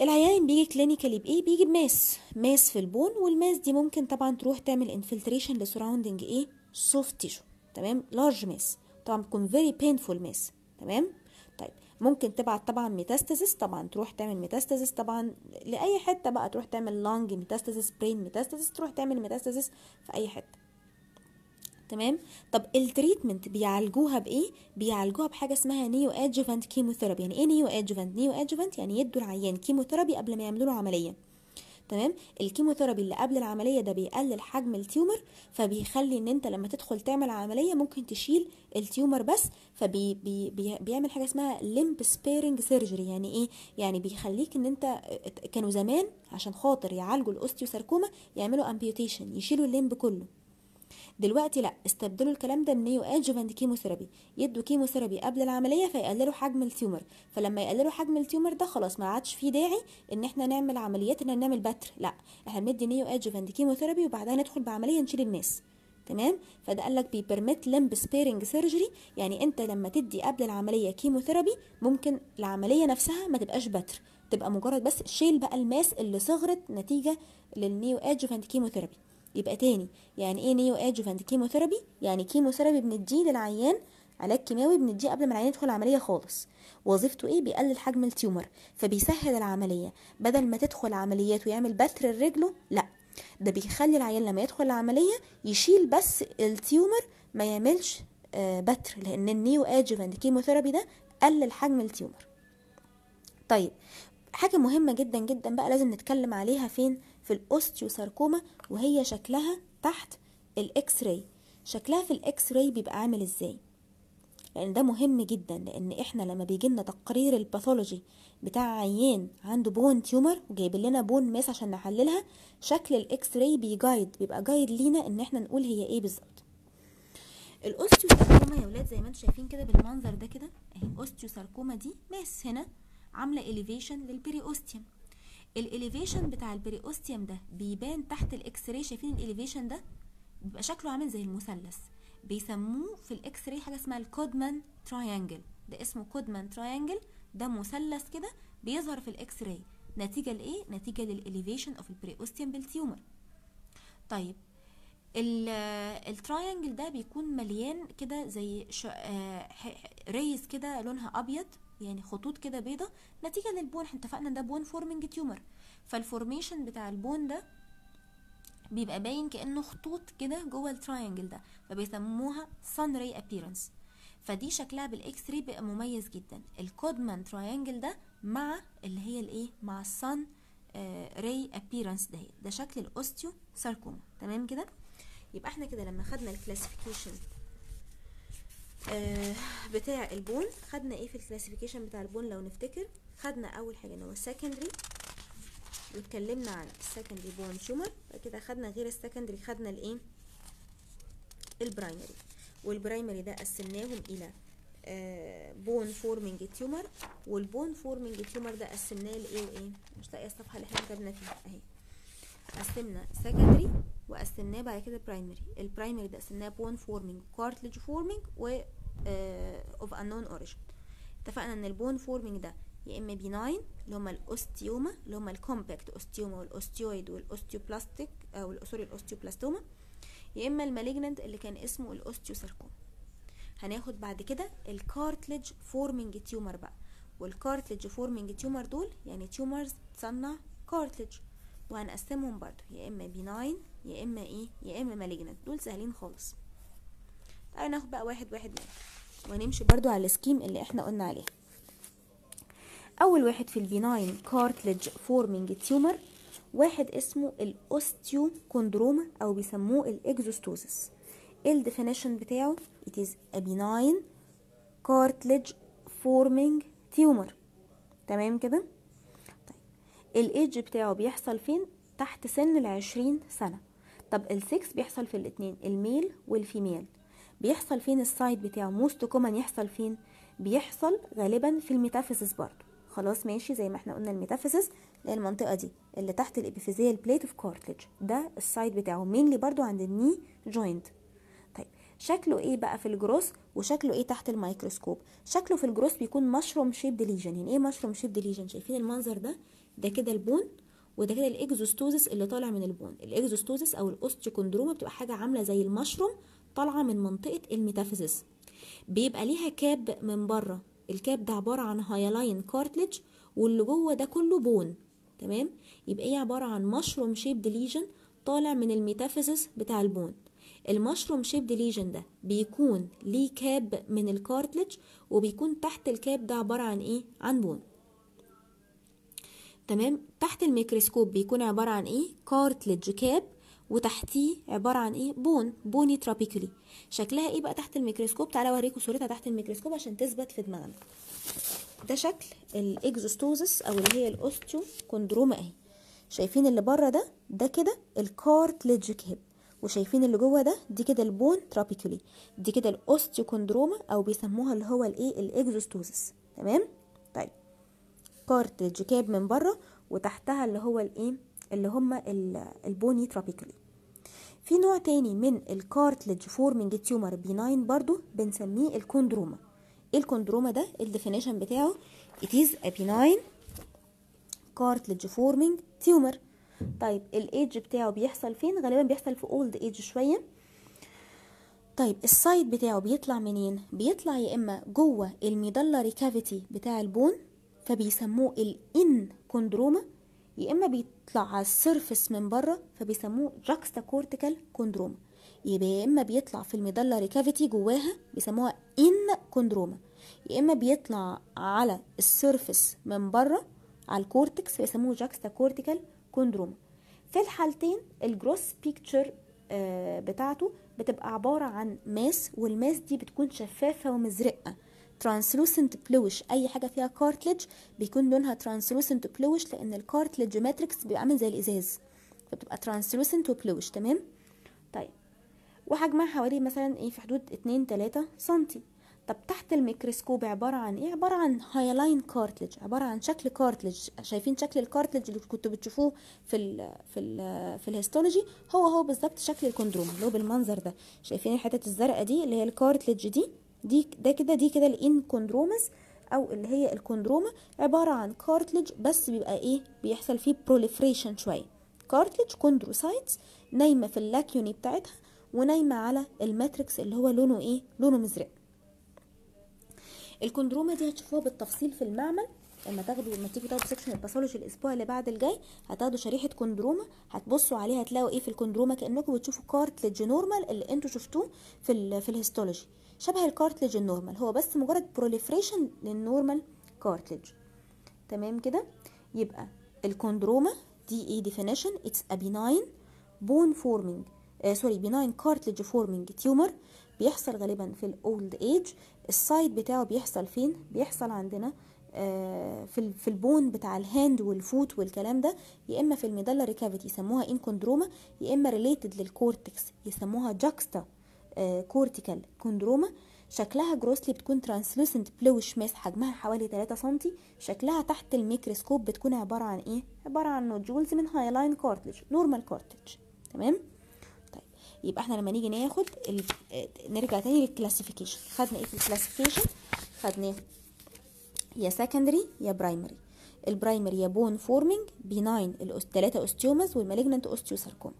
العيان بيجي كلينيكالي بايه بيجي بماس ماس في البون والماس دي ممكن طبعا تروح تعمل انفلتريشن لسراوندنج ايه سوفت تيشو تمام لارج ماس طبعا بتكون فيري بينفول ماس تمام طيب ممكن تبعت طبعا ميتاستاسيس طبعا تروح تعمل ميتاستاسيس طبعا لاي حته بقى تروح تعمل لونج ميتاستاسيس برين ميتاستاسيس تروح تعمل ميتاستاسيس في اي حته تمام طب التريتمنت بيعالجوها بايه بيعالجوها بحاجه اسمها نيو ادجوفنت كيموثيرابي يعني ايه نيو ادجوفنت نيو ادجوفنت يعني يدوا العيان كيموثيرابي قبل ما يعملوا له عمليه تمام الكيموثيرابي اللي قبل العمليه ده بيقلل حجم التيومر فبيخلي ان انت لما تدخل تعمل عمليه ممكن تشيل التيومر بس فبيعمل حاجه اسمها ليمب سبيرنج سيرجري يعني ايه يعني بيخليك ان انت كانوا زمان عشان خاطر يعالجوا الاوستيوساركوما يعملوا امبيوتيشن يشيلوا الليمب كله دلوقتي لا استبدلوا الكلام ده بنيو كيمو كيموثيرابي يدوا كيموثيرابي قبل العمليه فيقللوا حجم التيومر فلما يقللوا حجم التيومر ده خلاص ما عادش في داعي ان احنا نعمل عمليات ان نعمل بتر لا احنا بندي نيو كيمو كيموثيرابي وبعدها ندخل بعمليه نشيل الناس تمام فده قال لك بيبرميت لمب سبيرنج سيرجري يعني انت لما تدي قبل العمليه كيموثيرابي ممكن العمليه نفسها ما تبقاش بتر تبقى مجرد بس شيل بقى الماس اللي صغرت نتيجه للنيو كيمو كيموثيرابي يبقى تاني يعني ايه نيو ادجوفنت كيموثيرابي يعني كيموثيرابي بنديه للعيان علاج كيماوي بنديه قبل ما العيان يدخل العمليه خالص وظيفته ايه بيقلل حجم التيومر فبيسهل العمليه بدل ما تدخل عمليات ويعمل بتر لرجله لا ده بيخلي العيان لما يدخل العمليه يشيل بس التيومر ما يعملش آه، بتر لان النيو ادجوفنت كيموثيرابي ده قلل حجم التيومر طيب حاجه مهمه جدا جدا بقى لازم نتكلم عليها فين في الأوستيوساركوما وهي شكلها تحت الإكس راي شكلها في الإكس راي بيبقى عامل إزاي لأن ده مهم جدا لأن إحنا لما بيجي لنا تقرير الباثولوجي بتاع عيان عنده بون تيومر وجايب لنا بون ماس عشان نحللها شكل الإكس راي بيجايد بيبقى جايد لينا إن إحنا نقول هي إيه بالظبط الأوستيوساركوما يا ولاد زي ما انتم شايفين كده بالمنظر ده كده أهي الأوستيوساركوما دي ماس هنا عاملة إليفيشن أوستيوم الاليفيشن بتاع البريوستيوم ده بيبان تحت الاكس راي شايفين الاليفيشن ده بيبقى شكله عامل زي المثلث بيسموه في الاكس راي حاجه اسمها الكودمان تراينجل ده اسمه كودمان تراينجل ده مثلث كده بيظهر في الاكس راي نتيجه لايه نتيجه للاليفيشن اوف البريوستيوم بالتيومر طيب آه، التراينجل ده بيكون مليان كده زي آه، ريز كده لونها ابيض يعني خطوط كده بيضة نتيجة للبون احنا اتفقنا ده بون فورمنج تيومر فالفورميشن بتاع البون ده بيبقى باين كأنه خطوط كده جوه التراينجل ده فبيسموها sun ray appearance فدي شكلها بالاكس راي بيبقى مميز جدا الكودمان تراينجل ده مع اللي هي الايه مع sun آه، ray appearance ده ده شكل الاوستيو ساركوما تمام كده يبقى احنا كده لما خدنا الكلاسيفيكيشن آه، بتاع البون خدنا ايه في الكلاسيفيكيشن بتاع البون لو نفتكر خدنا اول حاجه ان هو السكندري واتكلمنا عن السكندري بون تيومر كده خدنا غير السكندري خدنا الايه البرايمري والبرايمري ده قسمناهم الى بون فورمنج تيومر والبون فورمنج تيومر ده قسمناه لايه وايه مش لاقيه الصفحه اللي احنا كتبنا فيها اهي قسمنا سكندري وقسمناه بعد كده برايمري البرايمري ده قسمناه بون فورمنج كارتليج فورمنج اوف انون اوريجين اتفقنا ان البون فورمينج ده يا اما بيناين اللي هما الاوستيوما اللي هما الكومباكت اوستيوما والاوستيويد والاوستيوبلاستيك او سوري الاوستيوبلاستوما يا اما المالجننت اللي كان اسمه الاوستيوساركوما هناخد بعد كده الكارتليج فورمينج تيومر بقى والكارتليج فورمينج تيومر دول يعني تيومرز تصنع كارتليج وهنقسمهم برضو يا اما بيناين يا اما ايه يا اما مالجننت دول سهلين خالص ناخد بقى واحد واحد منهم وهنمشي برضو على السكيم اللي احنا قلنا عليه اول واحد في البيناين كارتلج فورمينج تيومر واحد اسمه الاوستيو كوندروما او بيسموه الاكزوستوزس إيه الديفينيشن بتاعه it is a benign cartilage forming tumor تمام كده طيب الايدج بتاعه بيحصل فين تحت سن العشرين سنة طب السكس بيحصل في الاتنين الميل والفيميل بيحصل فين السايد بتاعه موست كومن يحصل فين بيحصل غالبا في الميتافيزس برضه خلاص ماشي زي ما احنا قلنا الميتافيزس اللي هي المنطقه دي اللي تحت الابيفيزيال بليت اوف كارتليج ده السايد بتاعه مينلي برضو عند الني جوينت طيب شكله ايه بقى في الجروس وشكله ايه تحت الميكروسكوب شكله في الجروس بيكون مشروم شيب ديليجن يعني ايه مشروم شيب ديليجن شايفين المنظر ده ده كده البون وده كده الاكزوستوزس اللي طالع من البون الاكزوستوزس او الاوستيوكوندروما بتبقى حاجه عامله زي المشروم طالعه من منطقه الميتافيزيس بيبقى ليها كاب من بره الكاب ده عباره عن هايلاين كارتلج واللي جوه ده كله بون تمام يبقى ايه عباره عن مشروم شيب ليجن طالع من الميتافيزيس بتاع البون المشروم شيب ليجن ده بيكون ليه كاب من الكارتلج وبيكون تحت الكاب ده عباره عن ايه عن بون تمام تحت الميكروسكوب بيكون عباره عن ايه كارتلج كاب وتحتيه عباره عن ايه بون بوني ترابيكولي شكلها ايه بقى تحت الميكروسكوب تعالى اوريكم صورتها تحت الميكروسكوب عشان تثبت في دماغنا ده شكل الاكزوستوزس او اللي هي الاوستيو كوندروما اهي شايفين اللي بره ده ده كده الكارتليج كيب وشايفين اللي جوه ده دي كده البون ترابيكولي دي كده الاوستيوكوندروما او بيسموها اللي هو الايه الاكزوستوزس تمام طيب كارتليج كاب من بره وتحتها اللي هو الايه اللي هم البوني ترابيكلي في نوع تاني من الكارتلج فورمنج تيومر بيناين برضو بنسميه الكوندروما ايه الكوندروما ده الديفينيشن بتاعه it is a benign cartilage forming tumor طيب الايدج بتاعه بيحصل فين غالبا بيحصل في اولد ايدج شويه طيب السايد بتاعه بيطلع منين بيطلع يا اما جوه الميدلري ريكافيتي بتاع البون فبيسموه الان كوندروما يا اما بيطلع على السيرفس من بره فبيسموه جاكستا كورتيكال كوندروما يا اما بيطلع في الميدالاري ريكافيتي جواها بيسموها ان كوندروما يا اما بيطلع على السيرفس من بره على الكورتكس بيسموه جاكستا كورتيكال كوندروما في الحالتين الجروس بيكتشر آه، بتاعته بتبقى عبارة عن ماس والماس دي بتكون شفافة ومزرقة ترانسلوسنت بلوش اي حاجه فيها كارتلج بيكون لونها ترانسلوسنت بلوش لان الكارتلج ماتريكس بيبقى عامل زي الازاز فبتبقى ترانسلوسنت وبلوش تمام طيب وحجمها حوالي مثلا ايه في حدود 2 3 سنتي طب تحت الميكروسكوب عبارة عن ايه عبارة عن هايلاين كارتلج عبارة عن شكل كارتلج شايفين شكل الكارتلج اللي كنتوا بتشوفوه في الـ في الـ في الهيستولوجي هو هو بالظبط شكل الكوندروم اللي هو بالمنظر ده شايفين الحتت الزرقاء دي اللي هي الكارتلج دي دي ده كده دي كده الانكوندرومس او اللي هي الكوندروما عباره عن كارتلج بس بيبقى ايه بيحصل فيه بروليفريشن شويه كارتلج كوندروسايتس نايمه في اللاكيوني بتاعتها ونايمه على الماتريكس اللي هو لونه ايه لونه مزرق الكوندروما دي هتشوفوها بالتفصيل في المعمل لما تاخدوا لما تيجوا تاخدوا سكشن الباثولوجي الاسبوع اللي بعد الجاي هتاخدوا شريحه كوندروما هتبصوا عليها هتلاقوا ايه في الكوندروما كانكم بتشوفوا كارتلج نورمال اللي انتوا شفتوه في في الهيستولوجي شبه الكارتليج النورمال هو بس مجرد بروليفريشن للنورمال كارتليج تمام كده يبقى الكوندروما دي ايه ديفينيشن اتس ا بيناين بون فورمينج سوري بيناين كارتليج فورمينج تيومر بيحصل غالبا في الاولد ايج السايد بتاعه بيحصل فين بيحصل عندنا آه، في في البون بتاع الهاند والفوت والكلام ده يا اما في الميدالا ريكافيتي يسموها انكوندروما يا اما ريليتد للكورتكس يسموها جاكستا كورتيكال آه، كوندروما شكلها جروسلي بتكون ترانسلوسنت بلوش ماس حجمها حوالي 3 سم شكلها تحت الميكروسكوب بتكون عباره عن ايه عباره عن نودجولز من هايلاين كارتج نورمال كارتج تمام طيب يبقى احنا لما نيجي ناخد ال... آه، نرجع تاني للكلاسيفيكيشن خدنا ايه في الكلاسيفيكيشن خدنا يا سكندري يا برايمري البرايمري يا بون فورمينج بيناين الثلاثه اوستيومز والمالجنانت اوستيوساركوما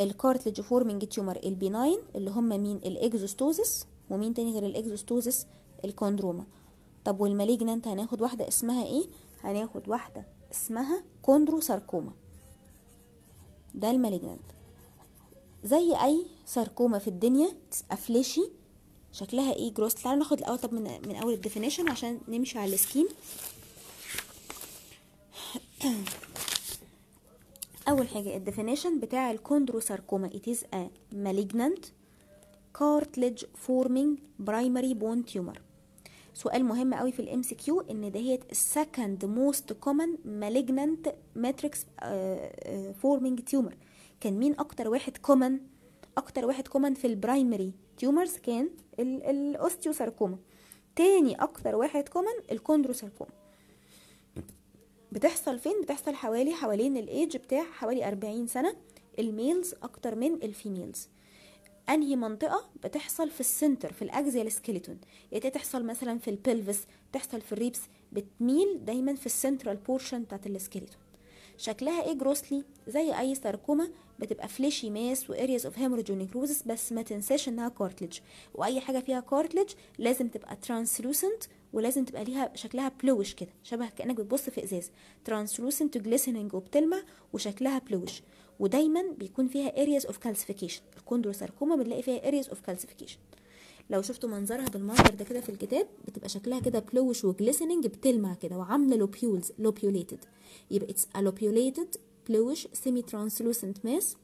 الكارتلج فورمنج تيومر البيناين اللي هم مين الاكزوستوزس ومين تاني غير الاكزوستوزس الكوندروما طب والمالجنانت هناخد واحده اسمها ايه هناخد واحده اسمها كوندروساركوما ده المالجنانت زي اي ساركوما في الدنيا افليشي شكلها ايه جروس تعالوا ناخد الاول طب من, من اول الديفينيشن عشان نمشي على السكيم اول حاجه الديفينيشن بتاع الكوندروساركوما it آه، is a malignant cartilage forming primary bone tumor سؤال مهم قوي في الام سي كيو ان دهيت second most common malignant matrix آه، آه، forming tumor كان مين اكتر واحد common اكتر واحد common في البرايمري تيومرز كان الاوستيوساركوما تاني اكتر واحد common الكوندروساركوما بتحصل فين بتحصل حوالي حوالين الايج بتاع حوالي 40 سنه الميلز اكتر من الفيميلز انهي منطقه بتحصل في السنتر في الاكزيال سكيلتون يعني تحصل مثلا في البلفس تحصل في الريبس بتميل دايما في السنترال بورشن بتاعت السكيلتون شكلها ايه جروسلي زي اي ساركوما بتبقى فليشي ماس وارياز اوف هيموروجينيك روزس بس ما تنساش انها كارتلج واي حاجه فيها كارتلج لازم تبقى ترانسلوسنت ولازم تبقى ليها شكلها بلوش كده شبه كانك بتبص في ازاز ترانسلوسنت جليسنينج وبتلمع وشكلها بلوش ودايما بيكون فيها areas اوف كالسيفيكيشن الكوندروساركوما بنلاقي فيها areas اوف كالسيفيكيشن لو شفتوا منظرها بالمنظر ده كده في الكتاب بتبقى شكلها كده بلوش وجليسنينج بتلمع كده وعامله لوبيولز لوبيوليتد يبقى اتس لوبيوليتد بلوش سيمي ترانسلوسنت ماس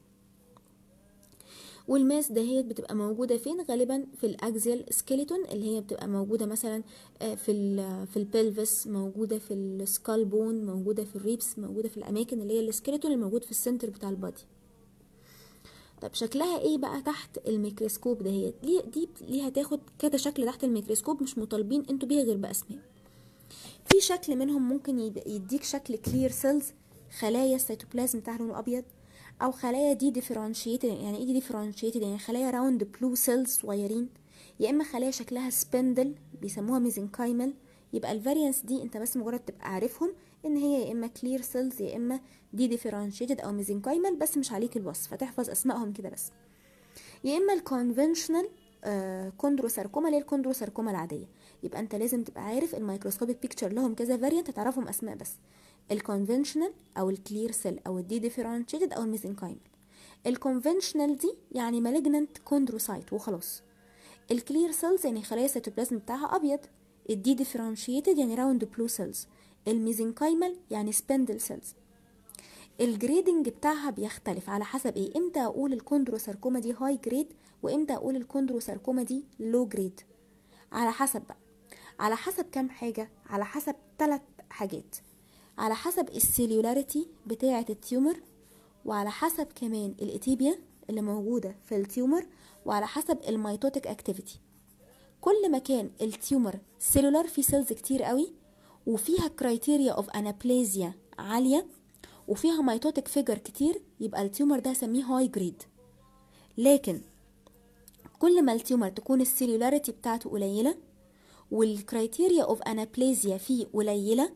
والماس دهيت بتبقى موجوده فين غالبا في الاكزيال سكيلتون اللي هي بتبقى موجوده مثلا آه، في ال في البلفس موجوده في السكال بون موجوده في الريبس موجوده في الاماكن اللي هي السكيلتون الموجود في السنتر بتاع البادي طب شكلها ايه بقى تحت الميكروسكوب دهيت دي دي ليها تاخد كذا شكل تحت الميكروسكوب مش مطالبين انتوا بيها غير باسماء في شكل منهم ممكن يديك شكل كلير سيلز خلايا السيتوبلازم بتاعها لونه ابيض او خلايا دي ديفرنشيتد يعني ايه دي ديفرنشيتد يعني خلايا راوند بلو سيلز صغيرين يا اما خلايا شكلها سبندل بيسموها ميزنكايمال يبقى الفارينس دي انت بس مجرد تبقى عارفهم ان هي يا اما كلير سيلز يا اما دي ديفرنشيتد او ميزنكايمال بس مش عليك الوصف فتحفظ اسمائهم كده بس يا اما الكونفنشنال آه كوندروساركوما اللي هي الكوندروساركوما العاديه يبقى انت لازم تبقى عارف الميكروسكوبيك بيكتشر لهم كذا فاريانت هتعرفهم اسماء بس الكونفنشنال او الكلير سيل او الدي ديفرنشيتد او الميزنكايمال الكونفنشنال دي يعني مالجننت كوندروسايت وخلاص الكلير سيلز يعني خلايا السيتوبلازم بتاعها ابيض الدي ديفرنشيتد يعني راوند بلو سيلز الميزنكايمال يعني سبندل سيلز الجريدنج بتاعها بيختلف على حسب ايه امتى اقول الكوندروساركوما دي هاي جريد وامتى اقول الكوندروساركوما دي لو جريد على حسب بقى على حسب كام حاجه على حسب ثلاث حاجات على حسب السيلولاريتي بتاعة التيومر وعلى حسب كمان الاتيبيا اللي موجودة في التيومر وعلى حسب الميتوتيك اكتيفيتي كل ما كان التيومر سيلولار فيه سيلز كتير قوي وفيها كرايتيريا اوف انابليزيا عالية وفيها ميتوتيك فيجر كتير يبقى التيومر ده هسميه هاي جريد لكن كل ما التيومر تكون السيلولاريتي بتاعته قليلة والكرايتيريا اوف انابليزيا فيه قليله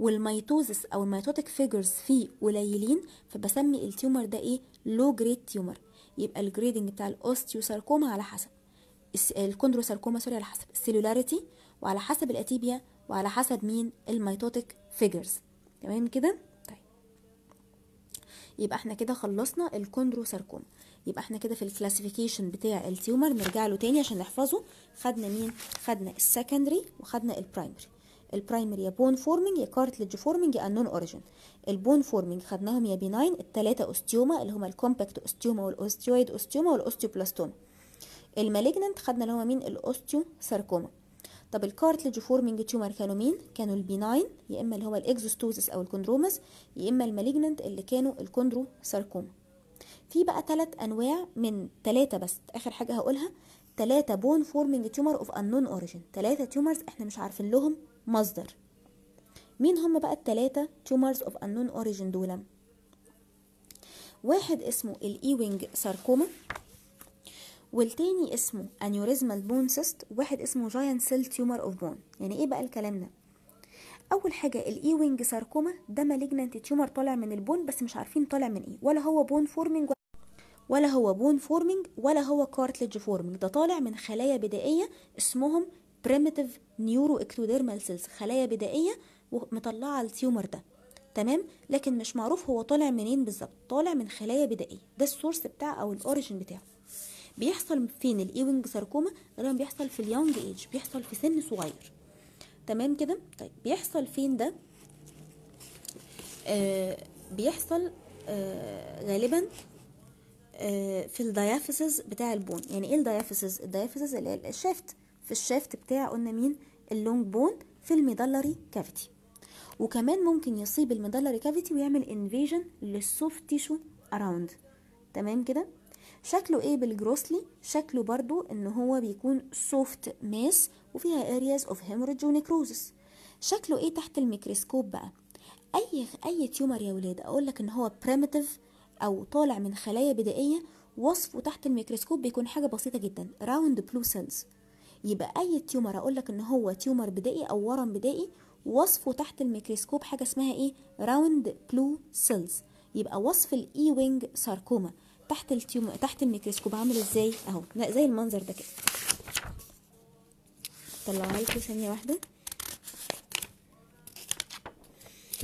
والميتوزس او الميتوتيك فيجرز فيه قليلين فبسمي التيومر ده ايه لو جريد تيومر يبقى الجريدنج بتاع الاوستيوساركوما على حسب الكوندروساركوما سوري على حسب السيلولاريتي وعلى حسب الاتيبيا وعلى حسب مين الميتوتيك فيجرز تمام كده طيب يبقى احنا كده خلصنا الكوندروساركوما يبقى احنا كده في الكلاسيفيكيشن بتاع التيومر نرجع له تاني عشان نحفظه خدنا مين خدنا السكندري وخدنا البرايمري البرايمري يا بون فورمنج يا كارتلج فورمنج يا النون اوريجين البون فورمنج خدناهم يا بيناين الثلاثه اوستيوما اللي هما الكومباكت اوستيوما والاوستيويد اوستيوما والاوستيوبلاستوما المالجننت خدنا اللي هما مين الاوستيو ساركوما طب الكارتلج فورمنج تيومر كانوا مين كانوا البيناين يا اما اللي هو الاكزوستوزس او الكوندروماس يا اما المالجننت اللي كانوا الكوندرو ساركوما في بقى ثلاث انواع من ثلاثه بس اخر حاجه هقولها ثلاثه بون فورمينج تيومر اوف انون اوريجين ثلاثه تيومرز احنا مش عارفين لهم مصدر مين هم بقى التلاتة tumors اوف انون اوريجين دول واحد اسمه الايوينج ساركوما والتاني اسمه انيوريزمال بون سيست وواحد اسمه جاينت سيل تيومر اوف بون يعني ايه بقى الكلام ده اول حاجه الايوينج ساركوما ده مالجنت تيومر طالع من البون بس مش عارفين طالع من ايه ولا هو بون فورمينج ولا هو بون فورمينج ولا هو كارتلج فورمينج ده طالع من خلايا بدائيه اسمهم primitive neuroectodermal cells خلايا بدائية ومطلعة التيومر ده تمام لكن مش معروف هو طالع منين بالظبط طالع من خلايا بدائية ده السورس بتاعه أو الأوريجين بتاعه بيحصل فين الايوينج ساركوما غالبا بيحصل في اليونج ايج بيحصل في سن صغير تمام كده طيب بيحصل فين ده آه بيحصل آه غالبا آه في الديافيسز بتاع البون يعني ايه الديافيسز الديافيسز اللي هي الشافت في الشافت بتاع قلنا مين اللونج بون في الميدلري كافيتي وكمان ممكن يصيب الميدلري كافيتي ويعمل انفيجن للسوفت تيشو اراوند تمام كده شكله ايه بالجروسلي شكله برضو ان هو بيكون سوفت ماس وفيها ارياز اوف هيموريدج ونكروزس شكله ايه تحت الميكروسكوب بقى اي اي تيومر يا ولاد اقول لك ان هو بريميتيف او طالع من خلايا بدائيه وصفه تحت الميكروسكوب بيكون حاجه بسيطه جدا راوند بلو سيلز يبقى اي تيومر اقول لك ان هو تيومر بدائي او ورم بدائي وصفه تحت الميكروسكوب حاجه اسمها ايه راوند بلو سيلز يبقى وصف الاي وينج ساركوما تحت التيوم تحت الميكروسكوب عامل ازاي اهو لا زي المنظر ده كده طلعها لكم ثانيه واحده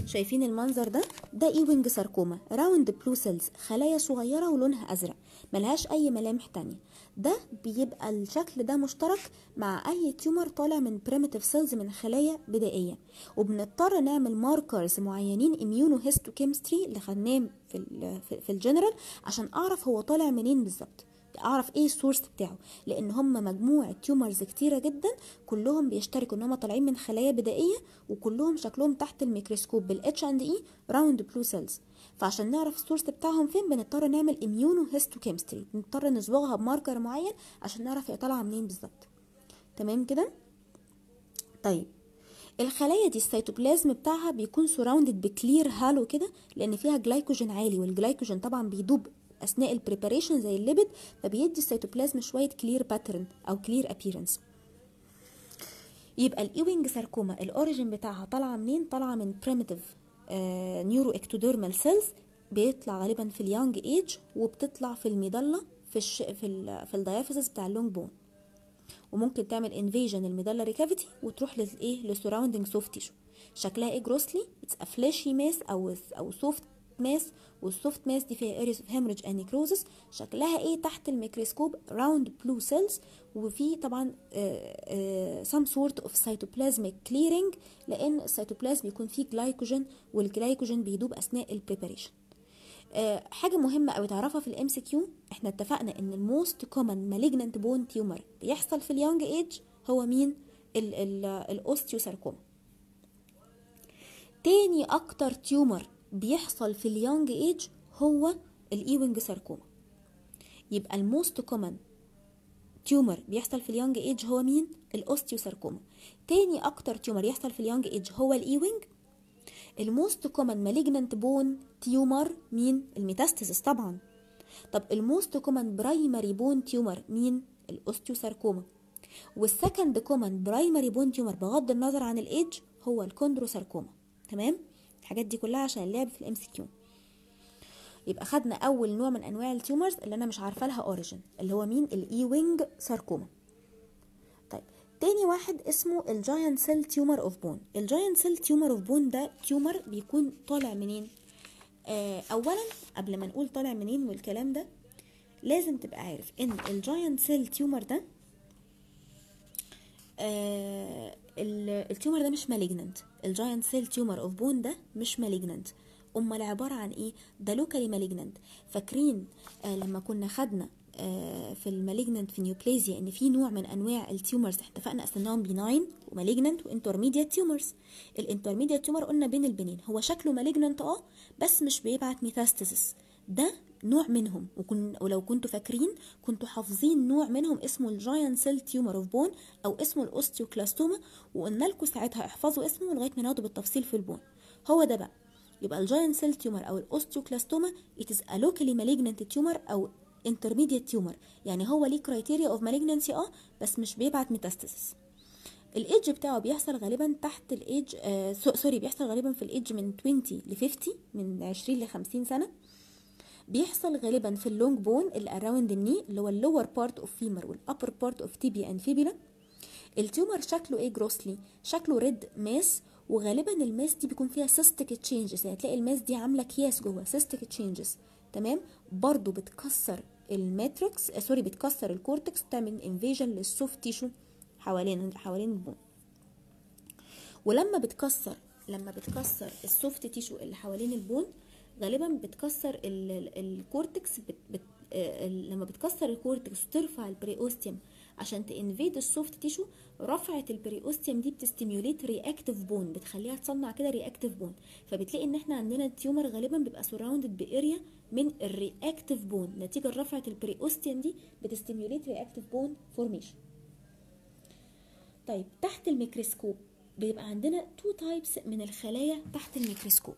شايفين المنظر ده ده اي وينج ساركوما راوند بلو سيلز خلايا صغيره ولونها ازرق ملهاش اي ملامح تانية ده بيبقى الشكل ده مشترك مع اي تيومر طالع من بريمتيف سيلز من خلايا بدائيه وبنضطر نعمل ماركرز معينين اميونو هيستوكيمستري اللي خدناه في الـ في الجنرال عشان اعرف هو طالع منين بالظبط اعرف ايه السورس بتاعه لان هم مجموعه تيومرز كتيره جدا كلهم بيشتركوا ان هم طالعين من خلايا بدائيه وكلهم شكلهم تحت الميكروسكوب بالاتش اند اي راوند بلو سيلز فعشان نعرف السورس بتاعهم فين بنضطر نعمل اميونو هيستوكيمستري بنضطر نصبغها بماركر معين عشان نعرف هي طالعه منين بالظبط تمام كده طيب الخلايا دي السيتوبلازم بتاعها بيكون سراوندد بكلير هالو كده لان فيها جلايكوجين عالي والجلايكوجين طبعا بيدوب اثناء البريباريشن زي الليبيد فبيدي السيتوبلازم شويه كلير باترن او كلير ابييرنس يبقى الايوينج ساركوما الاوريجين بتاعها طالعه منين طالعه من بريميتيف نيورو اكتوديرمال سيلز بيطلع غالبا في اليانج ايج وبتطلع في الميدلا في الش... في, ال... في الدايافيزس بتاع اللونج بون وممكن تعمل انفيجن الميدلا ريكافيتي وتروح للايه للسراوندنج سوفت تيشو شكلها ايه جروسلي اتس افلاشي ماس او او سوفت ماس والسوفت ماس دي فيها اريز اوف هيمرج اند نيكروزس شكلها ايه تحت الميكروسكوب راوند بلو سيلز وفي طبعا سام سورت اوف سيتوبلازميك كليرنج لان السيتوبلازم بيكون فيه جلايكوجين والجلايكوجين بيدوب اثناء البريباريشن آه، حاجة مهمة أوي تعرفها في الام سي كيو احنا اتفقنا ان الموست كومن مالجننت بون تيومر بيحصل في اليونج ايج هو مين الاوستيوساركوما تاني اكتر تيومر بيحصل في اليونج ايج هو الايوينج ساركوما يبقى الموست كومن تيومر بيحصل في اليونج ايج هو مين الاوستيو ساركوما تاني اكتر تيومر يحصل في اليونج ايج هو الايوينج الموست كومن مالجننت بون تيومر مين الميتاستاسيس طبعا طب الموست كومن برايمري بون تيومر مين الاوستيو ساركوما والسكند كومن برايمري بون تيومر بغض النظر عن الايدج هو الكوندرو ساركوما تمام الحاجات دي كلها عشان اللعب في الام سي كيو يبقى خدنا اول نوع من انواع التيومرز اللي انا مش عارفه لها اوريجين اللي هو مين الاي وينج ساركوما طيب تاني واحد اسمه الجاينت سيل تيومر اوف بون الجاينت سيل تيومر اوف بون ده تيومر بيكون طالع منين آه اولا قبل ما نقول طالع منين والكلام ده لازم تبقى عارف ان الجاينت سيل تيومر ده آه التيومر ده مش مالجننت الجاينت سيل تيومر اوف بون ده مش مالجننت امال عباره عن ايه ده لوكالي مالجننت فاكرين آه لما كنا خدنا آه في المالجننت في نيوبليزيا ان في نوع من انواع التيومرز احنا اتفقنا اصل بيناين ومالجننت وانترميديت تيومرز الانترميديت تيومر قلنا بين البنين هو شكله مالجننت اه بس مش بيبعت ميتاستاسيس ده نوع منهم وكن ولو كنتوا فاكرين كنتوا حافظين نوع منهم اسمه الجاين سيل تيومر اوف بون او اسمه الاوستيوكلاستوما وقلنا لكم ساعتها احفظوا اسمه لغايه ما ناخده بالتفصيل في البون هو ده بقى يبقى الجاين سيل تيومر او الاوستيوكلاستوما ات از لوكالي locally تيومر او انترميديت تيومر يعني هو ليه كرايتيريا اوف مالجننسي اه بس مش بيبعت ميتاستاسيس الايدج بتاعه بيحصل غالبا تحت الايدج آه سوري بيحصل غالبا في الايدج من 20 ل 50 من 20 ل 50 سنه بيحصل غالبا في اللونج بون اللي الني اللي هو اللور بارت اوف فيمر والابر بارت اوف تيبيا اند فيبيلا التيومر شكله ايه جروسلي شكله ريد ماس وغالبا الماس دي بيكون فيها سيستيك تشينجز يعني هتلاقي الماس دي عامله اكياس جوه سيستيك تشينجز تمام برضو بتكسر الماتريكس سوري آه، بتكسر الكورتكس بتعمل انفيجن للسوفت تيشو حوالين حوالين البون ولما بتكسر لما بتكسر السوفت تيشو اللي حوالين البون غالبا بتكسر الكورتكس بت بت آه، لما بتكسر الكورتكس وترفع البري اوستيوم عشان تنفيد السوفت تيشو رفعت البري اوستيوم دي بتستيميوليت رياكتيف بون بتخليها تصنع كده رياكتيف بون فبتلاقي ان احنا عندنا التيومر غالبا بيبقى سراوندد باريا من الرياكتيف بون نتيجه رفعه البري اوستيوم دي بتستيميوليت رياكتيف بون فورميشن طيب تحت الميكروسكوب بيبقى عندنا تو تايبس من الخلايا تحت الميكروسكوب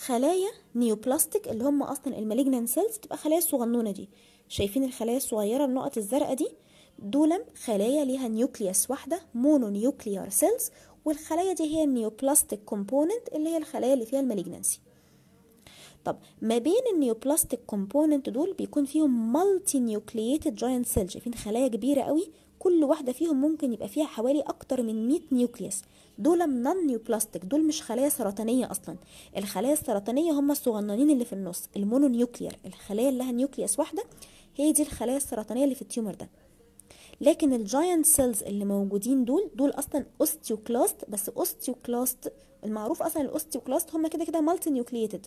خلايا نيوبلاستيك اللي هم اصلا المالجنان سيلز بتبقى خلايا الصغنونه دي شايفين الخلايا الصغيره النقط الزرقاء دي دول خلايا ليها نيوكليوس واحده مونو نيوكليار سيلز والخلايا دي هي النيوبلاستيك كومبوننت اللي هي الخلايا اللي فيها المالجنانسي طب ما بين النيوبلاستيك كومبوننت دول بيكون فيهم مالتي نيوكلييتد جاينت سيلز شايفين خلايا كبيره قوي كل واحدة فيهم ممكن يبقى فيها حوالي أكتر من 100 نيوكليس دول نون نيوبلاستيك دول مش خلايا سرطانية أصلا الخلايا السرطانية هم الصغننين اللي في النص المونو نيوكليير الخلايا اللي لها نيوكليس واحدة هي دي الخلايا السرطانية اللي في التيومر ده لكن الجاينت سيلز اللي موجودين دول دول اصلا اوستيوكلاست بس اوستيوكلاست المعروف اصلا الاوستيوكلاست هم كده كده مالتي نيوكليتد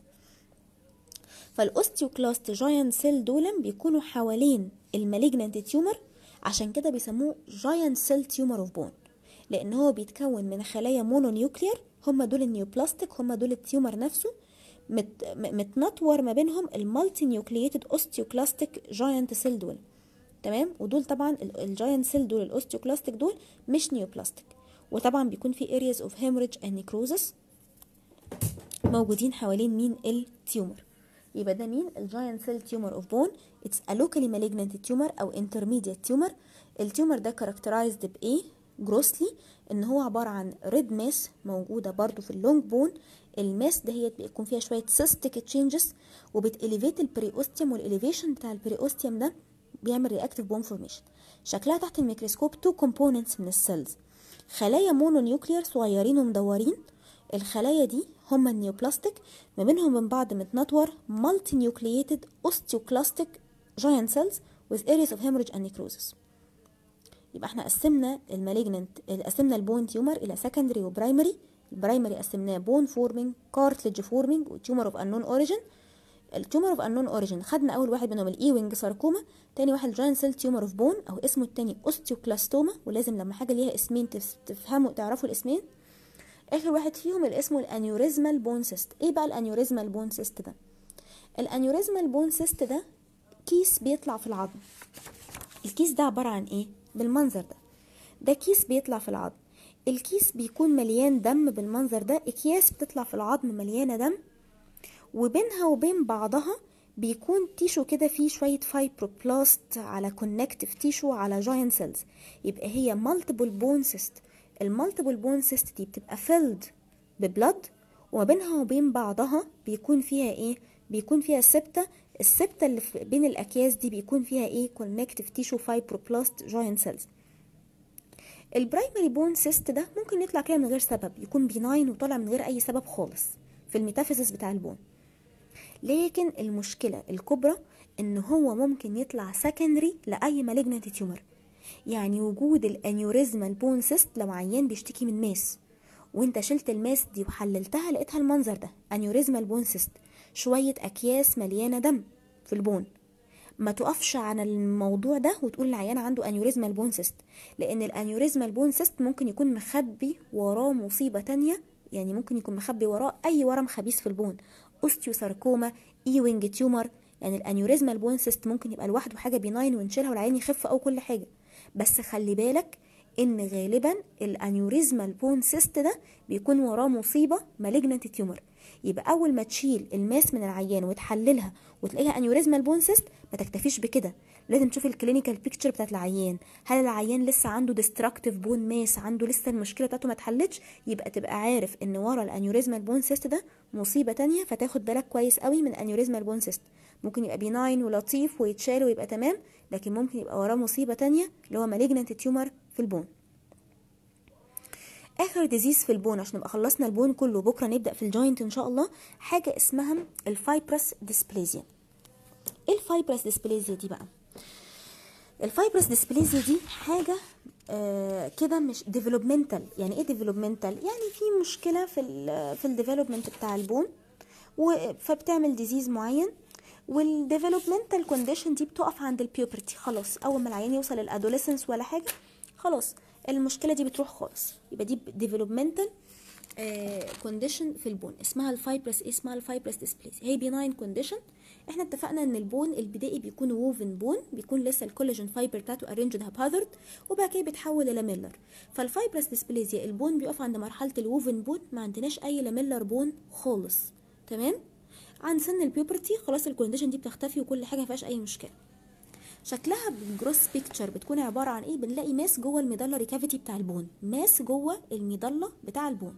فالاوستيوكلاست جاينت سيل دول بيكونوا حوالين المالجنانت تيومر عشان كده بيسموه جاينت سيل تيومر اوف بون لان هو بيتكون من خلايا مونونيوكلير هم دول النيوبلاستيك هم دول التيومر نفسه مت متنطور ما بينهم المالتي نيوكلييتد اوستيوكلاستيك جاينت سيل دول تمام ودول طبعا الجاينت سيل دول الاوستيوكلاستيك دول مش نيوبلاستيك وطبعا بيكون في ارياز اوف هيموريج اند نيكروزس موجودين حوالين مين التيومر يبقى ده مين الجاينت سيل تيومر اوف بون اتس ا لوكالي مالجنت تيومر او انترميديت تيومر التيومر ده كاركترايزد بايه جروسلي ان هو عباره عن ريد ماس موجوده برضو في اللونج بون الماس دهيت بيكون فيها شويه سيستيك تشينجز وبتاليفيت اوستيوم والاليفيشن بتاع اوستيوم ده بيعمل رياكتيف بون فورميشن شكلها تحت الميكروسكوب تو كومبوننتس من السيلز خلايا مونونيوكلير صغيرين ومدورين الخلايا دي هما النيوبلاستيك ما بينهم من بعض متنطور مالتي نيوكلييتد اوستيوكلاستيك جاينت سيلز with areas of hemorrhage and necrosis يبقى احنا قسمنا المالجننت قسمنا البون تيومر الى سكندري وبرايمري البرايمري قسمناه بون فورمينج كارتلج فورمينج وتيومر اوف انون اوريجن التيومر اوف انون اوريجن خدنا اول واحد منهم الاي وينج ساركوما تاني واحد الجاينت سيل تيومر اوف بون او اسمه التاني اوستيوكلاستوما ولازم لما حاجه ليها اسمين تفهموا تعرفوا الاسمين اخر واحد فيهم اللي اسمه الانيوريزمال بون سيست ايه بقى الانيوريزمال بون سيست ده الانيوريزمال بون سيست ده كيس بيطلع في العظم الكيس ده عباره عن ايه بالمنظر ده ده كيس بيطلع في العظم الكيس بيكون مليان دم بالمنظر ده اكياس بتطلع في العظم مليانه دم وبينها وبين بعضها بيكون تيشو كده فيه شوية فايبروبلاست على كونكتيف تيشو على جاين سيلز يبقى هي مالتيبل بون سيست المالتيبل بون سيست دي بتبقى فيلد ببلد وما بينها وبين بعضها بيكون فيها ايه بيكون فيها سبتة السبتة اللي بين الاكياس دي بيكون فيها ايه كونكتيف تيشو فايبروبلاست جوينت سيلز البرايمري بون سيست ده ممكن يطلع كده من غير سبب يكون بيناين وطالع من غير اي سبب خالص في الميتافيزس بتاع البون لكن المشكلة الكبرى ان هو ممكن يطلع سكندري لاي مالجنت تيومر يعني وجود الانيوريزما البون سيست لو عيان بيشتكي من ماس وانت شلت الماس دي وحللتها لقيتها المنظر ده انيوريزما البون سيست شوية اكياس مليانة دم في البون ما تقفش عن الموضوع ده وتقول العيان عنده انيوريزما البون سيست لان الانيوريزما البون سيست ممكن يكون مخبي وراه مصيبة تانية يعني ممكن يكون مخبي وراه اي ورم خبيث في البون اوستيوساركوما اي وينج تيومر يعني الانيوريزما البون سيست ممكن يبقى لوحده حاجه بيناين ونشيلها والعين يخف او كل حاجه بس خلي بالك ان غالبا الانيوريزما البون سيست ده بيكون وراه مصيبه مالجنت تيومر يبقى اول ما تشيل الماس من العيان وتحللها وتلاقيها انيوريزما البون سيست ما تكتفيش بكده لازم تشوف الكلينيكال بيكتشر بتاعت العيان هل العيان لسه عنده ديستراكتيف بون ماس عنده لسه المشكله بتاعته ما اتحلتش يبقى تبقى عارف ان ورا الانيوريزما البون سيست ده مصيبه تانية فتاخد بالك كويس قوي من انيوريزما البون سيست ممكن يبقى بيناين ولطيف ويتشال ويبقى تمام لكن ممكن يبقى وراه مصيبه تانية اللي هو مالجنت تيومر في البون اخر ديزيز في البون عشان نبقى خلصنا البون كله بكره نبدا في الجوينت ان شاء الله حاجه اسمها الفايبرس ديسبليزيا ايه الفايبرس ديسبليزيا دي بقى الفايبرس ديسبليزيا دي حاجه آه كده مش ديفلوبمنتال يعني ايه ديفلوبمنتال يعني في مشكله في الـ في الديفلوبمنت بتاع البون فبتعمل ديزيز معين والديفلوبمنتال كونديشن دي بتقف عند البيوبرتي خلاص اول ما العيان يوصل للادوليسنس ولا حاجه خلاص المشكله دي بتروح خالص يبقى دي ديفلوبمنتال آه، كونديشن في البون اسمها الفايبرس ايه اسمها الفايبرس ديسبليس هي بيناين كونديشن احنا اتفقنا ان البون البدائي بيكون ووفن بون بيكون لسه الكولاجين فايبر بتاعته ارينجد هابازرد وبعد كده بيتحول ميلر فالفايبرس ديسبليزيا البون بيقف عند مرحله الووفن بون ما عندناش اي لاميلر بون خالص تمام عند سن البيبرتي خلاص الكونديشن دي بتختفي وكل حاجه مفيهاش اي مشكله شكلها بالجروس بيكتشر بتكون عباره عن ايه بنلاقي ماس جوه الميدلري كافيتي بتاع البون ماس جوه الميدله بتاع البون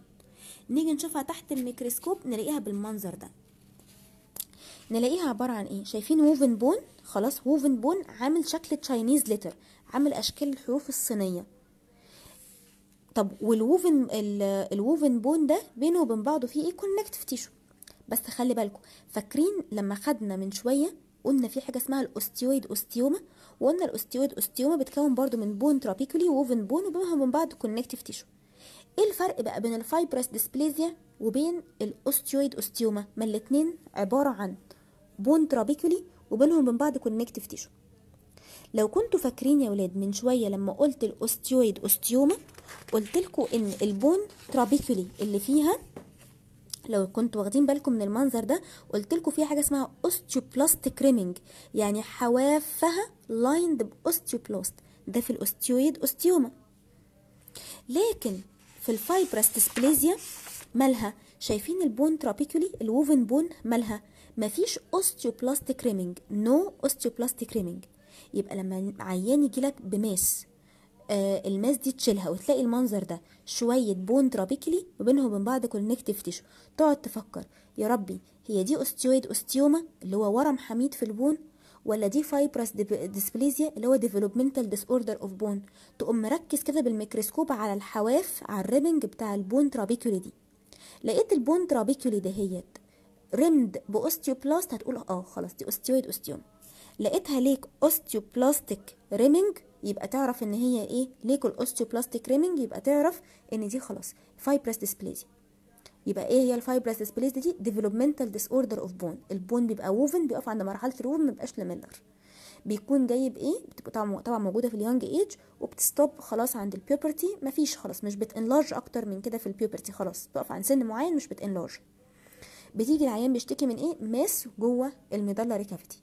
نيجي نشوفها تحت الميكروسكوب نلاقيها بالمنظر ده نلاقيها عباره عن ايه شايفين ووفن بون خلاص ووفن بون عامل شكل تشاينيز لتر عامل اشكال الحروف الصينيه طب والووفن الووفن بون ده بينه وبين بعضه فيه ايه كونكتيف تيشو بس خلي بالكم فاكرين لما خدنا من شويه قلنا في حاجه اسمها الاوستيويد اوستيوما وقلنا الاوستيويد اوستيوما بتكون برضو من بون ترابيكولي ووفن بون وبينهم من بعض كونكتيف تيشو ايه الفرق بقى بين الفايبرس ديسبليزيا وبين الاوستيويد اوستيوما ما الاتنين عباره عن بون ترابيكولي وبينهم من بعض كونكتيف تيشو لو كنتوا فاكرين يا ولاد من شويه لما قلت الاوستيويد اوستيوما قلت لكم ان البون ترابيكولي اللي فيها لو كنتوا واخدين بالكم من المنظر ده قلت لكم في حاجه اسمها اوستيوبلاستيك ريمينج يعني حوافها لايند باوستيوبلاست ده في الاوستيويد اوستيوما لكن في الفايبرس ديسبليزيا مالها شايفين البون ترابيكولي الووفن بون مالها مفيش اوستيوبلاستيك ريمينج نو no اوستيوبلاستيك يبقى لما عيان يجيلك بماس آه، الماس دي تشيلها وتلاقي المنظر ده شويه بون ترابيكلي وبينهم وبين بعض كونكتيف تفتشه تقعد تفكر يا ربي هي دي اوستيويد اوستيوما اللي هو ورم حميد في البون ولا دي فايبرس ديسبليزيا اللي هو ديفلوبمنتال ديس اوردر اوف بون تقوم مركز كده بالميكروسكوب على الحواف على الريبنج بتاع البون ترابيكولي دي لقيت البون ترابيكولي دهيت رمد باوستيوبلاست هتقول اه خلاص دي اوستيويد اوستيوم لقيتها ليك اوستيوبلاستيك ريمنج يبقى تعرف ان هي ايه ليكول اوستيوبلاستيك ريمنج يبقى تعرف ان دي خلاص فايبرس ديسبليزي يبقى ايه هي الفايبرس ديسبليزي دي ديفلوبمنتال ديس اوردر اوف بون البون بيبقى ووفن بيقف عند مرحله الووفن ما بيبقاش لاميلر بيكون جايب ايه بتبقى طبعا موجوده في اليونج ايج وبتستوب خلاص عند البيوبرتي مفيش خلاص مش بتنلارج اكتر من كده في البيوبرتي خلاص بتقف عند سن معين مش بتنلارج بتيجي العيان بيشتكي من ايه ماس جوه الميدالا ريكافيتي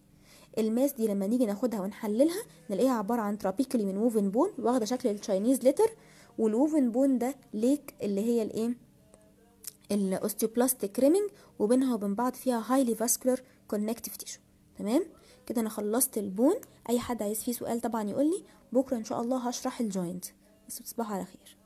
الماس دي لما نيجي ناخدها ونحللها نلاقيها عباره عن ترابيكلي من ووفن بون واخده شكل التشاينيز لتر والووفن بون ده ليك اللي هي الايه الاوستيوبلاستيك ريمينج وبينها وبين بعض فيها هايلي فاسكولار كونكتيف تيشو تمام كده انا خلصت البون اي حد عايز فيه سؤال طبعا يقول لي بكره ان شاء الله هشرح الجوينت بس تصبحوا على خير